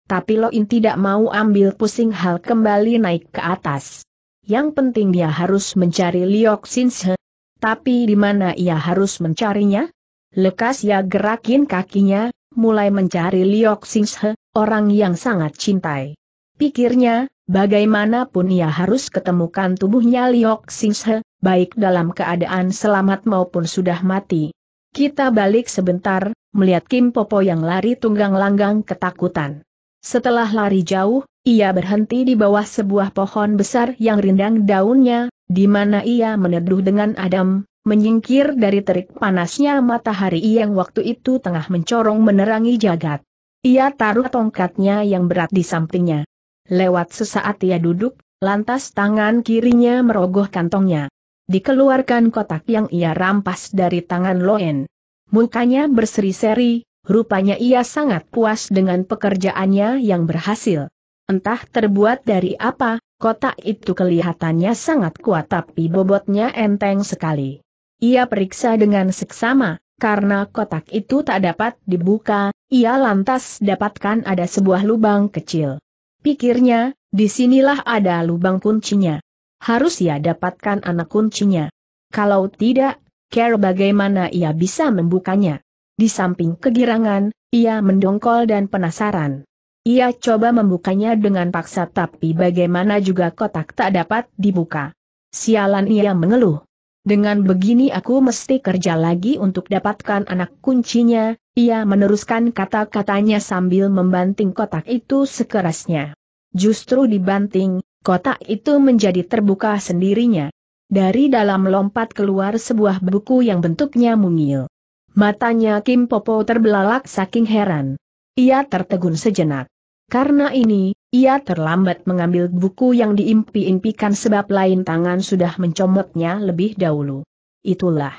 Tapi Loin tidak mau ambil pusing hal kembali naik ke atas. Yang penting dia harus mencari Liok Sinse, tapi di mana ia harus mencarinya? Lekas ia gerakin kakinya, mulai mencari Liok Singshe, orang yang sangat cintai. Pikirnya, bagaimanapun ia harus ketemukan tubuhnya Liok Singshe, baik dalam keadaan selamat maupun sudah mati. Kita balik sebentar, melihat Kim Popo yang lari tunggang langgang ketakutan. Setelah lari jauh, ia berhenti di bawah sebuah pohon besar yang rindang daunnya, di mana ia meneduh dengan Adam, menyingkir dari terik panasnya matahari yang waktu itu tengah mencorong menerangi jagat. Ia taruh tongkatnya yang berat di sampingnya. Lewat sesaat ia duduk, lantas tangan kirinya merogoh kantongnya. Dikeluarkan kotak yang ia rampas dari tangan Loen. Mukanya berseri-seri, rupanya ia sangat puas dengan pekerjaannya yang berhasil. Entah terbuat dari apa, Kotak itu kelihatannya sangat kuat tapi bobotnya enteng sekali. Ia periksa dengan seksama, karena kotak itu tak dapat dibuka, ia lantas dapatkan ada sebuah lubang kecil. Pikirnya, disinilah ada lubang kuncinya. Harus ia dapatkan anak kuncinya. Kalau tidak, care bagaimana ia bisa membukanya. Di samping kegirangan, ia mendongkol dan penasaran. Ia coba membukanya dengan paksa tapi bagaimana juga kotak tak dapat dibuka. Sialan ia mengeluh. Dengan begini aku mesti kerja lagi untuk dapatkan anak kuncinya, ia meneruskan kata-katanya sambil membanting kotak itu sekerasnya. Justru dibanting, kotak itu menjadi terbuka sendirinya. Dari dalam lompat keluar sebuah buku yang bentuknya mungil. Matanya Kim Popo terbelalak saking heran. Ia tertegun sejenak. Karena ini, ia terlambat mengambil buku yang diimpi-impikan sebab lain tangan sudah mencomotnya lebih dahulu. Itulah.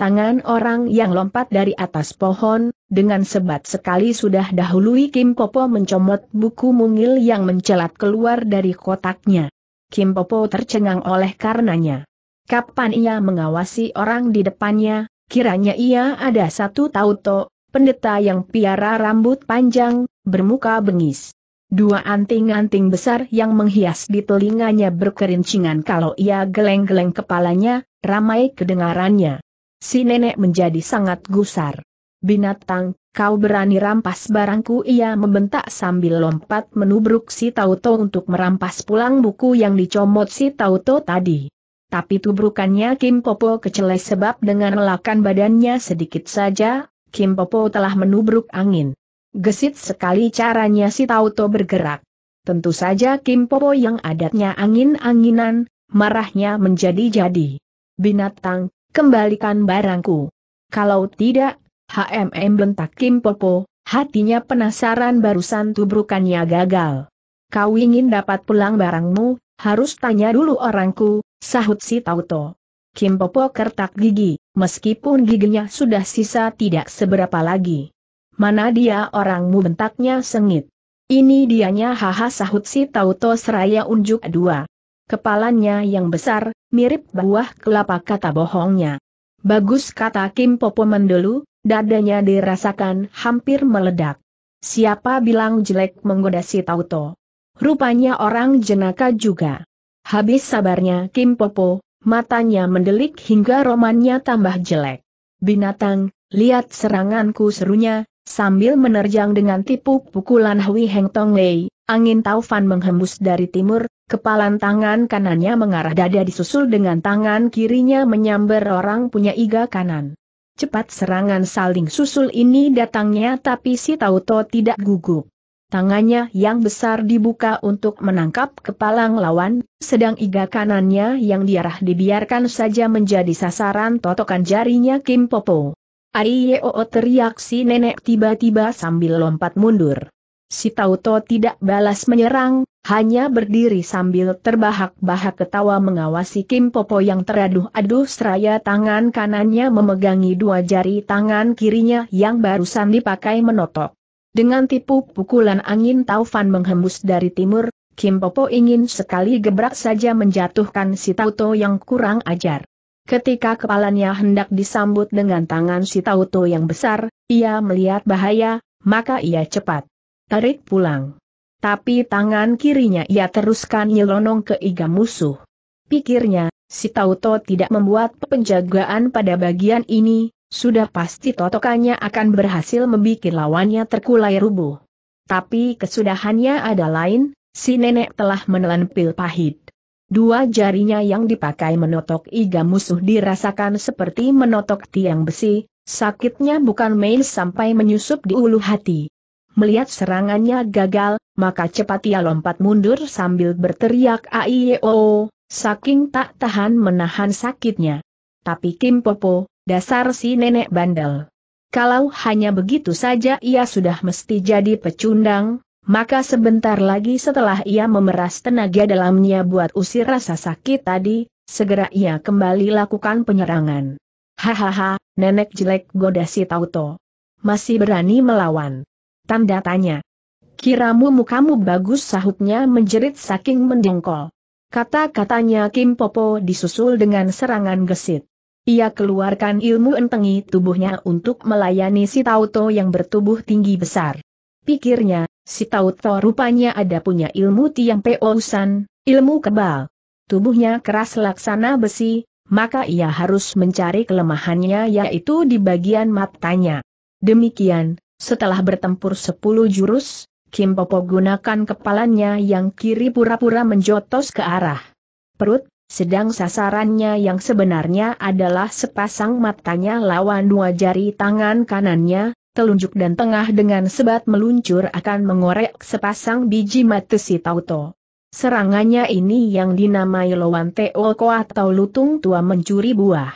Tangan orang yang lompat dari atas pohon, dengan sebat sekali sudah dahului Kim Popo mencomot buku mungil yang mencelat keluar dari kotaknya. Kim Popo tercengang oleh karenanya. Kapan ia mengawasi orang di depannya, kiranya ia ada satu tauto, pendeta yang piara rambut panjang, bermuka bengis. Dua anting-anting besar yang menghias di telinganya berkerincingan kalau ia geleng-geleng kepalanya, ramai kedengarannya. Si nenek menjadi sangat gusar. Binatang, kau berani rampas barangku ia membentak sambil lompat menubruk si Tauto untuk merampas pulang buku yang dicomot si Tauto tadi. Tapi tubrukannya Kim Popo kecele sebab dengan relakan badannya sedikit saja, Kim Popo telah menubruk angin. Gesit sekali caranya si Tauto bergerak. Tentu saja Kim Popo yang adatnya angin-anginan, marahnya menjadi-jadi. Binatang, kembalikan barangku. Kalau tidak, HMM bentak Kim Popo, hatinya penasaran barusan tubrukannya gagal. Kau ingin dapat pulang barangmu, harus tanya dulu orangku, sahut si Tauto. Kim Popo kertak gigi, meskipun giginya sudah sisa tidak seberapa lagi. Mana dia orangmu bentaknya sengit. Ini dianya haha sahut si Tauto Seraya unjuk dua. Kepalanya yang besar, mirip buah kelapa kata bohongnya. Bagus kata Kim Popo mendelu, dadanya dirasakan hampir meledak. Siapa bilang jelek menggoda si Tauto? Rupanya orang jenaka juga. Habis sabarnya Kim Popo, matanya mendelik hingga romannya tambah jelek. Binatang, lihat seranganku serunya, sambil menerjang dengan tipu pukulan Hui Heng Tong Lei, angin taufan menghembus dari timur, kepalan tangan kanannya mengarah dada disusul dengan tangan kirinya menyambar orang punya iga kanan. Cepat serangan saling susul ini datangnya tapi si Tauto tidak gugup. Tangannya yang besar dibuka untuk menangkap kepala lawan, sedang iga kanannya yang diarah dibiarkan saja menjadi sasaran totokan jarinya Kim Popo. Aieoo! teriak si nenek tiba-tiba sambil lompat mundur. Si Tauto tidak balas menyerang, hanya berdiri sambil terbahak-bahak ketawa mengawasi Kim Popo yang teraduh-aduh seraya tangan kanannya memegangi dua jari tangan kirinya yang barusan dipakai menotok. Dengan tipu pukulan angin Taufan menghembus dari timur, Kim Popo ingin sekali gebrak saja menjatuhkan si Tauto yang kurang ajar. Ketika kepalanya hendak disambut dengan tangan si Tauto yang besar, ia melihat bahaya, maka ia cepat tarik pulang. Tapi tangan kirinya ia teruskan nyelonong ke iga musuh. Pikirnya, si Tauto tidak membuat penjagaan pada bagian ini, sudah pasti totokannya akan berhasil membuat lawannya terkulai rubuh. Tapi kesudahannya ada lain, si nenek telah menelan pil pahit. Dua jarinya yang dipakai menotok iga musuh dirasakan seperti menotok tiang besi, sakitnya bukan main sampai menyusup di ulu hati. Melihat serangannya gagal, maka cepat ia lompat mundur sambil berteriak aieo, saking tak tahan menahan sakitnya. Tapi Kim Popo, Dasar si nenek bandel. Kalau hanya begitu saja ia sudah mesti jadi pecundang, maka sebentar lagi setelah ia memeras tenaga dalamnya buat usir rasa sakit tadi, segera ia kembali lakukan penyerangan. Hahaha, nenek jelek goda si Tauto. Masih berani melawan. Tanda tanya. Kiramu mukamu bagus sahutnya menjerit saking mendengkol. Kata-katanya Kim Popo disusul dengan serangan gesit. Ia keluarkan ilmu entengi tubuhnya untuk melayani si Tauto yang bertubuh tinggi besar. Pikirnya, si Tauto rupanya ada punya ilmu tiang peousan, ilmu kebal. Tubuhnya keras laksana besi, maka ia harus mencari kelemahannya yaitu di bagian matanya. Demikian, setelah bertempur sepuluh jurus, Kim Popo gunakan kepalanya yang kiri pura-pura menjotos ke arah perut, sedang sasarannya yang sebenarnya adalah sepasang matanya lawan dua jari tangan kanannya, telunjuk dan tengah dengan sebat meluncur akan mengorek sepasang biji mata si Tauto. Serangannya ini yang dinamai Lawan Teoko atau Lutung Tua mencuri buah.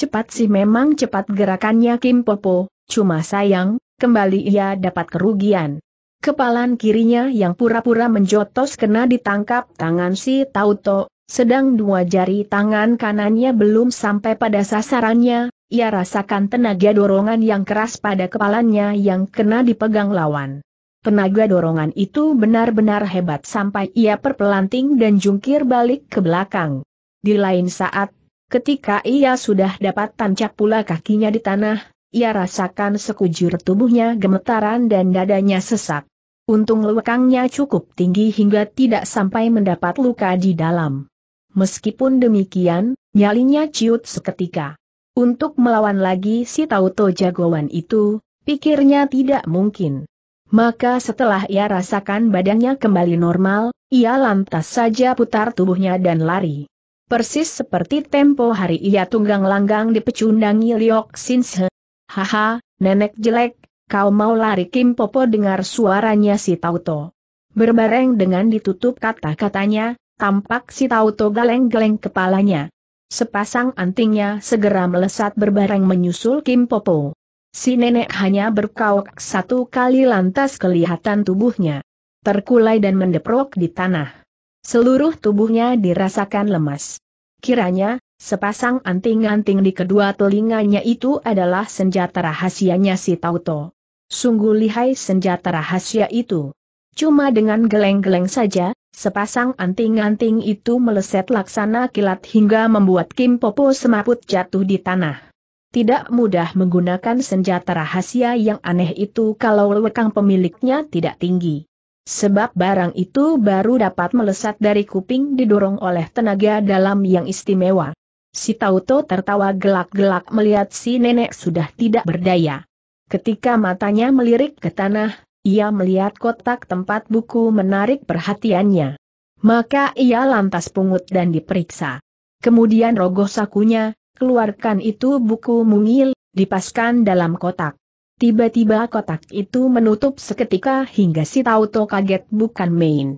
Cepat sih memang cepat gerakannya Kim Popo, cuma sayang, kembali ia dapat kerugian. Kepalan kirinya yang pura-pura menjotos kena ditangkap tangan si Tauto, sedang dua jari tangan kanannya belum sampai pada sasarannya, ia rasakan tenaga dorongan yang keras pada kepalanya yang kena dipegang lawan. Tenaga dorongan itu benar-benar hebat sampai ia perpelanting dan jungkir balik ke belakang. Di lain saat, ketika ia sudah dapat tancap pula kakinya di tanah, ia rasakan sekujur tubuhnya gemetaran dan dadanya sesak. Untung lekangnya cukup tinggi hingga tidak sampai mendapat luka di dalam. Meskipun demikian, nyalinya ciut seketika. Untuk melawan lagi si Tauto jagoan itu, pikirnya tidak mungkin. Maka setelah ia rasakan badannya kembali normal, ia lantas saja putar tubuhnya dan lari. Persis seperti tempo hari ia tunggang langgang di pecundangi Liok Sinse. Haha, nenek jelek, kau mau lari Kim Popo dengar suaranya si Tauto. Berbareng dengan ditutup kata-katanya, tampak si Tauto geleng-geleng kepalanya. Sepasang antingnya segera melesat berbareng menyusul Kim Popo. Si nenek hanya berkauk satu kali lantas kelihatan tubuhnya. Terkulai dan mendeprok di tanah. Seluruh tubuhnya dirasakan lemas. Kiranya, sepasang anting-anting di kedua telinganya itu adalah senjata rahasianya si Tauto. Sungguh lihai senjata rahasia itu. Cuma dengan geleng-geleng saja, Sepasang anting-anting itu meleset laksana kilat hingga membuat Kim Popo semaput jatuh di tanah. Tidak mudah menggunakan senjata rahasia yang aneh itu kalau lekang pemiliknya tidak tinggi. Sebab barang itu baru dapat melesat dari kuping didorong oleh tenaga dalam yang istimewa. Si Tauto tertawa gelak-gelak melihat si nenek sudah tidak berdaya. Ketika matanya melirik ke tanah, ia melihat kotak tempat buku menarik perhatiannya. Maka ia lantas pungut dan diperiksa. Kemudian rogoh sakunya, keluarkan itu buku mungil, dipaskan dalam kotak. Tiba-tiba kotak itu menutup seketika hingga si Tauto kaget bukan main.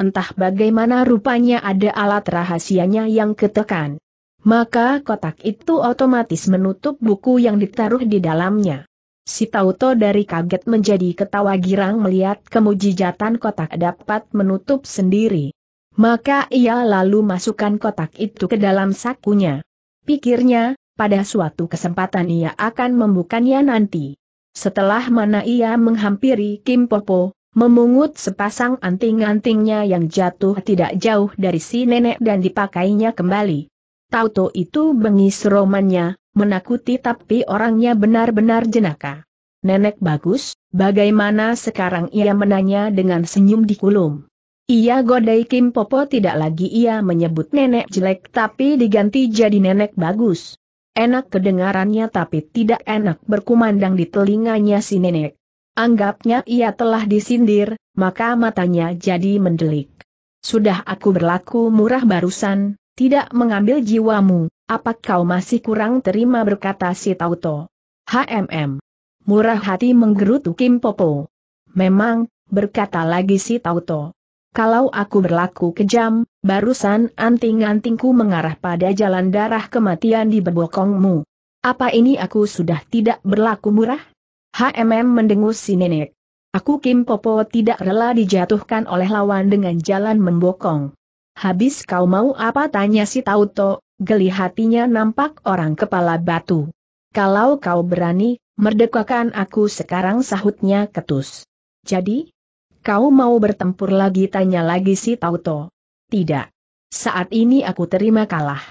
Entah bagaimana rupanya ada alat rahasianya yang ketekan maka kotak itu otomatis menutup buku yang ditaruh di dalamnya. Si Tauto dari kaget menjadi ketawa girang melihat kemujijatan kotak dapat menutup sendiri. Maka ia lalu masukkan kotak itu ke dalam sakunya. Pikirnya, pada suatu kesempatan ia akan membukanya nanti. Setelah mana ia menghampiri Kim Popo, memungut sepasang anting-antingnya yang jatuh tidak jauh dari si nenek dan dipakainya kembali. Tauto itu bengis romannya, menakuti tapi orangnya benar-benar jenaka. Nenek bagus, bagaimana sekarang ia menanya dengan senyum di kulum. Ia godai Kim Popo tidak lagi ia menyebut nenek jelek tapi diganti jadi nenek bagus. Enak kedengarannya tapi tidak enak berkumandang di telinganya si nenek. Anggapnya ia telah disindir, maka matanya jadi mendelik. Sudah aku berlaku murah barusan, tidak mengambil jiwamu, apa kau masih kurang terima berkata si Tauto? HMM. Murah hati menggerutu Kim Popo. Memang, berkata lagi si Tauto. Kalau aku berlaku kejam, barusan anting-antingku mengarah pada jalan darah kematian di bebokongmu. Apa ini aku sudah tidak berlaku murah? HMM mendengus si nenek. Aku Kim Popo tidak rela dijatuhkan oleh lawan dengan jalan membokong. Habis kau mau apa tanya si Tauto, geli hatinya nampak orang kepala batu. Kalau kau berani, merdekakan aku sekarang sahutnya ketus. Jadi? Kau mau bertempur lagi tanya lagi si Tauto? Tidak. Saat ini aku terima kalah.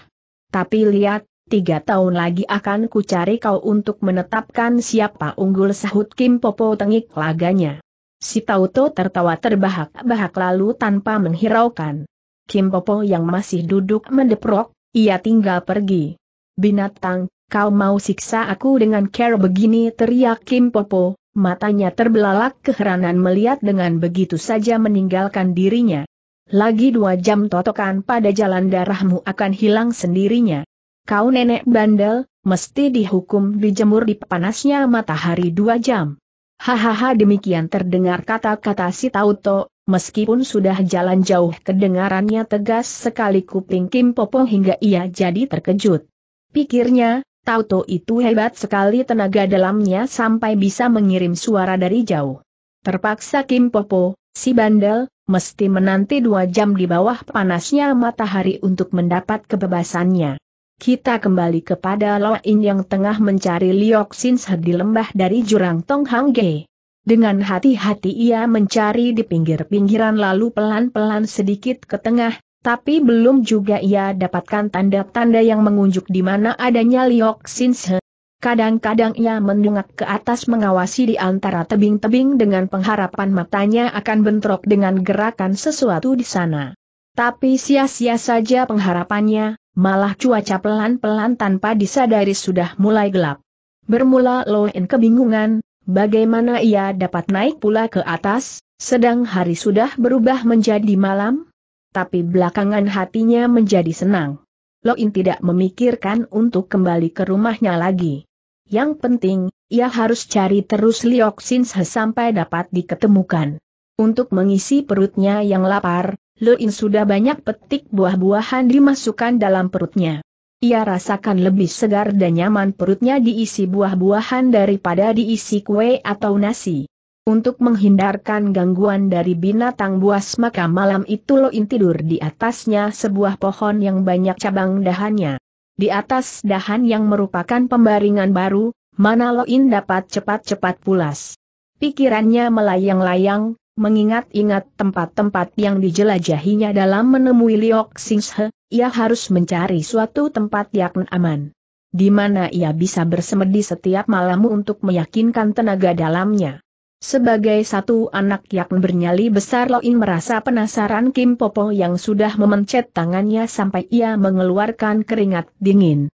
Tapi lihat, tiga tahun lagi akan ku cari kau untuk menetapkan siapa unggul sahut Kim Popo tengik laganya. Si Tauto tertawa terbahak-bahak lalu tanpa menghiraukan. Kim Popo yang masih duduk mendeprok, ia tinggal pergi. Binatang, kau mau siksa aku dengan care begini teriak Kim Popo, matanya terbelalak keheranan melihat dengan begitu saja meninggalkan dirinya. Lagi dua jam totokan pada jalan darahmu akan hilang sendirinya. Kau nenek bandel, mesti dihukum dijemur di panasnya matahari dua jam. Hahaha demikian terdengar kata-kata si Tauto, Meskipun sudah jalan jauh kedengarannya tegas sekali kuping Kim Popo hingga ia jadi terkejut. Pikirnya, Tauto itu hebat sekali tenaga dalamnya sampai bisa mengirim suara dari jauh. Terpaksa Kim Popo, si bandel, mesti menanti dua jam di bawah panasnya matahari untuk mendapat kebebasannya. Kita kembali kepada Loin yang tengah mencari Liok Sin di lembah dari jurang Tong Tonghangge. Dengan hati-hati ia mencari di pinggir-pinggiran lalu pelan-pelan sedikit ke tengah, tapi belum juga ia dapatkan tanda-tanda yang mengunjuk di mana adanya Liok Sinse. Kadang-kadang ia mendungak ke atas mengawasi di antara tebing-tebing dengan pengharapan matanya akan bentrok dengan gerakan sesuatu di sana. Tapi sia-sia saja pengharapannya, malah cuaca pelan-pelan tanpa disadari sudah mulai gelap. Bermula Loen kebingungan, bagaimana ia dapat naik pula ke atas, sedang hari sudah berubah menjadi malam? Tapi belakangan hatinya menjadi senang. Loin tidak memikirkan untuk kembali ke rumahnya lagi. Yang penting, ia harus cari terus Liok sampai dapat diketemukan. Untuk mengisi perutnya yang lapar, Loin sudah banyak petik buah-buahan dimasukkan dalam perutnya. Ia rasakan lebih segar dan nyaman perutnya diisi buah-buahan daripada diisi kue atau nasi. Untuk menghindarkan gangguan dari binatang buas maka malam itu Loin tidur di atasnya sebuah pohon yang banyak cabang dahannya. Di atas dahan yang merupakan pembaringan baru, mana Loin dapat cepat-cepat pulas. Pikirannya melayang-layang, Mengingat-ingat tempat-tempat yang dijelajahinya dalam menemui Liok Singshe, ia harus mencari suatu tempat yang aman. Di mana ia bisa bersemedi setiap malam untuk meyakinkan tenaga dalamnya. Sebagai satu anak yang bernyali besar Loin merasa penasaran Kim Popo yang sudah memencet tangannya sampai ia mengeluarkan keringat dingin.